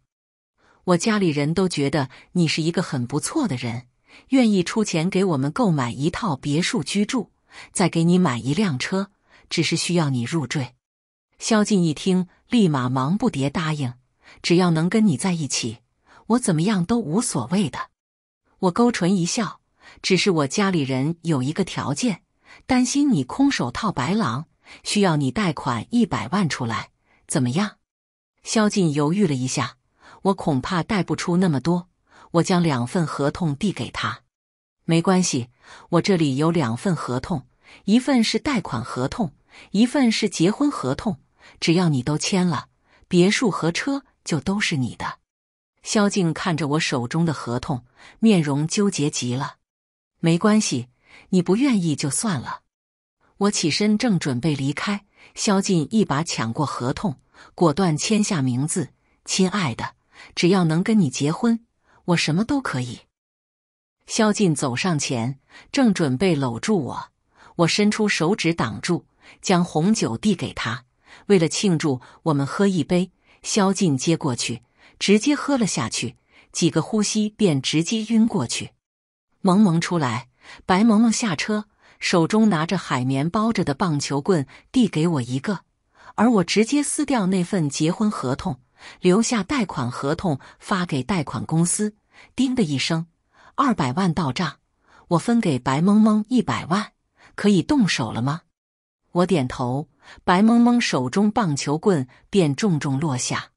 我家里人都觉得你是一个很不错的人，愿意出钱给我们购买一套别墅居住，再给你买一辆车，只是需要你入赘。萧静一听，立马忙不迭答应，只要能跟你在一起，我怎么样都无所谓的。我勾唇一笑，只是我家里人有一个条件，担心你空手套白狼，需要你贷款一百万出来，怎么样？萧劲犹豫了一下，我恐怕贷不出那么多。我将两份合同递给他，没关系，我这里有两份合同，一份是贷款合同，一份是结婚合同，只要你都签了，别墅和车就都是你的。萧静看着我手中的合同，面容纠结极了。没关系，你不愿意就算了。我起身正准备离开，萧静一把抢过合同，果断签下名字。亲爱的，只要能跟你结婚，我什么都可以。萧静走上前，正准备搂住我，我伸出手指挡住，将红酒递给他。为了庆祝，我们喝一杯。萧静接过去。直接喝了下去，几个呼吸便直接晕过去。萌萌出来，白萌萌下车，手中拿着海绵包着的棒球棍递给我一个，而我直接撕掉那份结婚合同，留下贷款合同发给贷款公司。叮的一声，二百万到账，我分给白萌萌一百万，可以动手了吗？我点头，白萌萌手中棒球棍便重重落下。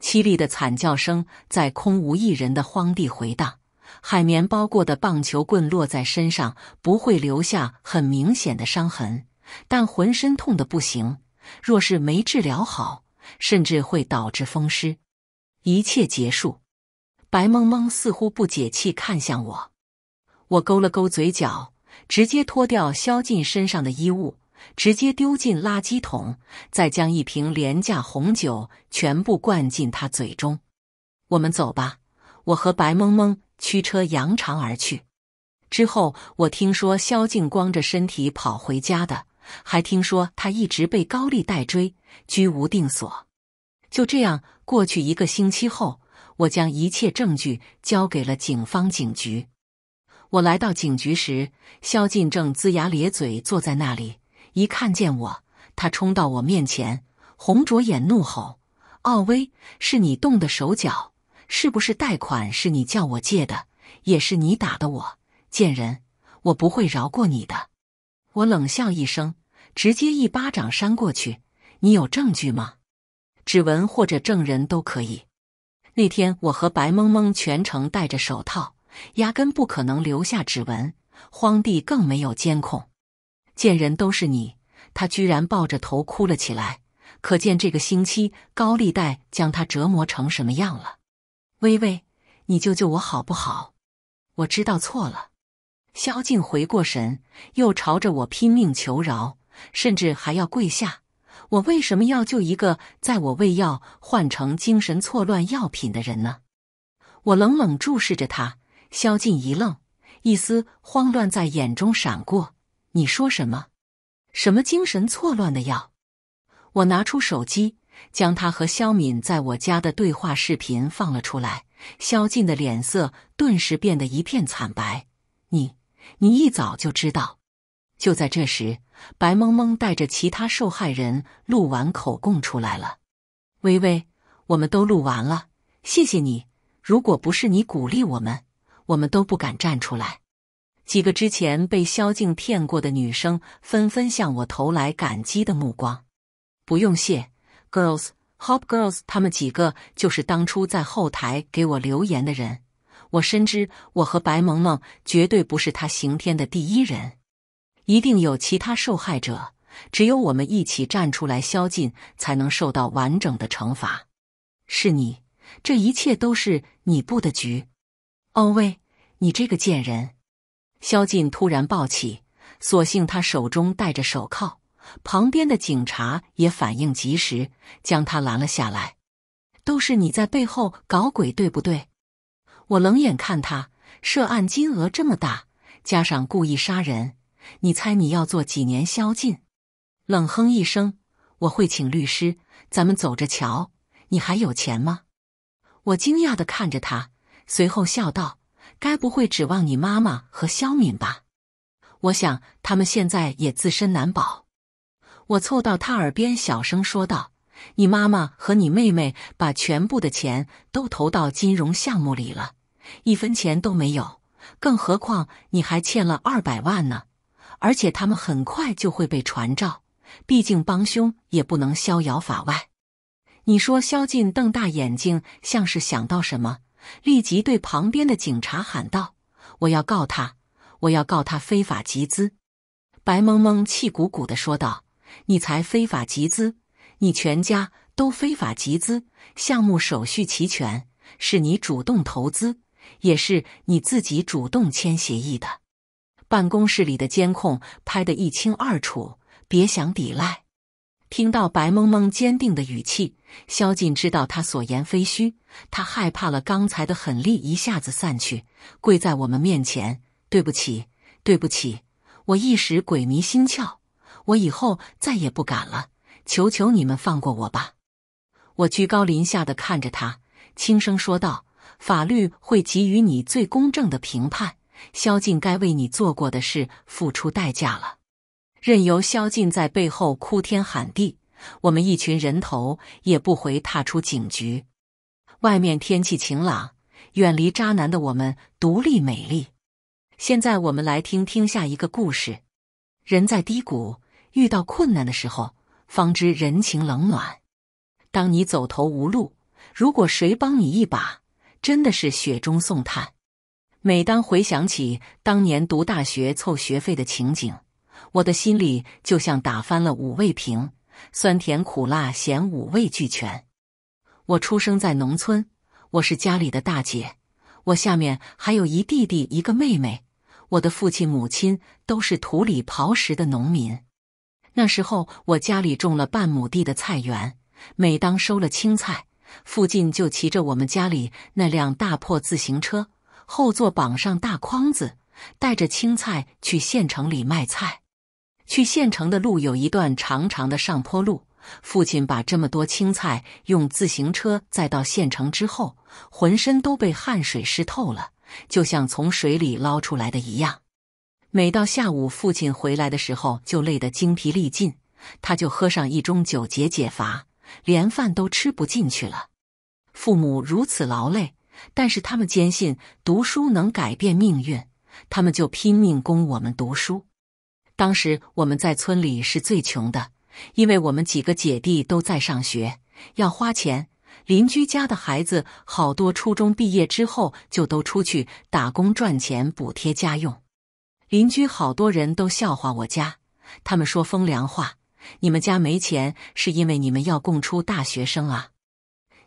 凄厉的惨叫声在空无一人的荒地回荡。海绵包过的棒球棍落在身上不会留下很明显的伤痕，但浑身痛得不行。若是没治疗好，甚至会导致风湿。一切结束，白蒙蒙似乎不解气，看向我。我勾了勾嘴角，直接脱掉萧晋身上的衣物。直接丢进垃圾桶，再将一瓶廉价红酒全部灌进他嘴中。我们走吧，我和白蒙蒙驱车扬长而去。之后，我听说萧静光着身体跑回家的，还听说他一直被高利贷追，居无定所。就这样，过去一个星期后，我将一切证据交给了警方警局。我来到警局时，萧静正龇牙咧嘴坐在那里。一看见我，他冲到我面前，红着眼怒吼：“奥威，是你动的手脚，是不是贷款是你叫我借的，也是你打的我，贱人，我不会饶过你的！”我冷笑一声，直接一巴掌扇过去：“你有证据吗？指纹或者证人都可以。那天我和白蒙蒙全程戴着手套，压根不可能留下指纹，荒地更没有监控。”见人都是你，他居然抱着头哭了起来，可见这个星期高利贷将他折磨成什么样了。微微，你救救我好不好？我知道错了。萧静回过神，又朝着我拼命求饶，甚至还要跪下。我为什么要救一个在我喂药换成精神错乱药品的人呢？我冷冷注视着他，萧静一愣，一丝慌乱在眼中闪过。你说什么？什么精神错乱的药？我拿出手机，将他和肖敏在我家的对话视频放了出来。肖晋的脸色顿时变得一片惨白。你，你一早就知道？就在这时，白蒙蒙带着其他受害人录完口供出来了。微微，我们都录完了，谢谢你。如果不是你鼓励我们，我们都不敢站出来。几个之前被萧敬骗过的女生纷纷向我投来感激的目光。不用谢，Girls，Hope Girls，他们几个就是当初在后台给我留言的人。我深知我和白萌萌绝对不是他刑天的第一人，一定有其他受害者。只有我们一起站出来，萧敬才能受到完整的惩罚。是你，这一切都是你布的局。欧威，你这个贱人！萧劲突然抱起，所幸他手中戴着手铐，旁边的警察也反应及时，将他拦了下来。都是你在背后搞鬼，对不对？我冷眼看他，涉案金额这么大，加上故意杀人，你猜你要做几年？萧劲冷哼一声：“我会请律师，咱们走着瞧。”你还有钱吗？我惊讶的看着他，随后笑道。该不会指望你妈妈和肖敏吧？我想他们现在也自身难保。我凑到他耳边小声说道：“你妈妈和你妹妹把全部的钱都投到金融项目里了，一分钱都没有。更何况你还欠了二百万呢。而且他们很快就会被传召，毕竟帮凶也不能逍遥法外。”你说，肖晋瞪大眼睛，像是想到什么。立即对旁边的警察喊道：“我要告他，我要告他非法集资！”白蒙蒙气鼓鼓地说道：“你才非法集资，你全家都非法集资，项目手续齐全，是你主动投资，也是你自己主动签协议的。办公室里的监控拍得一清二楚，别想抵赖。”听到白蒙蒙坚定的语气，萧劲知道他所言非虚。他害怕了，刚才的狠厉一下子散去，跪在我们面前：“对不起，对不起，我一时鬼迷心窍，我以后再也不敢了。求求你们放过我吧。”我居高临下的看着他，轻声说道：“法律会给予你最公正的评判，萧劲该为你做过的事付出代价了。”任由萧劲在背后哭天喊地，我们一群人头也不回踏出警局。外面天气晴朗，远离渣男的我们独立美丽。现在我们来听听下一个故事。人在低谷遇到困难的时候，方知人情冷暖。当你走投无路，如果谁帮你一把，真的是雪中送炭。每当回想起当年读大学凑学费的情景。我的心里就像打翻了五味瓶，酸甜苦辣咸五味俱全。我出生在农村，我是家里的大姐，我下面还有一弟弟一个妹妹。我的父亲母亲都是土里刨食的农民。那时候我家里种了半亩地的菜园，每当收了青菜，父亲就骑着我们家里那辆大破自行车，后座绑上大筐子，带着青菜去县城里卖菜。去县城的路有一段长长的上坡路，父亲把这么多青菜用自行车载到县城之后，浑身都被汗水湿透了，就像从水里捞出来的一样。每到下午，父亲回来的时候就累得精疲力尽，他就喝上一盅酒解解乏，连饭都吃不进去了。父母如此劳累，但是他们坚信读书能改变命运，他们就拼命供我们读书。当时我们在村里是最穷的，因为我们几个姐弟都在上学，要花钱。邻居家的孩子好多初中毕业之后就都出去打工赚钱补贴家用，邻居好多人都笑话我家，他们说风凉话：“你们家没钱是因为你们要供出大学生啊，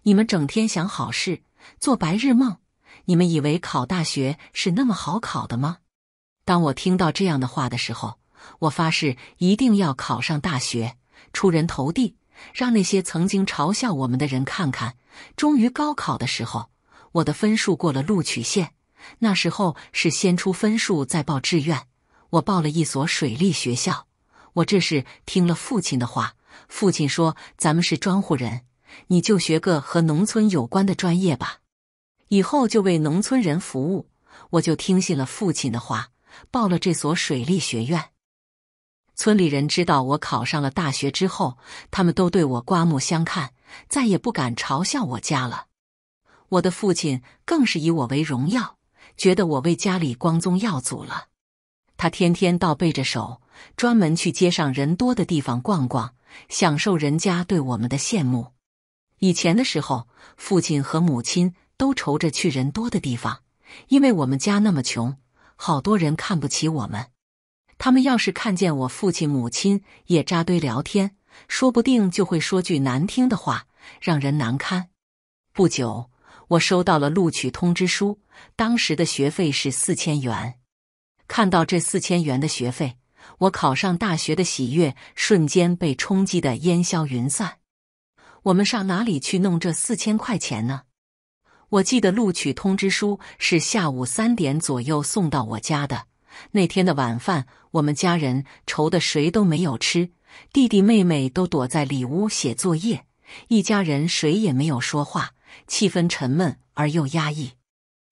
你们整天想好事，做白日梦，你们以为考大学是那么好考的吗？”当我听到这样的话的时候，我发誓一定要考上大学，出人头地，让那些曾经嘲笑我们的人看看。终于高考的时候，我的分数过了录取线。那时候是先出分数再报志愿，我报了一所水利学校。我这是听了父亲的话，父亲说咱们是庄户人，你就学个和农村有关的专业吧，以后就为农村人服务。我就听信了父亲的话，报了这所水利学院。村里人知道我考上了大学之后，他们都对我刮目相看，再也不敢嘲笑我家了。我的父亲更是以我为荣耀，觉得我为家里光宗耀祖了。他天天倒背着手，专门去街上人多的地方逛逛，享受人家对我们的羡慕。以前的时候，父亲和母亲都愁着去人多的地方，因为我们家那么穷，好多人看不起我们。他们要是看见我父亲母亲也扎堆聊天，说不定就会说句难听的话，让人难堪。不久，我收到了录取通知书，当时的学费是四千元。看到这四千元的学费，我考上大学的喜悦瞬间被冲击得烟消云散。我们上哪里去弄这四千块钱呢？我记得录取通知书是下午三点左右送到我家的，那天的晚饭。我们家人愁的谁都没有吃，弟弟妹妹都躲在里屋写作业，一家人谁也没有说话，气氛沉闷而又压抑。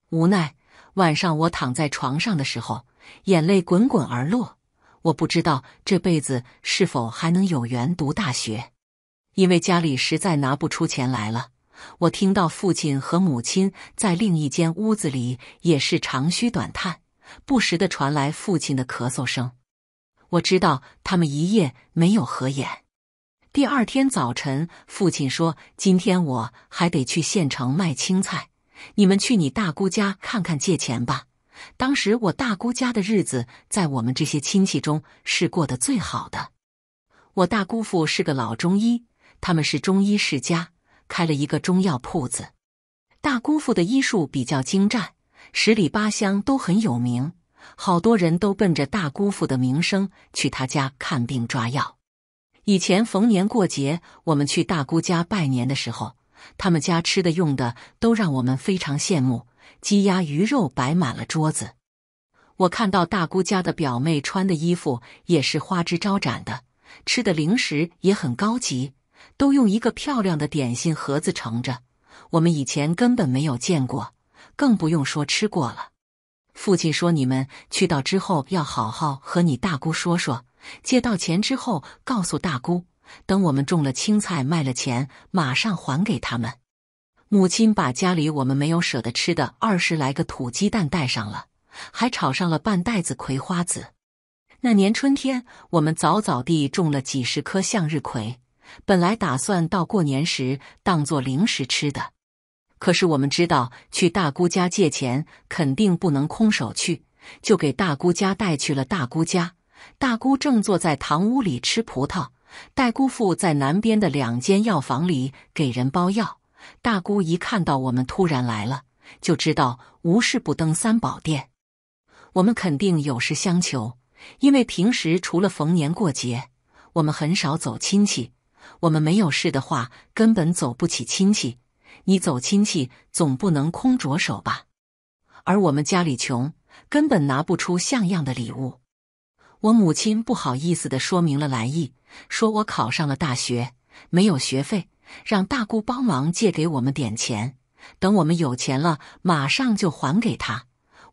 无奈，晚上我躺在床上的时候，眼泪滚滚而落。我不知道这辈子是否还能有缘读大学，因为家里实在拿不出钱来了。我听到父亲和母亲在另一间屋子里也是长吁短叹。不时的传来父亲的咳嗽声，我知道他们一夜没有合眼。第二天早晨，父亲说：“今天我还得去县城卖青菜，你们去你大姑家看看借钱吧。”当时我大姑家的日子在我们这些亲戚中是过得最好的。我大姑父是个老中医，他们是中医世家，开了一个中药铺子。大姑父的医术比较精湛。十里八乡都很有名，好多人都奔着大姑父的名声去他家看病抓药。以前逢年过节，我们去大姑家拜年的时候，他们家吃的用的都让我们非常羡慕，鸡鸭鱼肉摆满了桌子。我看到大姑家的表妹穿的衣服也是花枝招展的，吃的零食也很高级，都用一个漂亮的点心盒子盛着，我们以前根本没有见过。更不用说吃过了。父亲说：“你们去到之后要好好和你大姑说说，借到钱之后告诉大姑，等我们种了青菜卖了钱，马上还给他们。”母亲把家里我们没有舍得吃的二十来个土鸡蛋带上了，还炒上了半袋子葵花籽。那年春天，我们早早地种了几十棵向日葵，本来打算到过年时当做零食吃的。可是我们知道去大姑家借钱，肯定不能空手去，就给大姑家带去了。大姑家，大姑正坐在堂屋里吃葡萄，戴姑父在南边的两间药房里给人包药。大姑一看到我们突然来了，就知道无事不登三宝殿，我们肯定有事相求。因为平时除了逢年过节，我们很少走亲戚。我们没有事的话，根本走不起亲戚。你走亲戚总不能空着手吧？而我们家里穷，根本拿不出像样的礼物。我母亲不好意思地说明了来意，说我考上了大学，没有学费，让大姑帮忙借给我们点钱，等我们有钱了马上就还给她。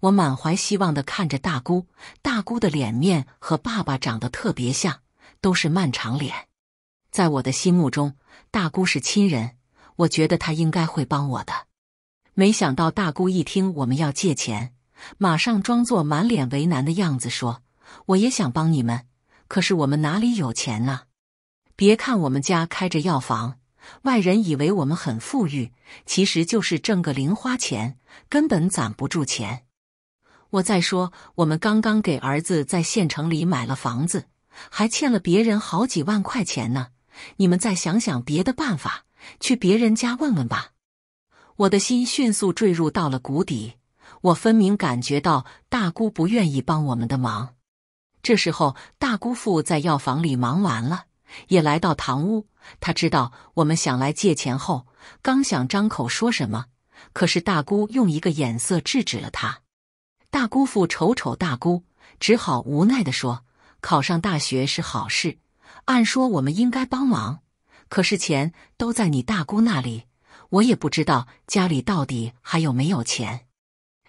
我满怀希望地看着大姑，大姑的脸面和爸爸长得特别像，都是漫长脸，在我的心目中，大姑是亲人。我觉得他应该会帮我的，没想到大姑一听我们要借钱，马上装作满脸为难的样子说：“我也想帮你们，可是我们哪里有钱呢？别看我们家开着药房，外人以为我们很富裕，其实就是挣个零花钱，根本攒不住钱。我再说，我们刚刚给儿子在县城里买了房子，还欠了别人好几万块钱呢。你们再想想别的办法。”去别人家问问吧。我的心迅速坠入到了谷底。我分明感觉到大姑不愿意帮我们的忙。这时候，大姑父在药房里忙完了，也来到堂屋。他知道我们想来借钱后，刚想张口说什么，可是大姑用一个眼色制止了他。大姑父瞅瞅大姑，只好无奈地说：“考上大学是好事，按说我们应该帮忙。”可是钱都在你大姑那里，我也不知道家里到底还有没有钱。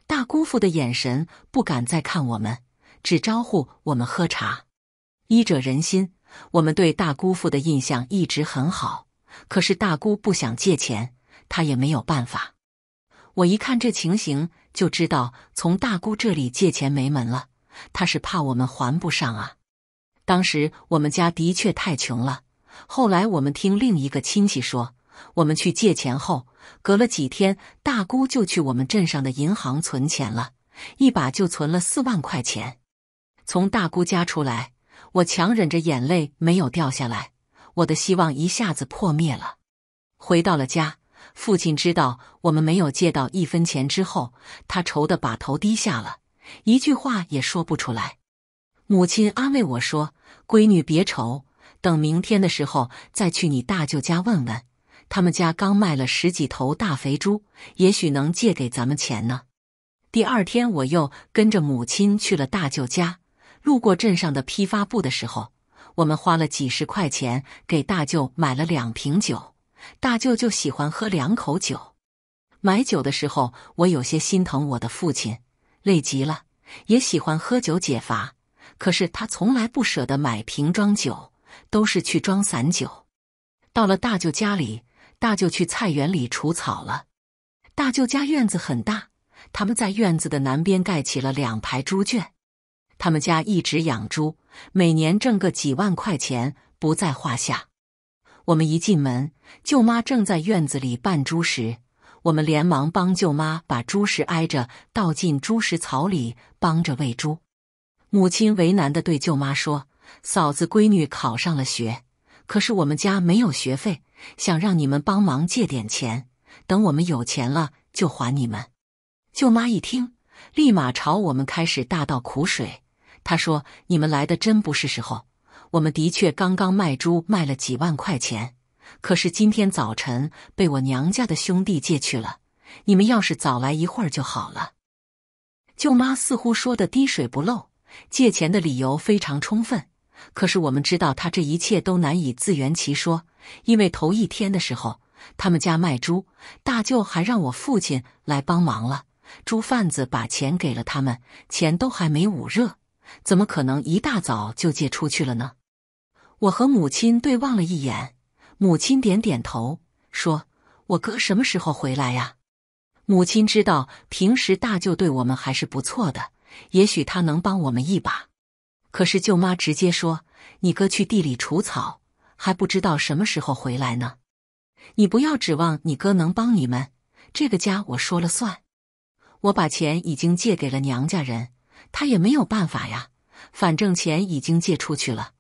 大姑父的眼神不敢再看我们，只招呼我们喝茶。医者仁心，我们对大姑父的印象一直很好。可是大姑不想借钱，他也没有办法。我一看这情形，就知道从大姑这里借钱没门了。他是怕我们还不上啊。当时我们家的确太穷了。后来我们听另一个亲戚说，我们去借钱后，隔了几天，大姑就去我们镇上的银行存钱了，一把就存了四万块钱。从大姑家出来，我强忍着眼泪没有掉下来，我的希望一下子破灭了。回到了家，父亲知道我们没有借到一分钱之后，他愁得把头低下了，一句话也说不出来。母亲安慰我说：“闺女，别愁。”等明天的时候再去你大舅家问问，他们家刚卖了十几头大肥猪，也许能借给咱们钱呢。第二天，我又跟着母亲去了大舅家。路过镇上的批发部的时候，我们花了几十块钱给大舅买了两瓶酒。大舅就喜欢喝两口酒。买酒的时候，我有些心疼我的父亲，累极了，也喜欢喝酒解乏，可是他从来不舍得买瓶装酒。都是去装散酒。到了大舅家里，大舅去菜园里除草了。大舅家院子很大，他们在院子的南边盖起了两排猪圈。他们家一直养猪，每年挣个几万块钱不在话下。我们一进门，舅妈正在院子里拌猪食，我们连忙帮舅妈把猪食挨着倒进猪食槽里，帮着喂猪。母亲为难地对舅妈说。嫂子闺女考上了学，可是我们家没有学费，想让你们帮忙借点钱，等我们有钱了就还你们。舅妈一听，立马朝我们开始大倒苦水。她说：“你们来的真不是时候，我们的确刚刚卖猪卖了几万块钱，可是今天早晨被我娘家的兄弟借去了。你们要是早来一会儿就好了。”舅妈似乎说的滴水不漏，借钱的理由非常充分。可是我们知道，他这一切都难以自圆其说，因为头一天的时候，他们家卖猪，大舅还让我父亲来帮忙了。猪贩子把钱给了他们，钱都还没捂热，怎么可能一大早就借出去了呢？我和母亲对望了一眼，母亲点点头说：“我哥什么时候回来呀？”母亲知道，平时大舅对我们还是不错的，也许他能帮我们一把。可是舅妈直接说：“你哥去地里除草，还不知道什么时候回来呢。你不要指望你哥能帮你们，这个家我说了算。我把钱已经借给了娘家人，他也没有办法呀。反正钱已经借出去了，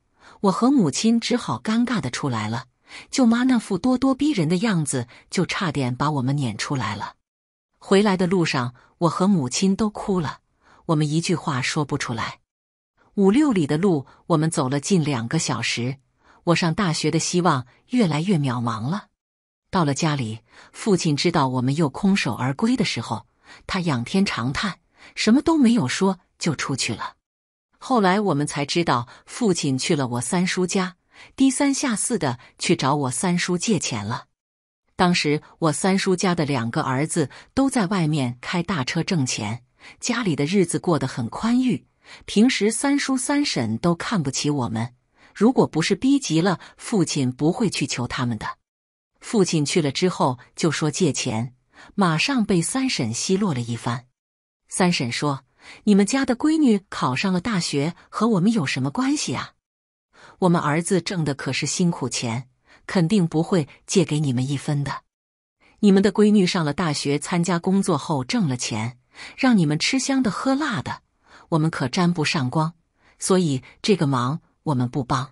我和母亲只好尴尬的出来了。舅妈那副咄咄逼人的样子，就差点把我们撵出来了。回来的路上，我和母亲都哭了，我们一句话说不出来。”五六里的路，我们走了近两个小时。我上大学的希望越来越渺茫了。到了家里，父亲知道我们又空手而归的时候，他仰天长叹，什么都没有说，就出去了。后来我们才知道，父亲去了我三叔家，低三下四的去找我三叔借钱了。当时我三叔家的两个儿子都在外面开大车挣钱，家里的日子过得很宽裕。平时三叔三婶都看不起我们，如果不是逼急了，父亲不会去求他们的。父亲去了之后就说借钱，马上被三婶奚落了一番。三婶说：“你们家的闺女考上了大学，和我们有什么关系啊？我们儿子挣的可是辛苦钱，肯定不会借给你们一分的。你们的闺女上了大学，参加工作后挣了钱，让你们吃香的喝辣的。”我们可沾不上光，所以这个忙我们不帮。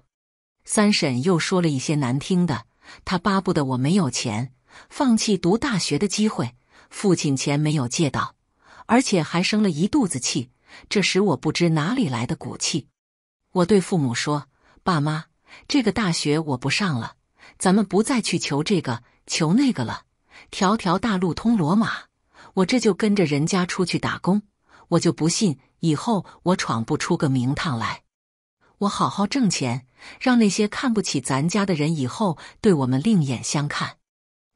三婶又说了一些难听的，她巴不得我没有钱，放弃读大学的机会。父亲钱没有借到，而且还生了一肚子气，这使我不知哪里来的骨气。我对父母说：“爸妈，这个大学我不上了，咱们不再去求这个求那个了。条条大路通罗马，我这就跟着人家出去打工。我就不信。”以后我闯不出个名堂来，我好好挣钱，让那些看不起咱家的人以后对我们另眼相看。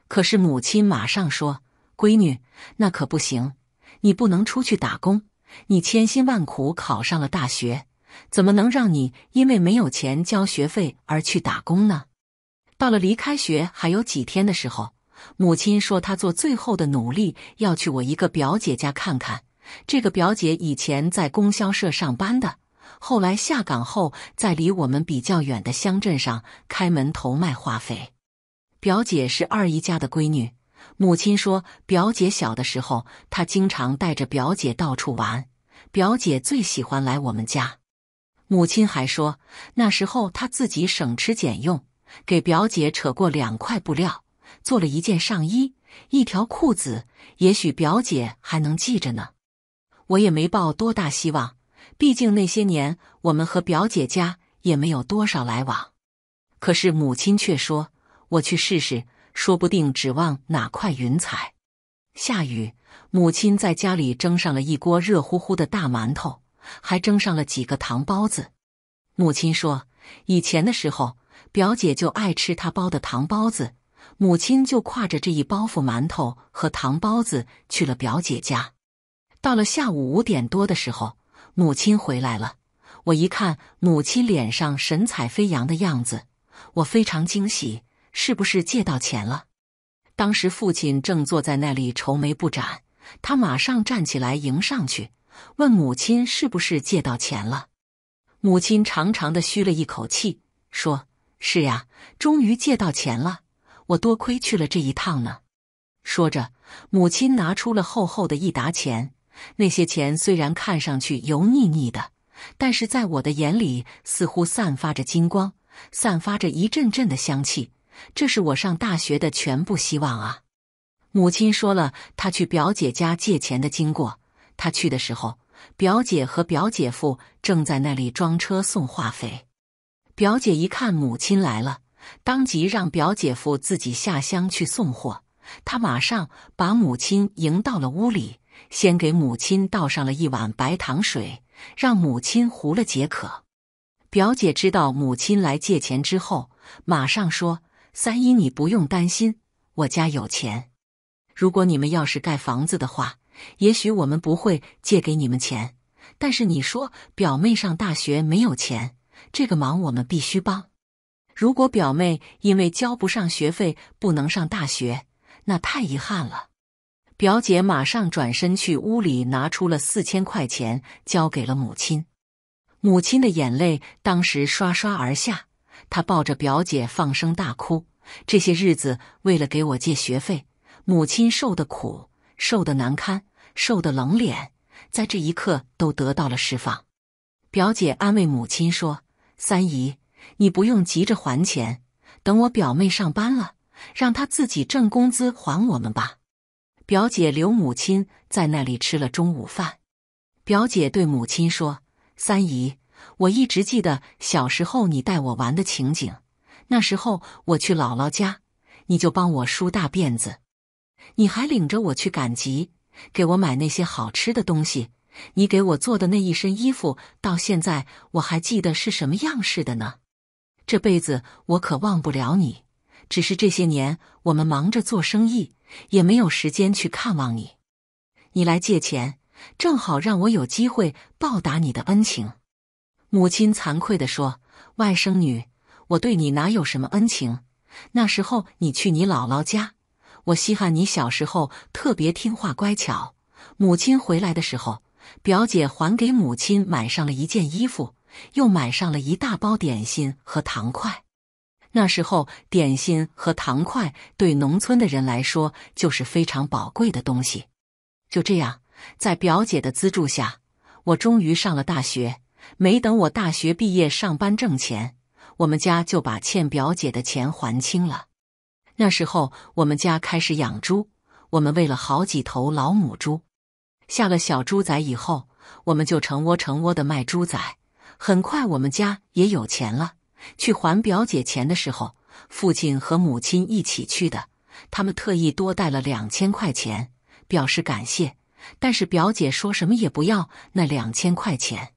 可是母亲马上说：“闺女，那可不行，你不能出去打工。你千辛万苦考上了大学，怎么能让你因为没有钱交学费而去打工呢？”到了离开学还有几天的时候，母亲说她做最后的努力要去我一个表姐家看看。这个表姐以前在供销社上班的，后来下岗后在离我们比较远的乡镇上开门头卖化肥。表姐是二姨家的闺女，母亲说，表姐小的时候，她经常带着表姐到处玩，表姐最喜欢来我们家。母亲还说，那时候她自己省吃俭用，给表姐扯过两块布料，做了一件上衣，一条裤子。也许表姐还能记着呢。我也没抱多大希望，毕竟那些年我们和表姐家也没有多少来往。可是母亲却说：“我去试试，说不定指望哪块云彩下雨。”母亲在家里蒸上了一锅热乎乎的大馒头，还蒸上了几个糖包子。母亲说：“以前的时候，表姐就爱吃她包的糖包子。”母亲就挎着这一包袱馒头和糖包子去了表姐家。到了下午五点多的时候，母亲回来了。我一看母亲脸上神采飞扬的样子，我非常惊喜，是不是借到钱了？当时父亲正坐在那里愁眉不展，他马上站起来迎上去，问母亲是不是借到钱了。母亲长长的吁了一口气，说：“是呀，终于借到钱了，我多亏去了这一趟呢。”说着，母亲拿出了厚厚的一沓钱。那些钱虽然看上去油腻腻的，但是在我的眼里似乎散发着金光，散发着一阵阵的香气。这是我上大学的全部希望啊！母亲说了，她去表姐家借钱的经过。她去的时候，表姐和表姐夫正在那里装车送化肥。表姐一看母亲来了，当即让表姐夫自己下乡去送货。她马上把母亲迎到了屋里。先给母亲倒上了一碗白糖水，让母亲糊了解渴。表姐知道母亲来借钱之后，马上说：“三姨，你不用担心，我家有钱。如果你们要是盖房子的话，也许我们不会借给你们钱。但是你说表妹上大学没有钱，这个忙我们必须帮。如果表妹因为交不上学费不能上大学，那太遗憾了。”表姐马上转身去屋里，拿出了四千块钱，交给了母亲。母亲的眼泪当时刷刷而下，她抱着表姐放声大哭。这些日子为了给我借学费，母亲受的苦、受的难堪、受的冷脸，在这一刻都得到了释放。表姐安慰母亲说：“三姨，你不用急着还钱，等我表妹上班了，让她自己挣工资还我们吧。”表姐留母亲在那里吃了中午饭，表姐对母亲说：“三姨，我一直记得小时候你带我玩的情景。那时候我去姥姥家，你就帮我梳大辫子，你还领着我去赶集，给我买那些好吃的东西。你给我做的那一身衣服，到现在我还记得是什么样式的呢。这辈子我可忘不了你。”只是这些年我们忙着做生意，也没有时间去看望你。你来借钱，正好让我有机会报答你的恩情。母亲惭愧的说：“外甥女，我对你哪有什么恩情？那时候你去你姥姥家，我稀罕你小时候特别听话乖巧。母亲回来的时候，表姐还给母亲买上了一件衣服，又买上了一大包点心和糖块。”那时候，点心和糖块对农村的人来说就是非常宝贵的东西。就这样，在表姐的资助下，我终于上了大学。没等我大学毕业上班挣钱，我们家就把欠表姐的钱还清了。那时候，我们家开始养猪，我们喂了好几头老母猪，下了小猪仔以后，我们就成窝成窝的卖猪仔，很快我们家也有钱了。去还表姐钱的时候，父亲和母亲一起去的。他们特意多带了两千块钱，表示感谢。但是表姐说什么也不要那两千块钱。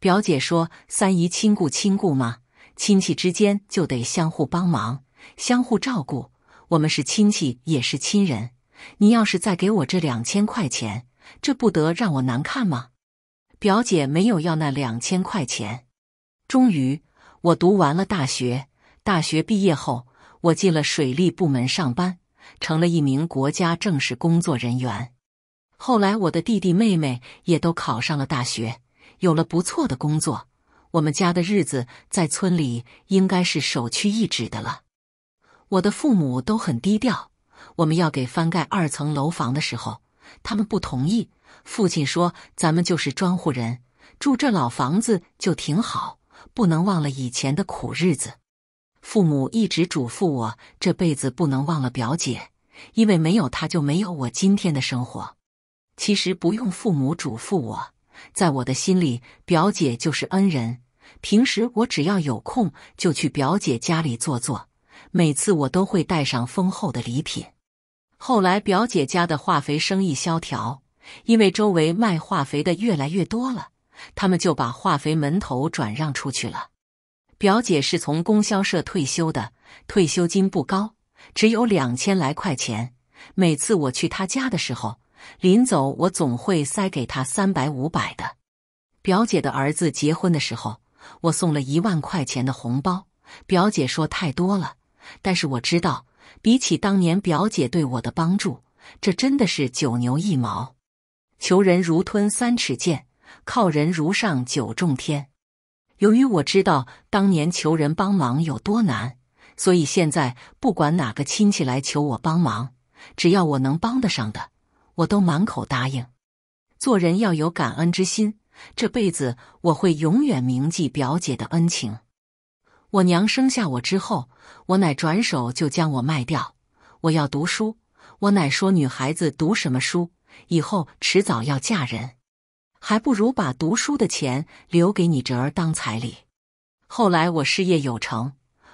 表姐说：“三姨亲故，亲故吗？亲戚之间就得相互帮忙，相互照顾。我们是亲戚，也是亲人。你要是再给我这两千块钱，这不得让我难看吗？”表姐没有要那两千块钱。终于。我读完了大学，大学毕业后，我进了水利部门上班，成了一名国家正式工作人员。后来，我的弟弟妹妹也都考上了大学，有了不错的工作。我们家的日子在村里应该是首屈一指的了。我的父母都很低调。我们要给翻盖二层楼房的时候，他们不同意。父亲说：“咱们就是庄户人，住这老房子就挺好。”不能忘了以前的苦日子，父母一直嘱咐我这辈子不能忘了表姐，因为没有她就没有我今天的生活。其实不用父母嘱咐我，在我的心里，表姐就是恩人。平时我只要有空就去表姐家里坐坐，每次我都会带上丰厚的礼品。后来表姐家的化肥生意萧条，因为周围卖化肥的越来越多了。他们就把化肥门头转让出去了。表姐是从供销社退休的，退休金不高，只有两千来块钱。每次我去她家的时候，临走我总会塞给她三百五百的。表姐的儿子结婚的时候，我送了一万块钱的红包。表姐说太多了，但是我知道，比起当年表姐对我的帮助，这真的是九牛一毛。求人如吞三尺剑。靠人如上九重天。由于我知道当年求人帮忙有多难，所以现在不管哪个亲戚来求我帮忙，只要我能帮得上的，我都满口答应。做人要有感恩之心，这辈子我会永远铭记表姐的恩情。我娘生下我之后，我奶转手就将我卖掉。我要读书，我奶说女孩子读什么书，以后迟早要嫁人。还不如把读书的钱留给你侄儿当彩礼。后来我事业有成，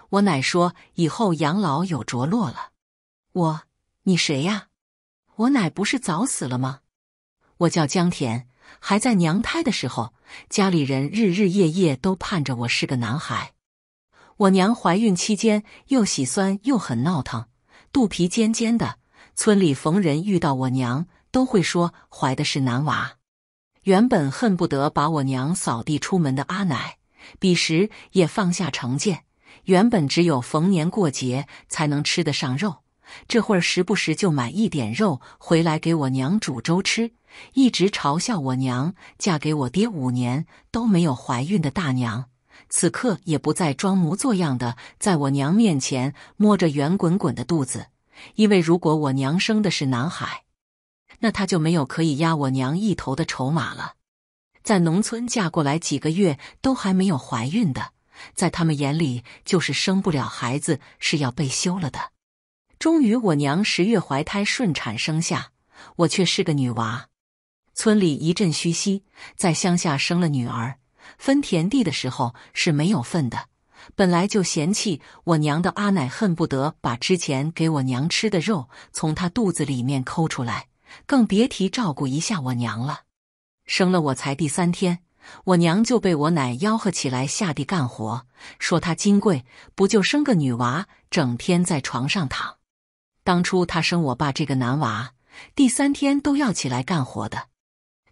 我奶说以后养老有着落了。我，你谁呀？我奶不是早死了吗？我叫江甜，还在娘胎的时候，家里人日日夜夜都盼着我是个男孩。我娘怀孕期间又喜酸又很闹腾，肚皮尖尖的，村里逢人遇到我娘都会说怀的是男娃。原本恨不得把我娘扫地出门的阿奶，彼时也放下成见。原本只有逢年过节才能吃得上肉，这会儿时不时就买一点肉回来给我娘煮粥吃。一直嘲笑我娘嫁给我爹五年都没有怀孕的大娘，此刻也不再装模作样的在我娘面前摸着圆滚滚的肚子，因为如果我娘生的是男孩。那他就没有可以压我娘一头的筹码了。在农村嫁过来几个月都还没有怀孕的，在他们眼里就是生不了孩子是要被休了的。终于我娘十月怀胎顺产生下我，却是个女娃。村里一阵嘘唏，在乡下生了女儿，分田地的时候是没有份的。本来就嫌弃我娘的阿奶，恨不得把之前给我娘吃的肉从她肚子里面抠出来。更别提照顾一下我娘了。生了我才第三天，我娘就被我奶吆喝起来下地干活，说她金贵，不就生个女娃，整天在床上躺。当初她生我爸这个男娃，第三天都要起来干活的。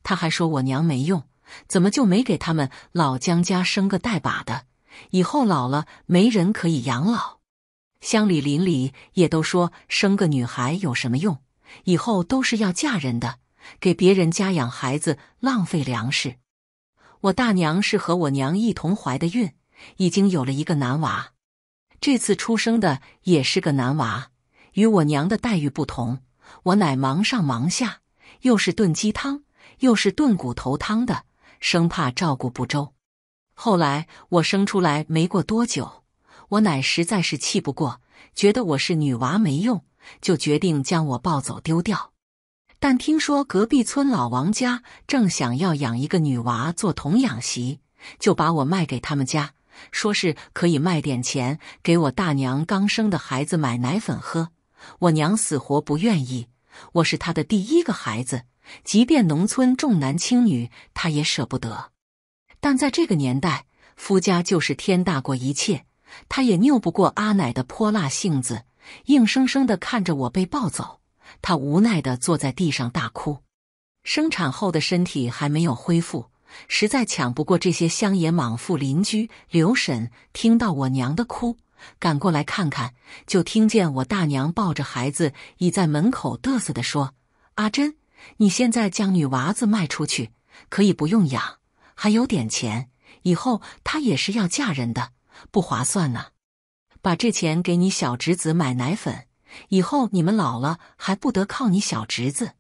她还说我娘没用，怎么就没给他们老江家生个带把的？以后老了没人可以养老。乡里邻里也都说，生个女孩有什么用？以后都是要嫁人的，给别人家养孩子，浪费粮食。我大娘是和我娘一同怀的孕，已经有了一个男娃，这次出生的也是个男娃，与我娘的待遇不同。我奶忙上忙下，又是炖鸡汤，又是炖骨头汤的，生怕照顾不周。后来我生出来没过多久，我奶实在是气不过，觉得我是女娃没用。就决定将我抱走丢掉，但听说隔壁村老王家正想要养一个女娃做童养媳，就把我卖给他们家，说是可以卖点钱给我大娘刚生的孩子买奶粉喝。我娘死活不愿意，我是她的第一个孩子，即便农村重男轻女，她也舍不得。但在这个年代，夫家就是天大过一切，她也拗不过阿奶的泼辣性子。硬生生的看着我被抱走，她无奈的坐在地上大哭。生产后的身体还没有恢复，实在抢不过这些乡野莽夫邻居。刘婶听到我娘的哭，赶过来看看，就听见我大娘抱着孩子倚在门口得瑟的说：“阿珍，你现在将女娃子卖出去，可以不用养，还有点钱，以后她也是要嫁人的，不划算呢。」把这钱给你小侄子买奶粉，以后你们老了还不得靠你小侄子？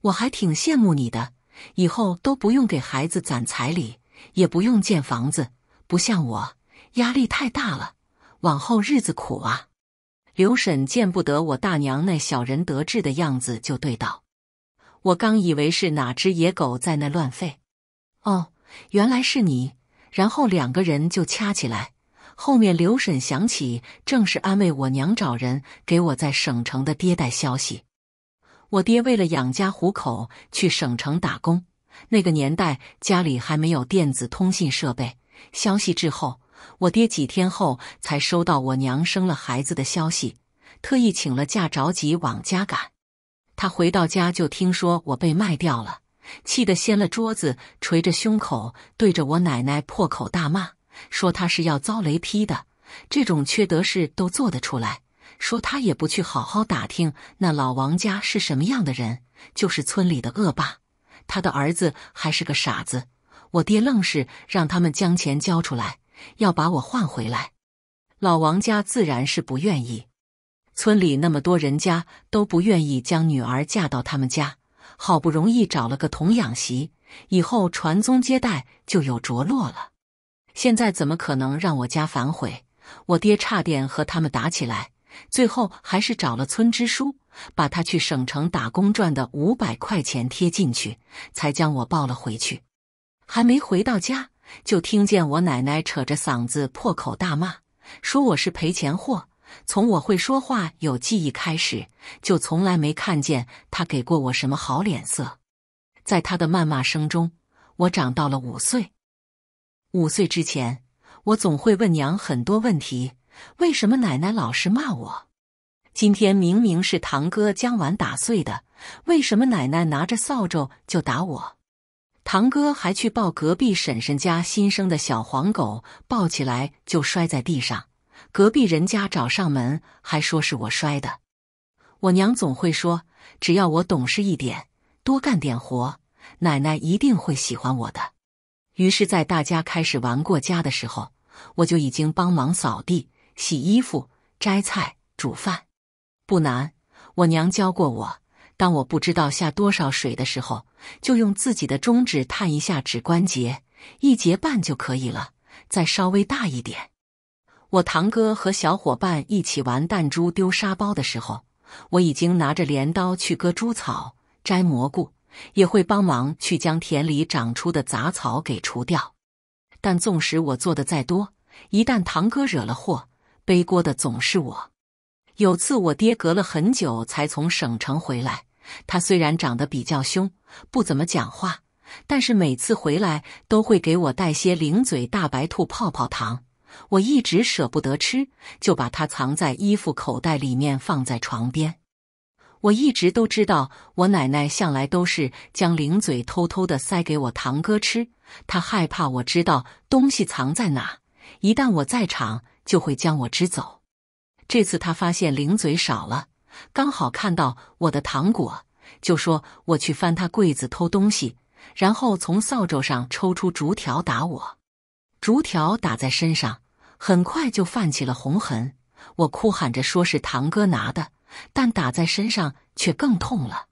我还挺羡慕你的，以后都不用给孩子攒彩礼，也不用建房子，不像我，压力太大了，往后日子苦啊。刘婶见不得我大娘那小人得志的样子，就对道：“我刚以为是哪只野狗在那乱吠，哦，原来是你。”然后两个人就掐起来。后面刘婶想起，正是安慰我娘找人给我在省城的爹带消息。我爹为了养家糊口，去省城打工。那个年代家里还没有电子通信设备，消息滞后。我爹几天后才收到我娘生了孩子的消息，特意请了假，着急往家赶。他回到家就听说我被卖掉了，气得掀了桌子，捶着胸口，对着我奶奶破口大骂。说他是要遭雷劈的，这种缺德事都做得出来。说他也不去好好打听那老王家是什么样的人，就是村里的恶霸。他的儿子还是个傻子。我爹愣是让他们将钱交出来，要把我换回来。老王家自然是不愿意。村里那么多人家都不愿意将女儿嫁到他们家，好不容易找了个童养媳，以后传宗接代就有着落了。现在怎么可能让我家反悔？我爹差点和他们打起来，最后还是找了村支书，把他去省城打工赚的五百块钱贴进去，才将我抱了回去。还没回到家，就听见我奶奶扯着嗓子破口大骂，说我是赔钱货。从我会说话、有记忆开始，就从来没看见他给过我什么好脸色。在他的谩骂声中，我长到了五岁。五岁之前，我总会问娘很多问题：为什么奶奶老是骂我？今天明明是堂哥将碗打碎的，为什么奶奶拿着扫帚就打我？堂哥还去抱隔壁婶婶家新生的小黄狗，抱起来就摔在地上。隔壁人家找上门，还说是我摔的。我娘总会说：只要我懂事一点，多干点活，奶奶一定会喜欢我的。于是，在大家开始玩过家的时候，我就已经帮忙扫地、洗衣服、摘菜、煮饭，不难。我娘教过我，当我不知道下多少水的时候，就用自己的中指探一下指关节，一节半就可以了，再稍微大一点。我堂哥和小伙伴一起玩弹珠、丢沙包的时候，我已经拿着镰刀去割猪草、摘蘑菇。也会帮忙去将田里长出的杂草给除掉，但纵使我做的再多，一旦堂哥惹了祸，背锅的总是我。有次我爹隔了很久才从省城回来，他虽然长得比较凶，不怎么讲话，但是每次回来都会给我带些零嘴大白兔泡泡糖，我一直舍不得吃，就把它藏在衣服口袋里面，放在床边。我一直都知道，我奶奶向来都是将零嘴偷偷的塞给我堂哥吃。她害怕我知道东西藏在哪，一旦我在场，就会将我支走。这次她发现零嘴少了，刚好看到我的糖果，就说我去翻他柜子偷东西，然后从扫帚上抽出竹条打我。竹条打在身上，很快就泛起了红痕。我哭喊着说是堂哥拿的。但打在身上却更痛了。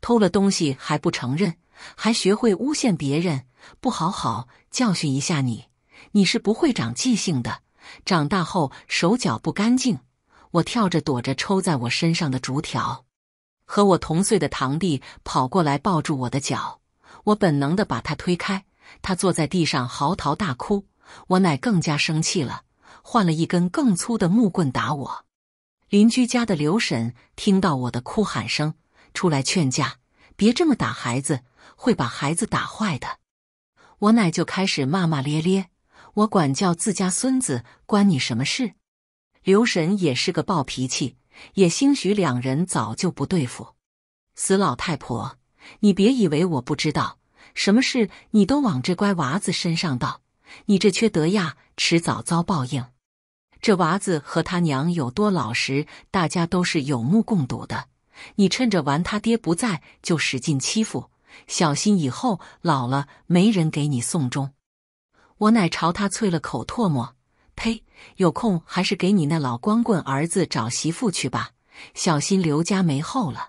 偷了东西还不承认，还学会诬陷别人，不好好教训一下你，你是不会长记性的。长大后手脚不干净。我跳着躲着抽在我身上的竹条，和我同岁的堂弟跑过来抱住我的脚，我本能的把他推开。他坐在地上嚎啕大哭，我奶更加生气了，换了一根更粗的木棍打我。邻居家的刘婶听到我的哭喊声，出来劝架：“别这么打孩子，会把孩子打坏的。”我奶就开始骂骂咧咧：“我管教自家孙子，关你什么事？”刘婶也是个暴脾气，也兴许两人早就不对付。死老太婆，你别以为我不知道，什么事你都往这乖娃子身上倒，你这缺德呀，迟早遭报应。这娃子和他娘有多老实，大家都是有目共睹的。你趁着玩他爹不在，就使劲欺负，小心以后老了没人给你送终。我奶朝他啐了口唾沫：“呸！有空还是给你那老光棍儿子找媳妇去吧，小心刘家没后了。”“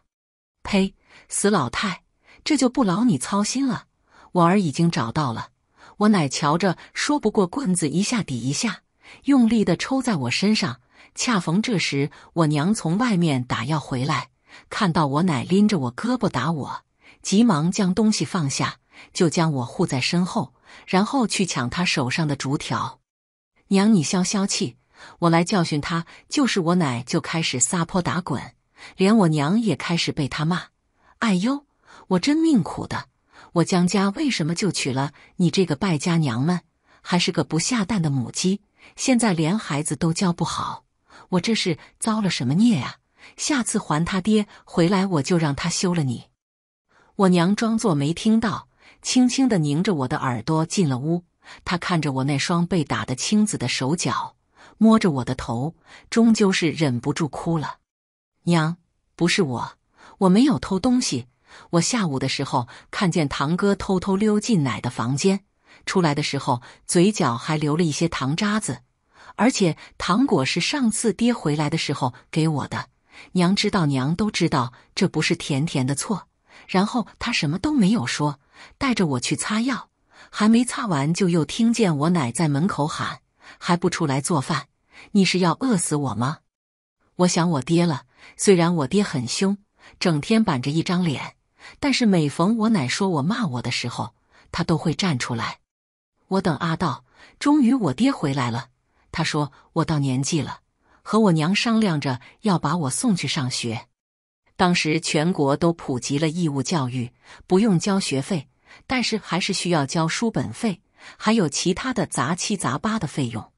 呸！死老太，这就不劳你操心了。我儿已经找到了，我奶瞧着说不过，棍子一下抵一下。”用力的抽在我身上。恰逢这时，我娘从外面打药回来，看到我奶拎着我胳膊打我，急忙将东西放下，就将我护在身后，然后去抢她手上的竹条。娘，你消消气，我来教训他。就是我奶就开始撒泼打滚，连我娘也开始被他骂。哎呦，我真命苦的，我江家为什么就娶了你这个败家娘们，还是个不下蛋的母鸡？现在连孩子都教不好，我这是遭了什么孽啊？下次还他爹回来，我就让他休了你。我娘装作没听到，轻轻的拧着我的耳朵进了屋。她看着我那双被打得青紫的手脚，摸着我的头，终究是忍不住哭了。娘，不是我，我没有偷东西。我下午的时候看见堂哥偷偷溜进奶的房间。出来的时候，嘴角还留了一些糖渣子，而且糖果是上次爹回来的时候给我的。娘知道，娘都知道，这不是甜甜的错。然后他什么都没有说，带着我去擦药，还没擦完，就又听见我奶在门口喊：“还不出来做饭？你是要饿死我吗？”我想我爹了。虽然我爹很凶，整天板着一张脸，但是每逢我奶说我骂我的时候，他都会站出来。我等阿道，终于我爹回来了。他说我到年纪了，和我娘商量着要把我送去上学。当时全国都普及了义务教育，不用交学费，但是还是需要交书本费，还有其他的杂七杂八的费用。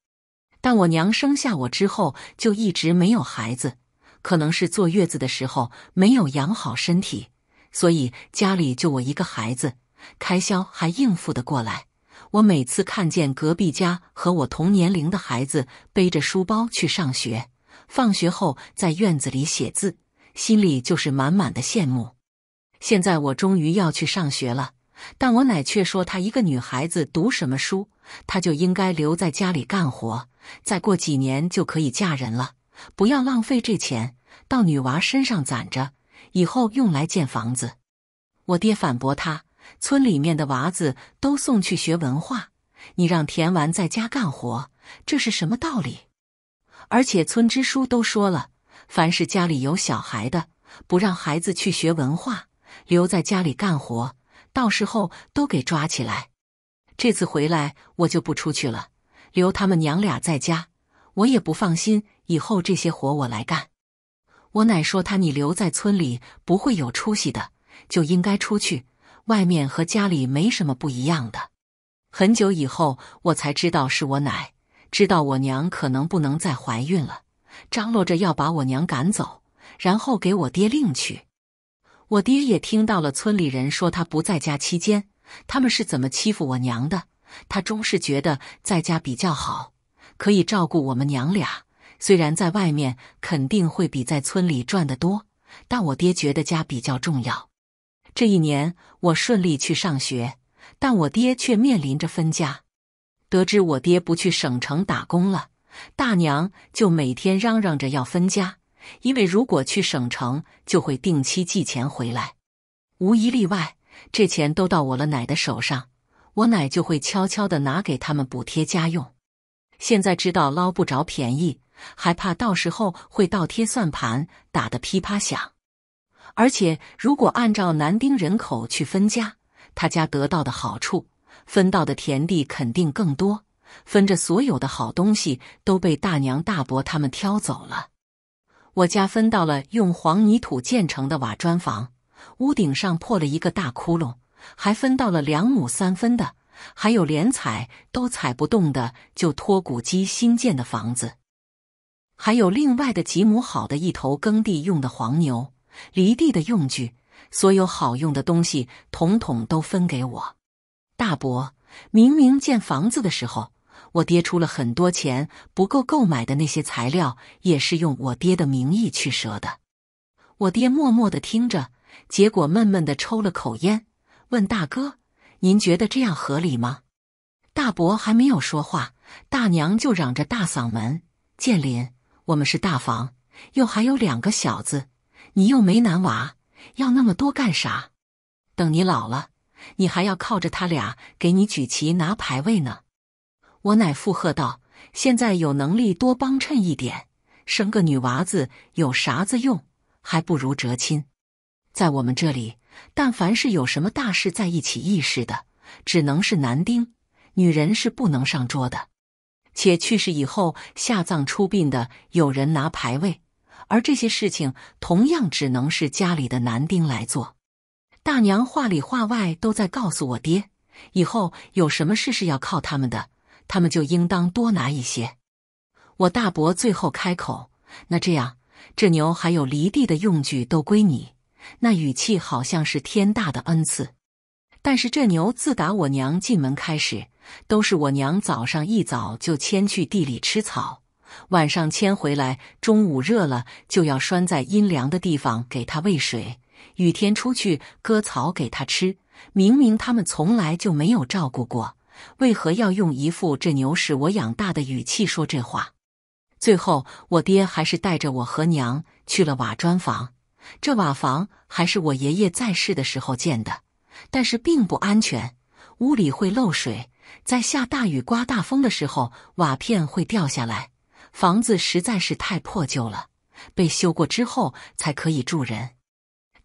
但我娘生下我之后就一直没有孩子，可能是坐月子的时候没有养好身体，所以家里就我一个孩子，开销还应付得过来。我每次看见隔壁家和我同年龄的孩子背着书包去上学，放学后在院子里写字，心里就是满满的羡慕。现在我终于要去上学了，但我奶却说她一个女孩子读什么书，她就应该留在家里干活，再过几年就可以嫁人了，不要浪费这钱到女娃身上攒着，以后用来建房子。我爹反驳他。村里面的娃子都送去学文化，你让田丸在家干活，这是什么道理？而且村支书都说了，凡是家里有小孩的，不让孩子去学文化，留在家里干活，到时候都给抓起来。这次回来我就不出去了，留他们娘俩在家，我也不放心。以后这些活我来干。我奶说他，你留在村里不会有出息的，就应该出去。外面和家里没什么不一样的。很久以后，我才知道是我奶知道我娘可能不能再怀孕了，张罗着要把我娘赶走，然后给我爹另娶。我爹也听到了村里人说他不在家期间，他们是怎么欺负我娘的。他终是觉得在家比较好，可以照顾我们娘俩。虽然在外面肯定会比在村里赚得多，但我爹觉得家比较重要。这一年，我顺利去上学，但我爹却面临着分家。得知我爹不去省城打工了，大娘就每天嚷嚷着要分家，因为如果去省城，就会定期寄钱回来，无一例外，这钱都到我了奶的手上，我奶就会悄悄地拿给他们补贴家用。现在知道捞不着便宜，还怕到时候会倒贴算盘打得噼啪响。而且，如果按照男丁人口去分家，他家得到的好处、分到的田地肯定更多。分着所有的好东西都被大娘、大伯他们挑走了。我家分到了用黄泥土建成的瓦砖房，屋顶上破了一个大窟窿，还分到了两亩三分的，还有连踩都踩不动的就脱骨机新建的房子，还有另外的几亩好的一头耕地用的黄牛。犁地的用具，所有好用的东西，统统都分给我。大伯，明明建房子的时候，我爹出了很多钱，不够购买的那些材料，也是用我爹的名义去赊的。我爹默默的听着，结果闷闷的抽了口烟，问大哥：“您觉得这样合理吗？”大伯还没有说话，大娘就嚷着大嗓门：“建林，我们是大房，又还有两个小子。”你又没男娃，要那么多干啥？等你老了，你还要靠着他俩给你举旗拿牌位呢。我奶附和道：“现在有能力多帮衬一点，生个女娃子有啥子用？还不如折亲。在我们这里，但凡是有什么大事在一起议事的，只能是男丁，女人是不能上桌的。且去世以后下葬出殡的，有人拿牌位。”而这些事情同样只能是家里的男丁来做。大娘话里话外都在告诉我爹，以后有什么事是要靠他们的，他们就应当多拿一些。我大伯最后开口：“那这样，这牛还有犁地的用具都归你。”那语气好像是天大的恩赐。但是这牛自打我娘进门开始，都是我娘早上一早就牵去地里吃草。晚上牵回来，中午热了就要拴在阴凉的地方，给它喂水。雨天出去割草给它吃。明明他们从来就没有照顾过，为何要用一副“这牛是我养大的”语气说这话？最后，我爹还是带着我和娘去了瓦砖房。这瓦房还是我爷爷在世的时候建的，但是并不安全，屋里会漏水。在下大雨、刮大风的时候，瓦片会掉下来。房子实在是太破旧了，被修过之后才可以住人。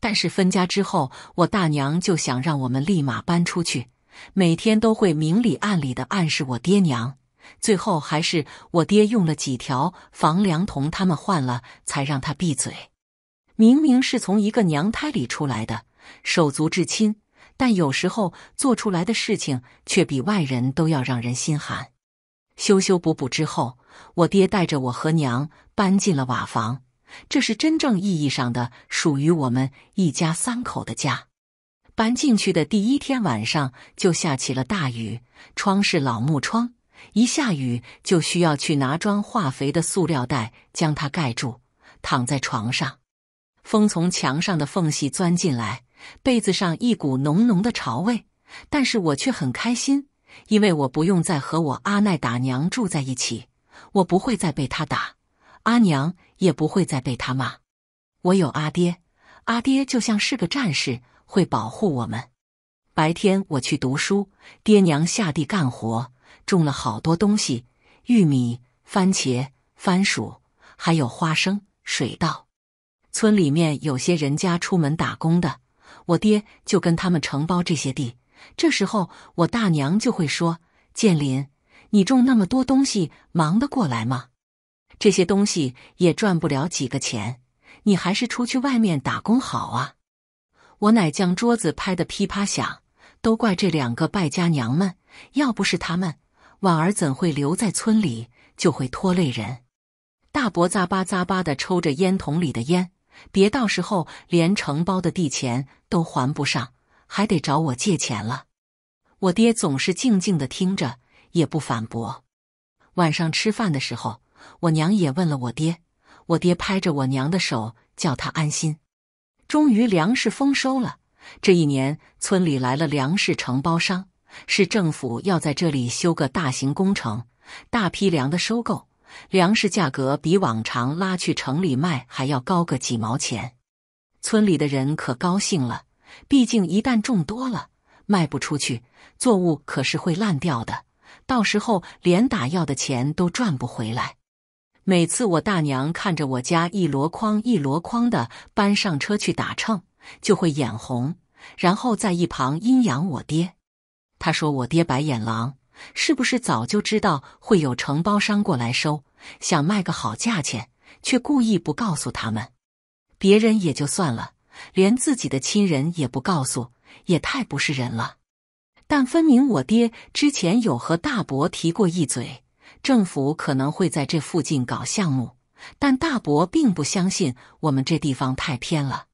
但是分家之后，我大娘就想让我们立马搬出去，每天都会明里暗里的暗示我爹娘。最后还是我爹用了几条房梁同他们换了，才让他闭嘴。明明是从一个娘胎里出来的，手足至亲，但有时候做出来的事情却比外人都要让人心寒。修修补补之后。我爹带着我和娘搬进了瓦房，这是真正意义上的属于我们一家三口的家。搬进去的第一天晚上就下起了大雨，窗是老木窗，一下雨就需要去拿装化肥的塑料袋将它盖住。躺在床上，风从墙上的缝隙钻进来，被子上一股浓浓的潮味，但是我却很开心，因为我不用再和我阿奈打娘住在一起。我不会再被他打，阿娘也不会再被他骂。我有阿爹，阿爹就像是个战士，会保护我们。白天我去读书，爹娘下地干活，种了好多东西：玉米、番茄、番薯，还有花生、水稻。村里面有些人家出门打工的，我爹就跟他们承包这些地。这时候，我大娘就会说：“建林。”你种那么多东西，忙得过来吗？这些东西也赚不了几个钱，你还是出去外面打工好啊！我乃将桌子拍得噼啪响，都怪这两个败家娘们，要不是他们，婉儿怎会留在村里，就会拖累人。大伯咂巴咂巴的抽着烟筒里的烟，别到时候连承包的地钱都还不上，还得找我借钱了。我爹总是静静的听着。也不反驳。晚上吃饭的时候，我娘也问了我爹，我爹拍着我娘的手，叫她安心。终于粮食丰收了。这一年，村里来了粮食承包商，市政府要在这里修个大型工程，大批粮的收购，粮食价格比往常拉去城里卖还要高个几毛钱。村里的人可高兴了，毕竟一旦种多了，卖不出去，作物可是会烂掉的。到时候连打药的钱都赚不回来。每次我大娘看着我家一箩筐一箩筐的搬上车去打秤，就会眼红，然后在一旁阴阳我爹。他说我爹白眼狼，是不是早就知道会有承包商过来收，想卖个好价钱，却故意不告诉他们？别人也就算了，连自己的亲人也不告诉，也太不是人了。但分明我爹之前有和大伯提过一嘴，政府可能会在这附近搞项目，但大伯并不相信我们这地方太偏了，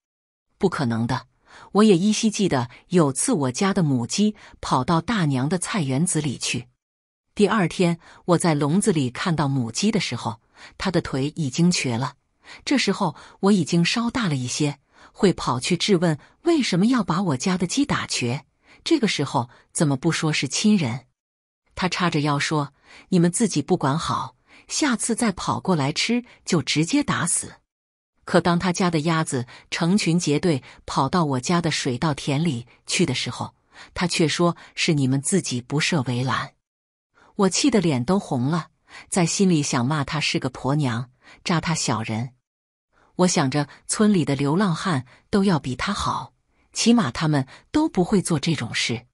不可能的。我也依稀记得有次我家的母鸡跑到大娘的菜园子里去，第二天我在笼子里看到母鸡的时候，它的腿已经瘸了。这时候我已经稍大了一些，会跑去质问为什么要把我家的鸡打瘸。这个时候怎么不说是亲人？他叉着腰说：“你们自己不管好，下次再跑过来吃就直接打死。”可当他家的鸭子成群结队跑到我家的水稻田里去的时候，他却说是你们自己不设围栏。我气得脸都红了，在心里想骂他是个婆娘，扎他小人。我想着村里的流浪汉都要比他好。起码他们都不会做这种事。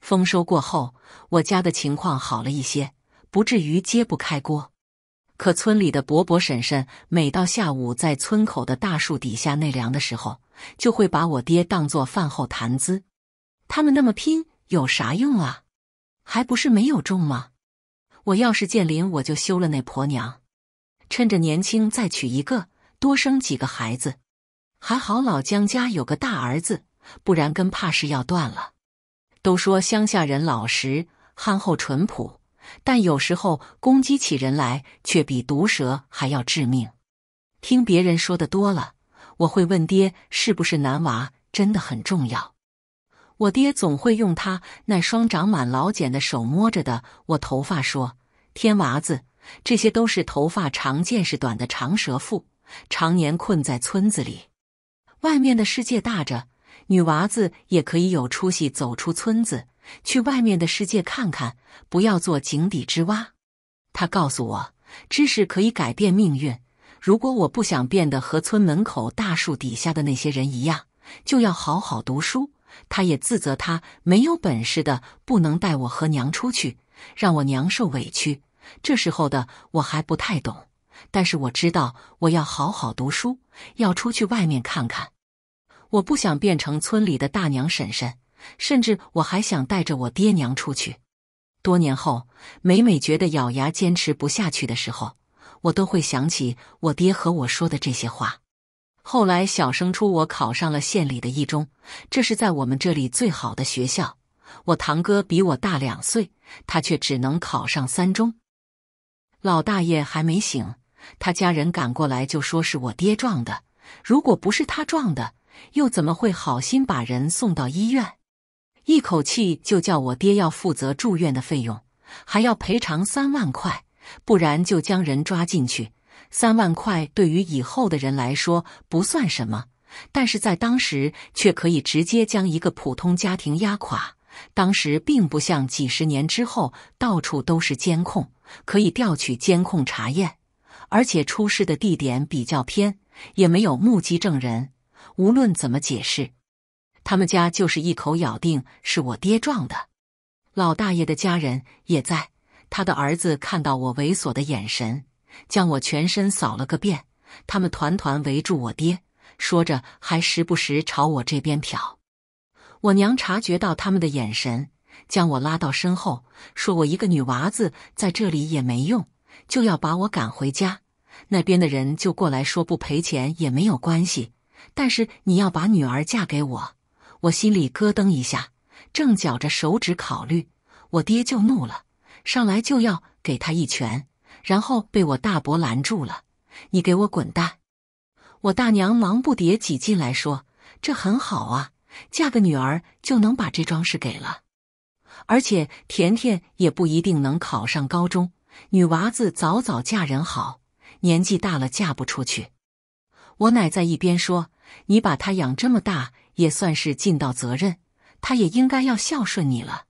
丰收过后，我家的情况好了一些，不至于揭不开锅。可村里的伯伯婶婶每到下午在村口的大树底下纳凉的时候，就会把我爹当做饭后谈资。他们那么拼，有啥用啊？还不是没有种吗？我要是建林，我就休了那婆娘，趁着年轻再娶一个，多生几个孩子。还好老姜家有个大儿子。不然根怕是要断了。都说乡下人老实、憨厚、淳朴，但有时候攻击起人来却比毒蛇还要致命。听别人说的多了，我会问爹：“是不是男娃真的很重要？”我爹总会用他那双长满老茧的手摸着的我头发说：“天娃子，这些都是头发长见识短的长舌妇，常年困在村子里，外面的世界大着。”女娃子也可以有出息，走出村子，去外面的世界看看，不要做井底之蛙。他告诉我，知识可以改变命运。如果我不想变得和村门口大树底下的那些人一样，就要好好读书。他也自责，他没有本事的，不能带我和娘出去，让我娘受委屈。这时候的我还不太懂，但是我知道，我要好好读书，要出去外面看看。我不想变成村里的大娘婶婶，甚至我还想带着我爹娘出去。多年后，每每觉得咬牙坚持不下去的时候，我都会想起我爹和我说的这些话。后来，小升初我考上了县里的一中，这是在我们这里最好的学校。我堂哥比我大两岁，他却只能考上三中。老大爷还没醒，他家人赶过来就说是我爹撞的，如果不是他撞的。又怎么会好心把人送到医院？一口气就叫我爹要负责住院的费用，还要赔偿三万块，不然就将人抓进去。三万块对于以后的人来说不算什么，但是在当时却可以直接将一个普通家庭压垮。当时并不像几十年之后到处都是监控，可以调取监控查验，而且出事的地点比较偏，也没有目击证人。无论怎么解释，他们家就是一口咬定是我爹撞的。老大爷的家人也在，他的儿子看到我猥琐的眼神，将我全身扫了个遍。他们团团围住我爹，说着还时不时朝我这边瞟。我娘察觉到他们的眼神，将我拉到身后，说我一个女娃子在这里也没用，就要把我赶回家。那边的人就过来说，不赔钱也没有关系。但是你要把女儿嫁给我，我心里咯噔一下，正绞着手指考虑，我爹就怒了，上来就要给他一拳，然后被我大伯拦住了。你给我滚蛋！我大娘忙不迭挤进来说：“这很好啊，嫁个女儿就能把这桩事给了，而且甜甜也不一定能考上高中，女娃子早早嫁人好，年纪大了嫁不出去。”我奶在一边说：“你把他养这么大，也算是尽到责任，他也应该要孝顺你了。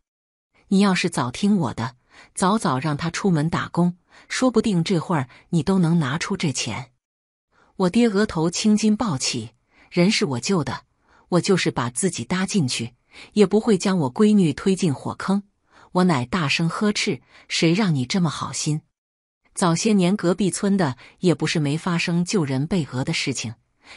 你要是早听我的，早早让他出门打工，说不定这会儿你都能拿出这钱。”我爹额头青筋暴起，人是我救的，我就是把自己搭进去，也不会将我闺女推进火坑。我奶大声呵斥：“谁让你这么好心？”早些年，隔壁村的也不是没发生救人被讹的事情。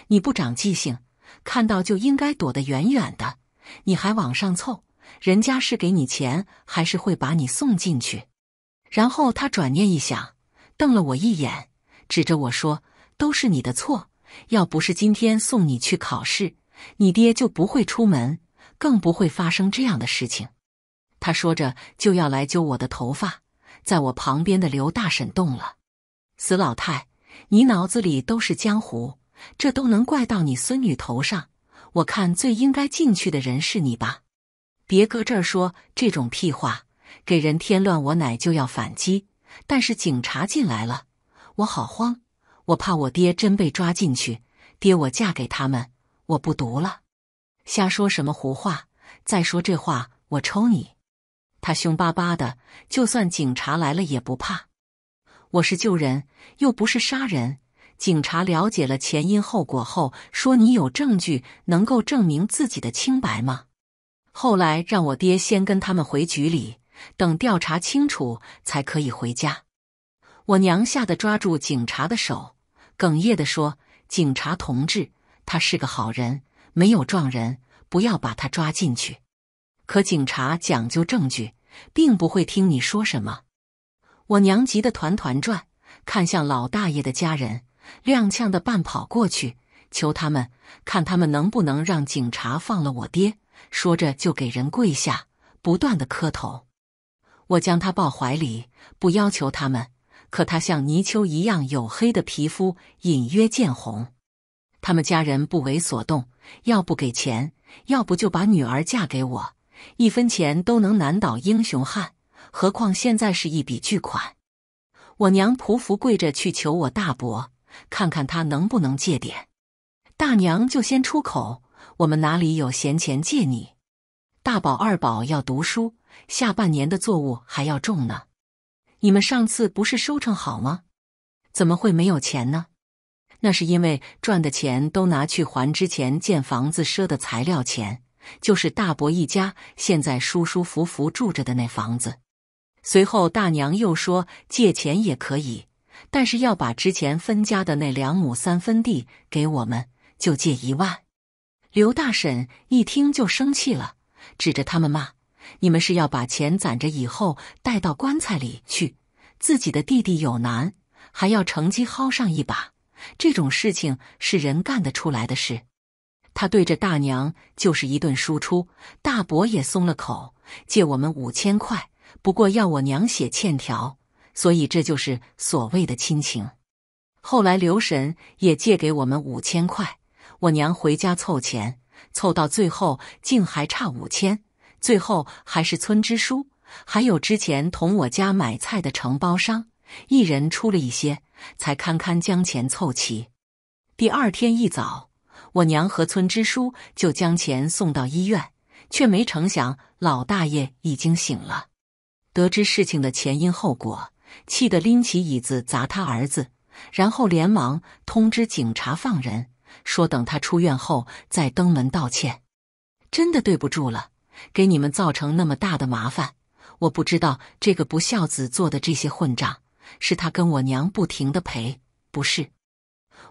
你不长记性，看到就应该躲得远远的，你还往上凑，人家是给你钱，还是会把你送进去？然后他转念一想，瞪了我一眼，指着我说：“都是你的错，要不是今天送你去考试，你爹就不会出门，更不会发生这样的事情。”他说着就要来揪我的头发。在我旁边的刘大婶动了，死老太，你脑子里都是江湖，这都能怪到你孙女头上？我看最应该进去的人是你吧！别搁这儿说这种屁话，给人添乱。我奶就要反击，但是警察进来了，我好慌，我怕我爹真被抓进去。爹，我嫁给他们，我不读了，瞎说什么胡话！再说这话，我抽你。他凶巴巴的，就算警察来了也不怕。我是救人，又不是杀人。警察了解了前因后果后，说：“你有证据能够证明自己的清白吗？”后来让我爹先跟他们回局里，等调查清楚才可以回家。我娘吓得抓住警察的手，哽咽地说：“警察同志，他是个好人，没有撞人，不要把他抓进去。”可警察讲究证据，并不会听你说什么。我娘急得团团转，看向老大爷的家人，踉跄的半跑过去，求他们看他们能不能让警察放了我爹。说着就给人跪下，不断的磕头。我将他抱怀里，不要求他们。可他像泥鳅一样黝黑的皮肤隐约见红。他们家人不为所动，要不给钱，要不就把女儿嫁给我。一分钱都能难倒英雄汉，何况现在是一笔巨款。我娘匍匐跪着去求我大伯，看看他能不能借点。大娘就先出口，我们哪里有闲钱借你？大宝、二宝要读书，下半年的作物还要种呢。你们上次不是收成好吗？怎么会没有钱呢？那是因为赚的钱都拿去还之前建房子赊的材料钱。就是大伯一家现在舒舒服服住着的那房子。随后，大娘又说借钱也可以，但是要把之前分家的那两亩三分地给我们，就借一万。刘大婶一听就生气了，指着他们骂：“你们是要把钱攒着，以后带到棺材里去？自己的弟弟有难，还要乘机薅上一把，这种事情是人干得出来的事？”他对着大娘就是一顿输出，大伯也松了口，借我们五千块，不过要我娘写欠条，所以这就是所谓的亲情。后来刘神也借给我们五千块，我娘回家凑钱，凑到最后竟还差五千，最后还是村支书，还有之前同我家买菜的承包商，一人出了一些，才堪堪将钱凑齐。第二天一早。我娘和村支书就将钱送到医院，却没成想老大爷已经醒了。得知事情的前因后果，气得拎起椅子砸他儿子，然后连忙通知警察放人，说等他出院后再登门道歉。真的对不住了，给你们造成那么大的麻烦，我不知道这个不孝子做的这些混账，是他跟我娘不停的赔，不是？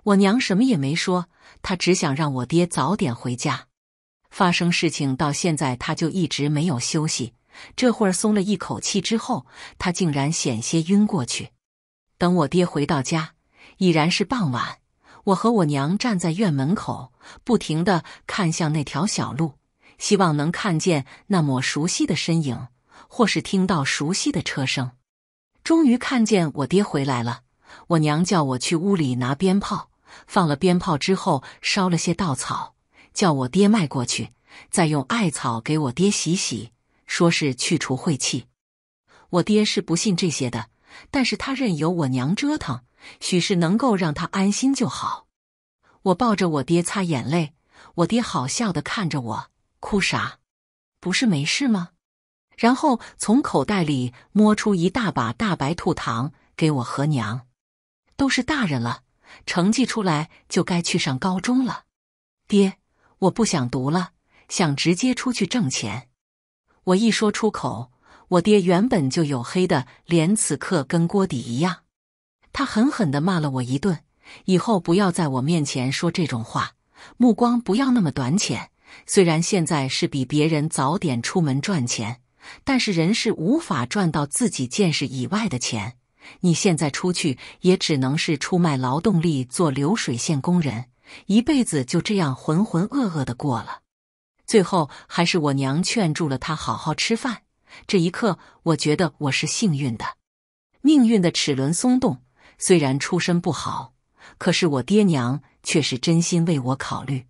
我娘什么也没说，她只想让我爹早点回家。发生事情到现在，她就一直没有休息。这会儿松了一口气之后，她竟然险些晕过去。等我爹回到家，已然是傍晚。我和我娘站在院门口，不停的看向那条小路，希望能看见那抹熟悉的身影，或是听到熟悉的车声。终于看见我爹回来了，我娘叫我去屋里拿鞭炮。放了鞭炮之后，烧了些稻草，叫我爹卖过去，再用艾草给我爹洗洗，说是去除晦气。我爹是不信这些的，但是他任由我娘折腾，许是能够让他安心就好。我抱着我爹擦眼泪，我爹好笑的看着我，哭啥？不是没事吗？然后从口袋里摸出一大把大白兔糖给我和娘，都是大人了。成绩出来就该去上高中了，爹，我不想读了，想直接出去挣钱。我一说出口，我爹原本就黝黑的脸此刻跟锅底一样，他狠狠的骂了我一顿，以后不要在我面前说这种话，目光不要那么短浅。虽然现在是比别人早点出门赚钱，但是人是无法赚到自己见识以外的钱。你现在出去也只能是出卖劳动力做流水线工人，一辈子就这样浑浑噩噩的过了。最后还是我娘劝住了他，好好吃饭。这一刻，我觉得我是幸运的。命运的齿轮松动，虽然出身不好，可是我爹娘却是真心为我考虑。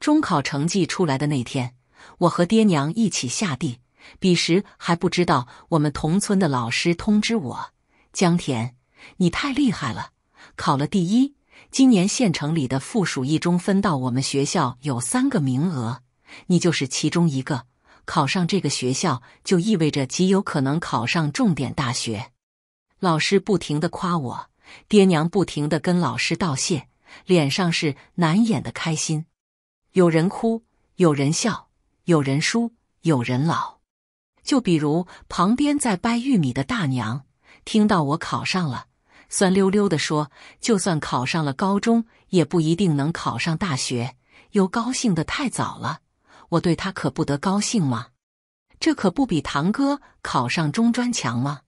中考成绩出来的那天，我和爹娘一起下地，彼时还不知道我们同村的老师通知我。江田，你太厉害了，考了第一。今年县城里的附属一中分到我们学校有三个名额，你就是其中一个。考上这个学校就意味着极有可能考上重点大学。老师不停的夸我，爹娘不停的跟老师道谢，脸上是难掩的开心。有人哭，有人笑，有人输，有人老。就比如旁边在掰玉米的大娘。听到我考上了，酸溜溜的说：“就算考上了高中，也不一定能考上大学。”又高兴的太早了，我对他可不得高兴吗？这可不比堂哥考上中专强吗？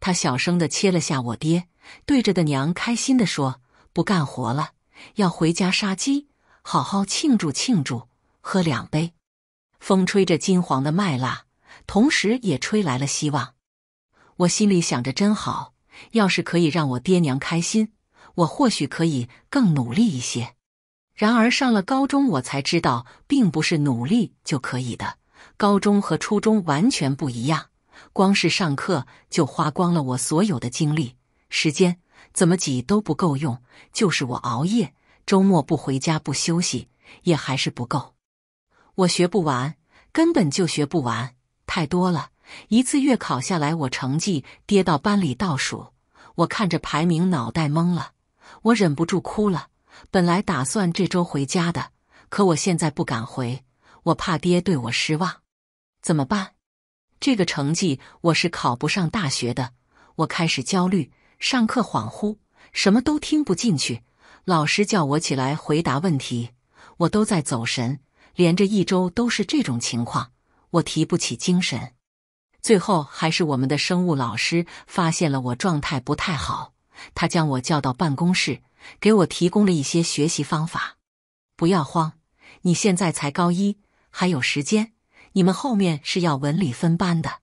他小声的切了下我爹，对着的娘开心的说：“不干活了，要回家杀鸡，好好庆祝庆祝，喝两杯。”风吹着金黄的麦浪，同时也吹来了希望。我心里想着真好，要是可以让我爹娘开心，我或许可以更努力一些。然而上了高中，我才知道并不是努力就可以的。高中和初中完全不一样，光是上课就花光了我所有的精力、时间，怎么挤都不够用。就是我熬夜，周末不回家不休息，也还是不够。我学不完，根本就学不完，太多了。一次月考下来，我成绩跌到班里倒数。我看着排名，脑袋懵了，我忍不住哭了。本来打算这周回家的，可我现在不敢回，我怕爹对我失望。怎么办？这个成绩我是考不上大学的。我开始焦虑，上课恍惚，什么都听不进去。老师叫我起来回答问题，我都在走神。连着一周都是这种情况，我提不起精神。最后还是我们的生物老师发现了我状态不太好，他将我叫到办公室，给我提供了一些学习方法。不要慌，你现在才高一，还有时间。你们后面是要文理分班的，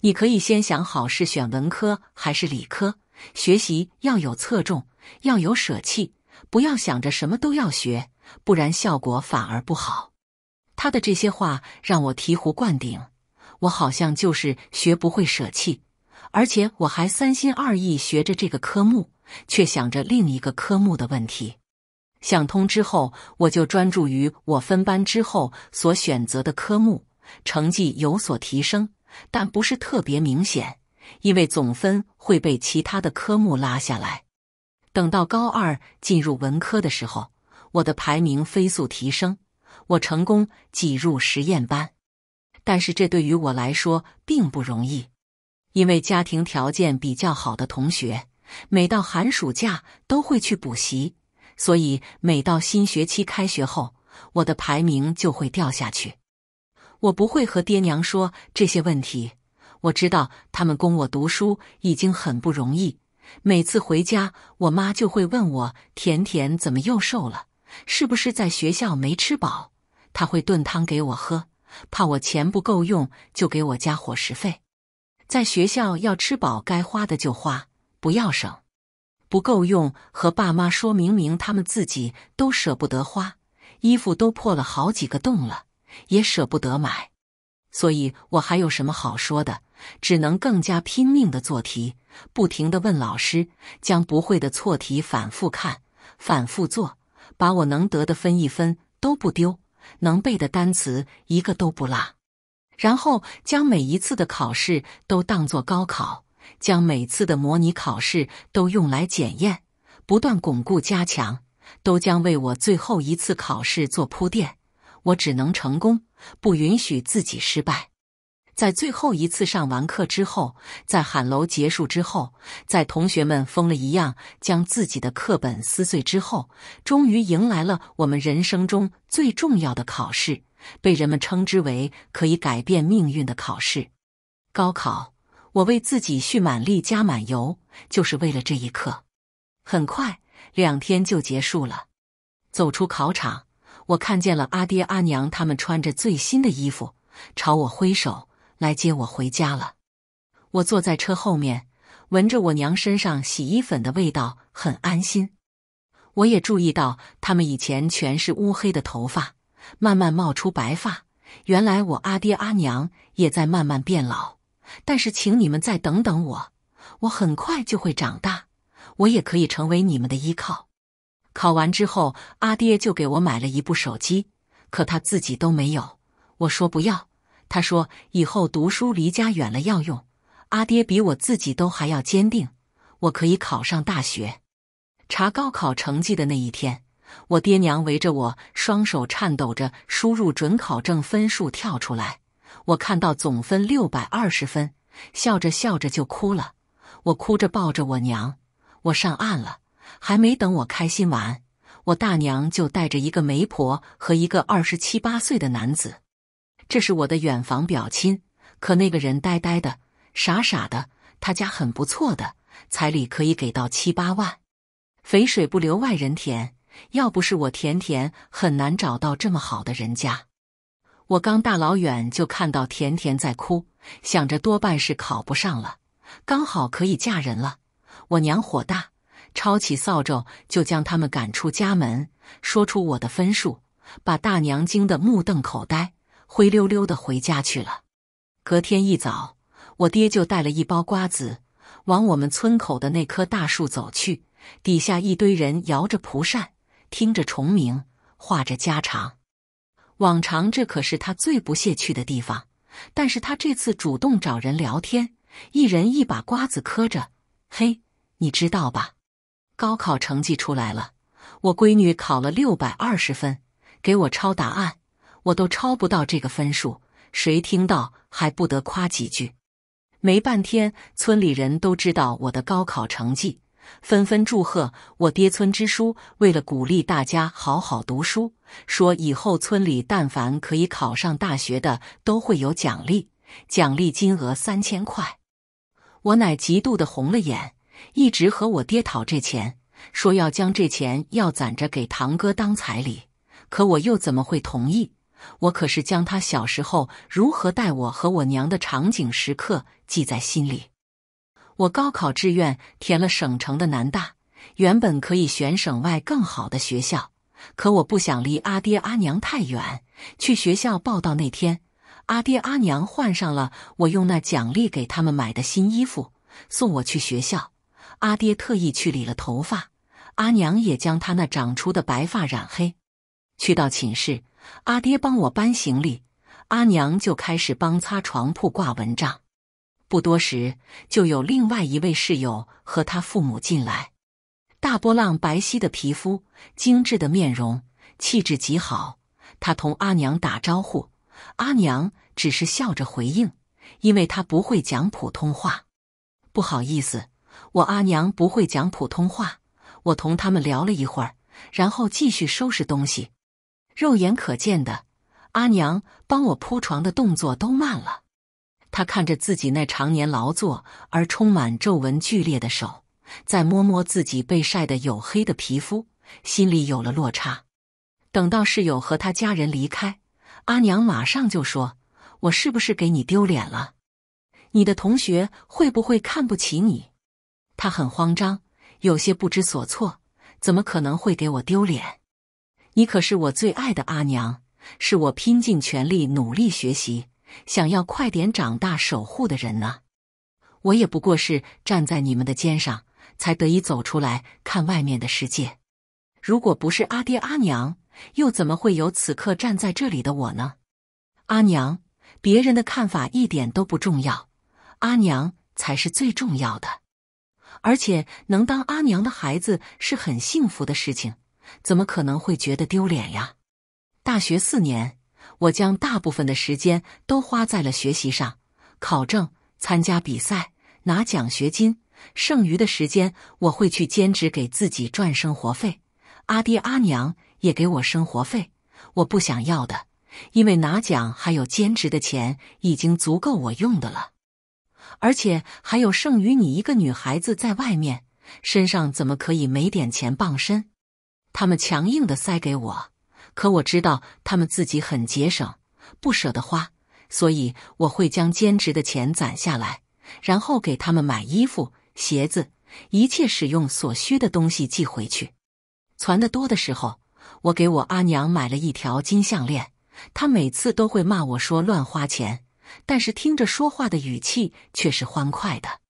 你可以先想好是选文科还是理科。学习要有侧重，要有舍弃，不要想着什么都要学，不然效果反而不好。他的这些话让我醍醐灌顶。我好像就是学不会舍弃，而且我还三心二意学着这个科目，却想着另一个科目的问题。想通之后，我就专注于我分班之后所选择的科目，成绩有所提升，但不是特别明显，因为总分会被其他的科目拉下来。等到高二进入文科的时候，我的排名飞速提升，我成功挤入实验班。但是这对于我来说并不容易，因为家庭条件比较好的同学，每到寒暑假都会去补习，所以每到新学期开学后，我的排名就会掉下去。我不会和爹娘说这些问题，我知道他们供我读书已经很不容易。每次回家，我妈就会问我：“甜甜怎么又瘦了？是不是在学校没吃饱？”她会炖汤给我喝。怕我钱不够用，就给我加伙食费。在学校要吃饱，该花的就花，不要省。不够用和爸妈说，明明他们自己都舍不得花，衣服都破了好几个洞了，也舍不得买。所以我还有什么好说的？只能更加拼命的做题，不停的问老师，将不会的错题反复看、反复做，把我能得的分一分都不丢。能背的单词一个都不落，然后将每一次的考试都当作高考，将每次的模拟考试都用来检验，不断巩固加强，都将为我最后一次考试做铺垫。我只能成功，不允许自己失败。在最后一次上完课之后，在喊楼结束之后，在同学们疯了一样将自己的课本撕碎之后，终于迎来了我们人生中最重要的考试，被人们称之为可以改变命运的考试——高考。我为自己蓄满力、加满油，就是为了这一刻。很快，两天就结束了。走出考场，我看见了阿爹、阿娘，他们穿着最新的衣服，朝我挥手。来接我回家了，我坐在车后面，闻着我娘身上洗衣粉的味道，很安心。我也注意到，他们以前全是乌黑的头发，慢慢冒出白发。原来我阿爹阿娘也在慢慢变老。但是，请你们再等等我，我很快就会长大，我也可以成为你们的依靠。考完之后，阿爹就给我买了一部手机，可他自己都没有。我说不要。他说：“以后读书离家远了要用，阿爹比我自己都还要坚定，我可以考上大学。”查高考成绩的那一天，我爹娘围着我，双手颤抖着输入准考证分数跳出来。我看到总分六百二十分，笑着笑着就哭了。我哭着抱着我娘，我上岸了。还没等我开心完，我大娘就带着一个媒婆和一个二十七八岁的男子。这是我的远房表亲，可那个人呆呆的、傻傻的。他家很不错的，彩礼可以给到七八万。肥水不流外人田，要不是我甜甜，很难找到这么好的人家。我刚大老远就看到甜甜在哭，想着多半是考不上了，刚好可以嫁人了。我娘火大，抄起扫帚就将他们赶出家门，说出我的分数，把大娘惊得目瞪口呆。灰溜溜的回家去了。隔天一早，我爹就带了一包瓜子，往我们村口的那棵大树走去。底下一堆人摇着蒲扇，听着虫鸣，话着家常。往常这可是他最不屑去的地方，但是他这次主动找人聊天，一人一把瓜子嗑着。嘿，你知道吧？高考成绩出来了，我闺女考了六百二十分，给我抄答案。我都抄不到这个分数，谁听到还不得夸几句？没半天，村里人都知道我的高考成绩，纷纷祝贺我爹。村支书为了鼓励大家好好读书，说以后村里但凡可以考上大学的都会有奖励，奖励金额三千块。我奶极度的红了眼，一直和我爹讨这钱，说要将这钱要攒着给堂哥当彩礼。可我又怎么会同意？我可是将他小时候如何待我和我娘的场景时刻记在心里。我高考志愿填了省城的南大，原本可以选省外更好的学校，可我不想离阿爹阿娘太远。去学校报到那天，阿爹阿娘换上了我用那奖励给他们买的新衣服，送我去学校。阿爹特意去理了头发，阿娘也将他那长出的白发染黑。去到寝室，阿爹帮我搬行李，阿娘就开始帮擦床铺、挂蚊帐。不多时，就有另外一位室友和他父母进来。大波浪、白皙的皮肤、精致的面容、气质极好。他同阿娘打招呼，阿娘只是笑着回应，因为他不会讲普通话。不好意思，我阿娘不会讲普通话。我同他们聊了一会儿，然后继续收拾东西。肉眼可见的，阿娘帮我铺床的动作都慢了。她看着自己那常年劳作而充满皱纹、剧烈的手，再摸摸自己被晒得黝黑的皮肤，心里有了落差。等到室友和他家人离开，阿娘马上就说：“我是不是给你丢脸了？你的同学会不会看不起你？”他很慌张，有些不知所措。怎么可能会给我丢脸？你可是我最爱的阿娘，是我拼尽全力努力学习，想要快点长大守护的人呢。我也不过是站在你们的肩上，才得以走出来看外面的世界。如果不是阿爹阿娘，又怎么会有此刻站在这里的我呢？阿娘，别人的看法一点都不重要，阿娘才是最重要的。而且能当阿娘的孩子是很幸福的事情。怎么可能会觉得丢脸呀？大学四年，我将大部分的时间都花在了学习上、考证、参加比赛、拿奖学金。剩余的时间，我会去兼职给自己赚生活费。阿爹阿娘也给我生活费，我不想要的，因为拿奖还有兼职的钱已经足够我用的了。而且还有剩余，你一个女孩子在外面，身上怎么可以没点钱傍身？他们强硬的塞给我，可我知道他们自己很节省，不舍得花，所以我会将兼职的钱攒下来，然后给他们买衣服、鞋子，一切使用所需的东西寄回去。攒的多的时候，我给我阿娘买了一条金项链，她每次都会骂我说乱花钱，但是听着说话的语气却是欢快的。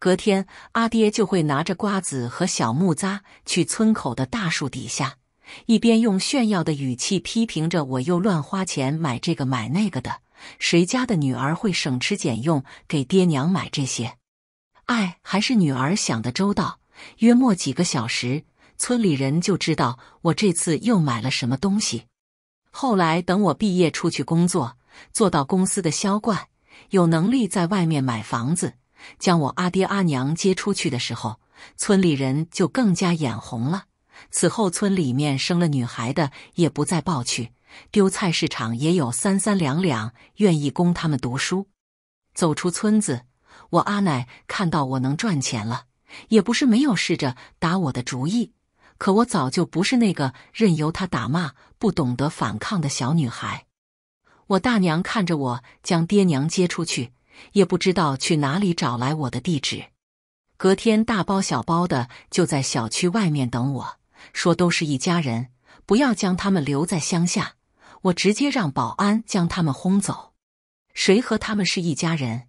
隔天，阿爹就会拿着瓜子和小木渣去村口的大树底下，一边用炫耀的语气批评着我，又乱花钱买这个买那个的。谁家的女儿会省吃俭用给爹娘买这些？哎，还是女儿想的周到。约莫几个小时，村里人就知道我这次又买了什么东西。后来等我毕业出去工作，做到公司的销冠，有能力在外面买房子。将我阿爹阿娘接出去的时候，村里人就更加眼红了。此后，村里面生了女孩的也不再抱去，丢菜市场也有三三两两愿意供他们读书。走出村子，我阿奶看到我能赚钱了，也不是没有试着打我的主意。可我早就不是那个任由他打骂、不懂得反抗的小女孩。我大娘看着我将爹娘接出去。也不知道去哪里找来我的地址，隔天大包小包的就在小区外面等我，说都是一家人，不要将他们留在乡下。我直接让保安将他们轰走，谁和他们是一家人？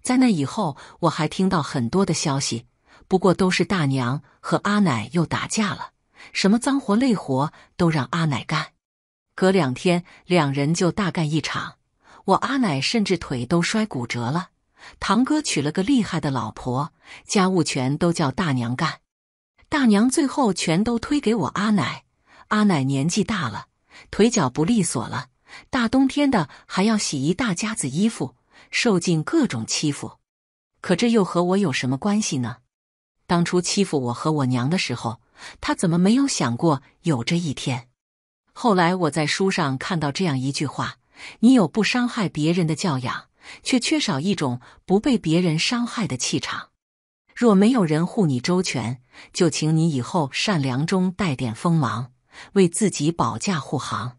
在那以后，我还听到很多的消息，不过都是大娘和阿奶又打架了，什么脏活累活都让阿奶干，隔两天两人就大干一场。我阿奶甚至腿都摔骨折了，堂哥娶了个厉害的老婆，家务全都叫大娘干，大娘最后全都推给我阿奶。阿奶年纪大了，腿脚不利索了，大冬天的还要洗一大家子衣服，受尽各种欺负。可这又和我有什么关系呢？当初欺负我和我娘的时候，他怎么没有想过有这一天？后来我在书上看到这样一句话。你有不伤害别人的教养，却缺少一种不被别人伤害的气场。若没有人护你周全，就请你以后善良中带点锋芒，为自己保驾护航。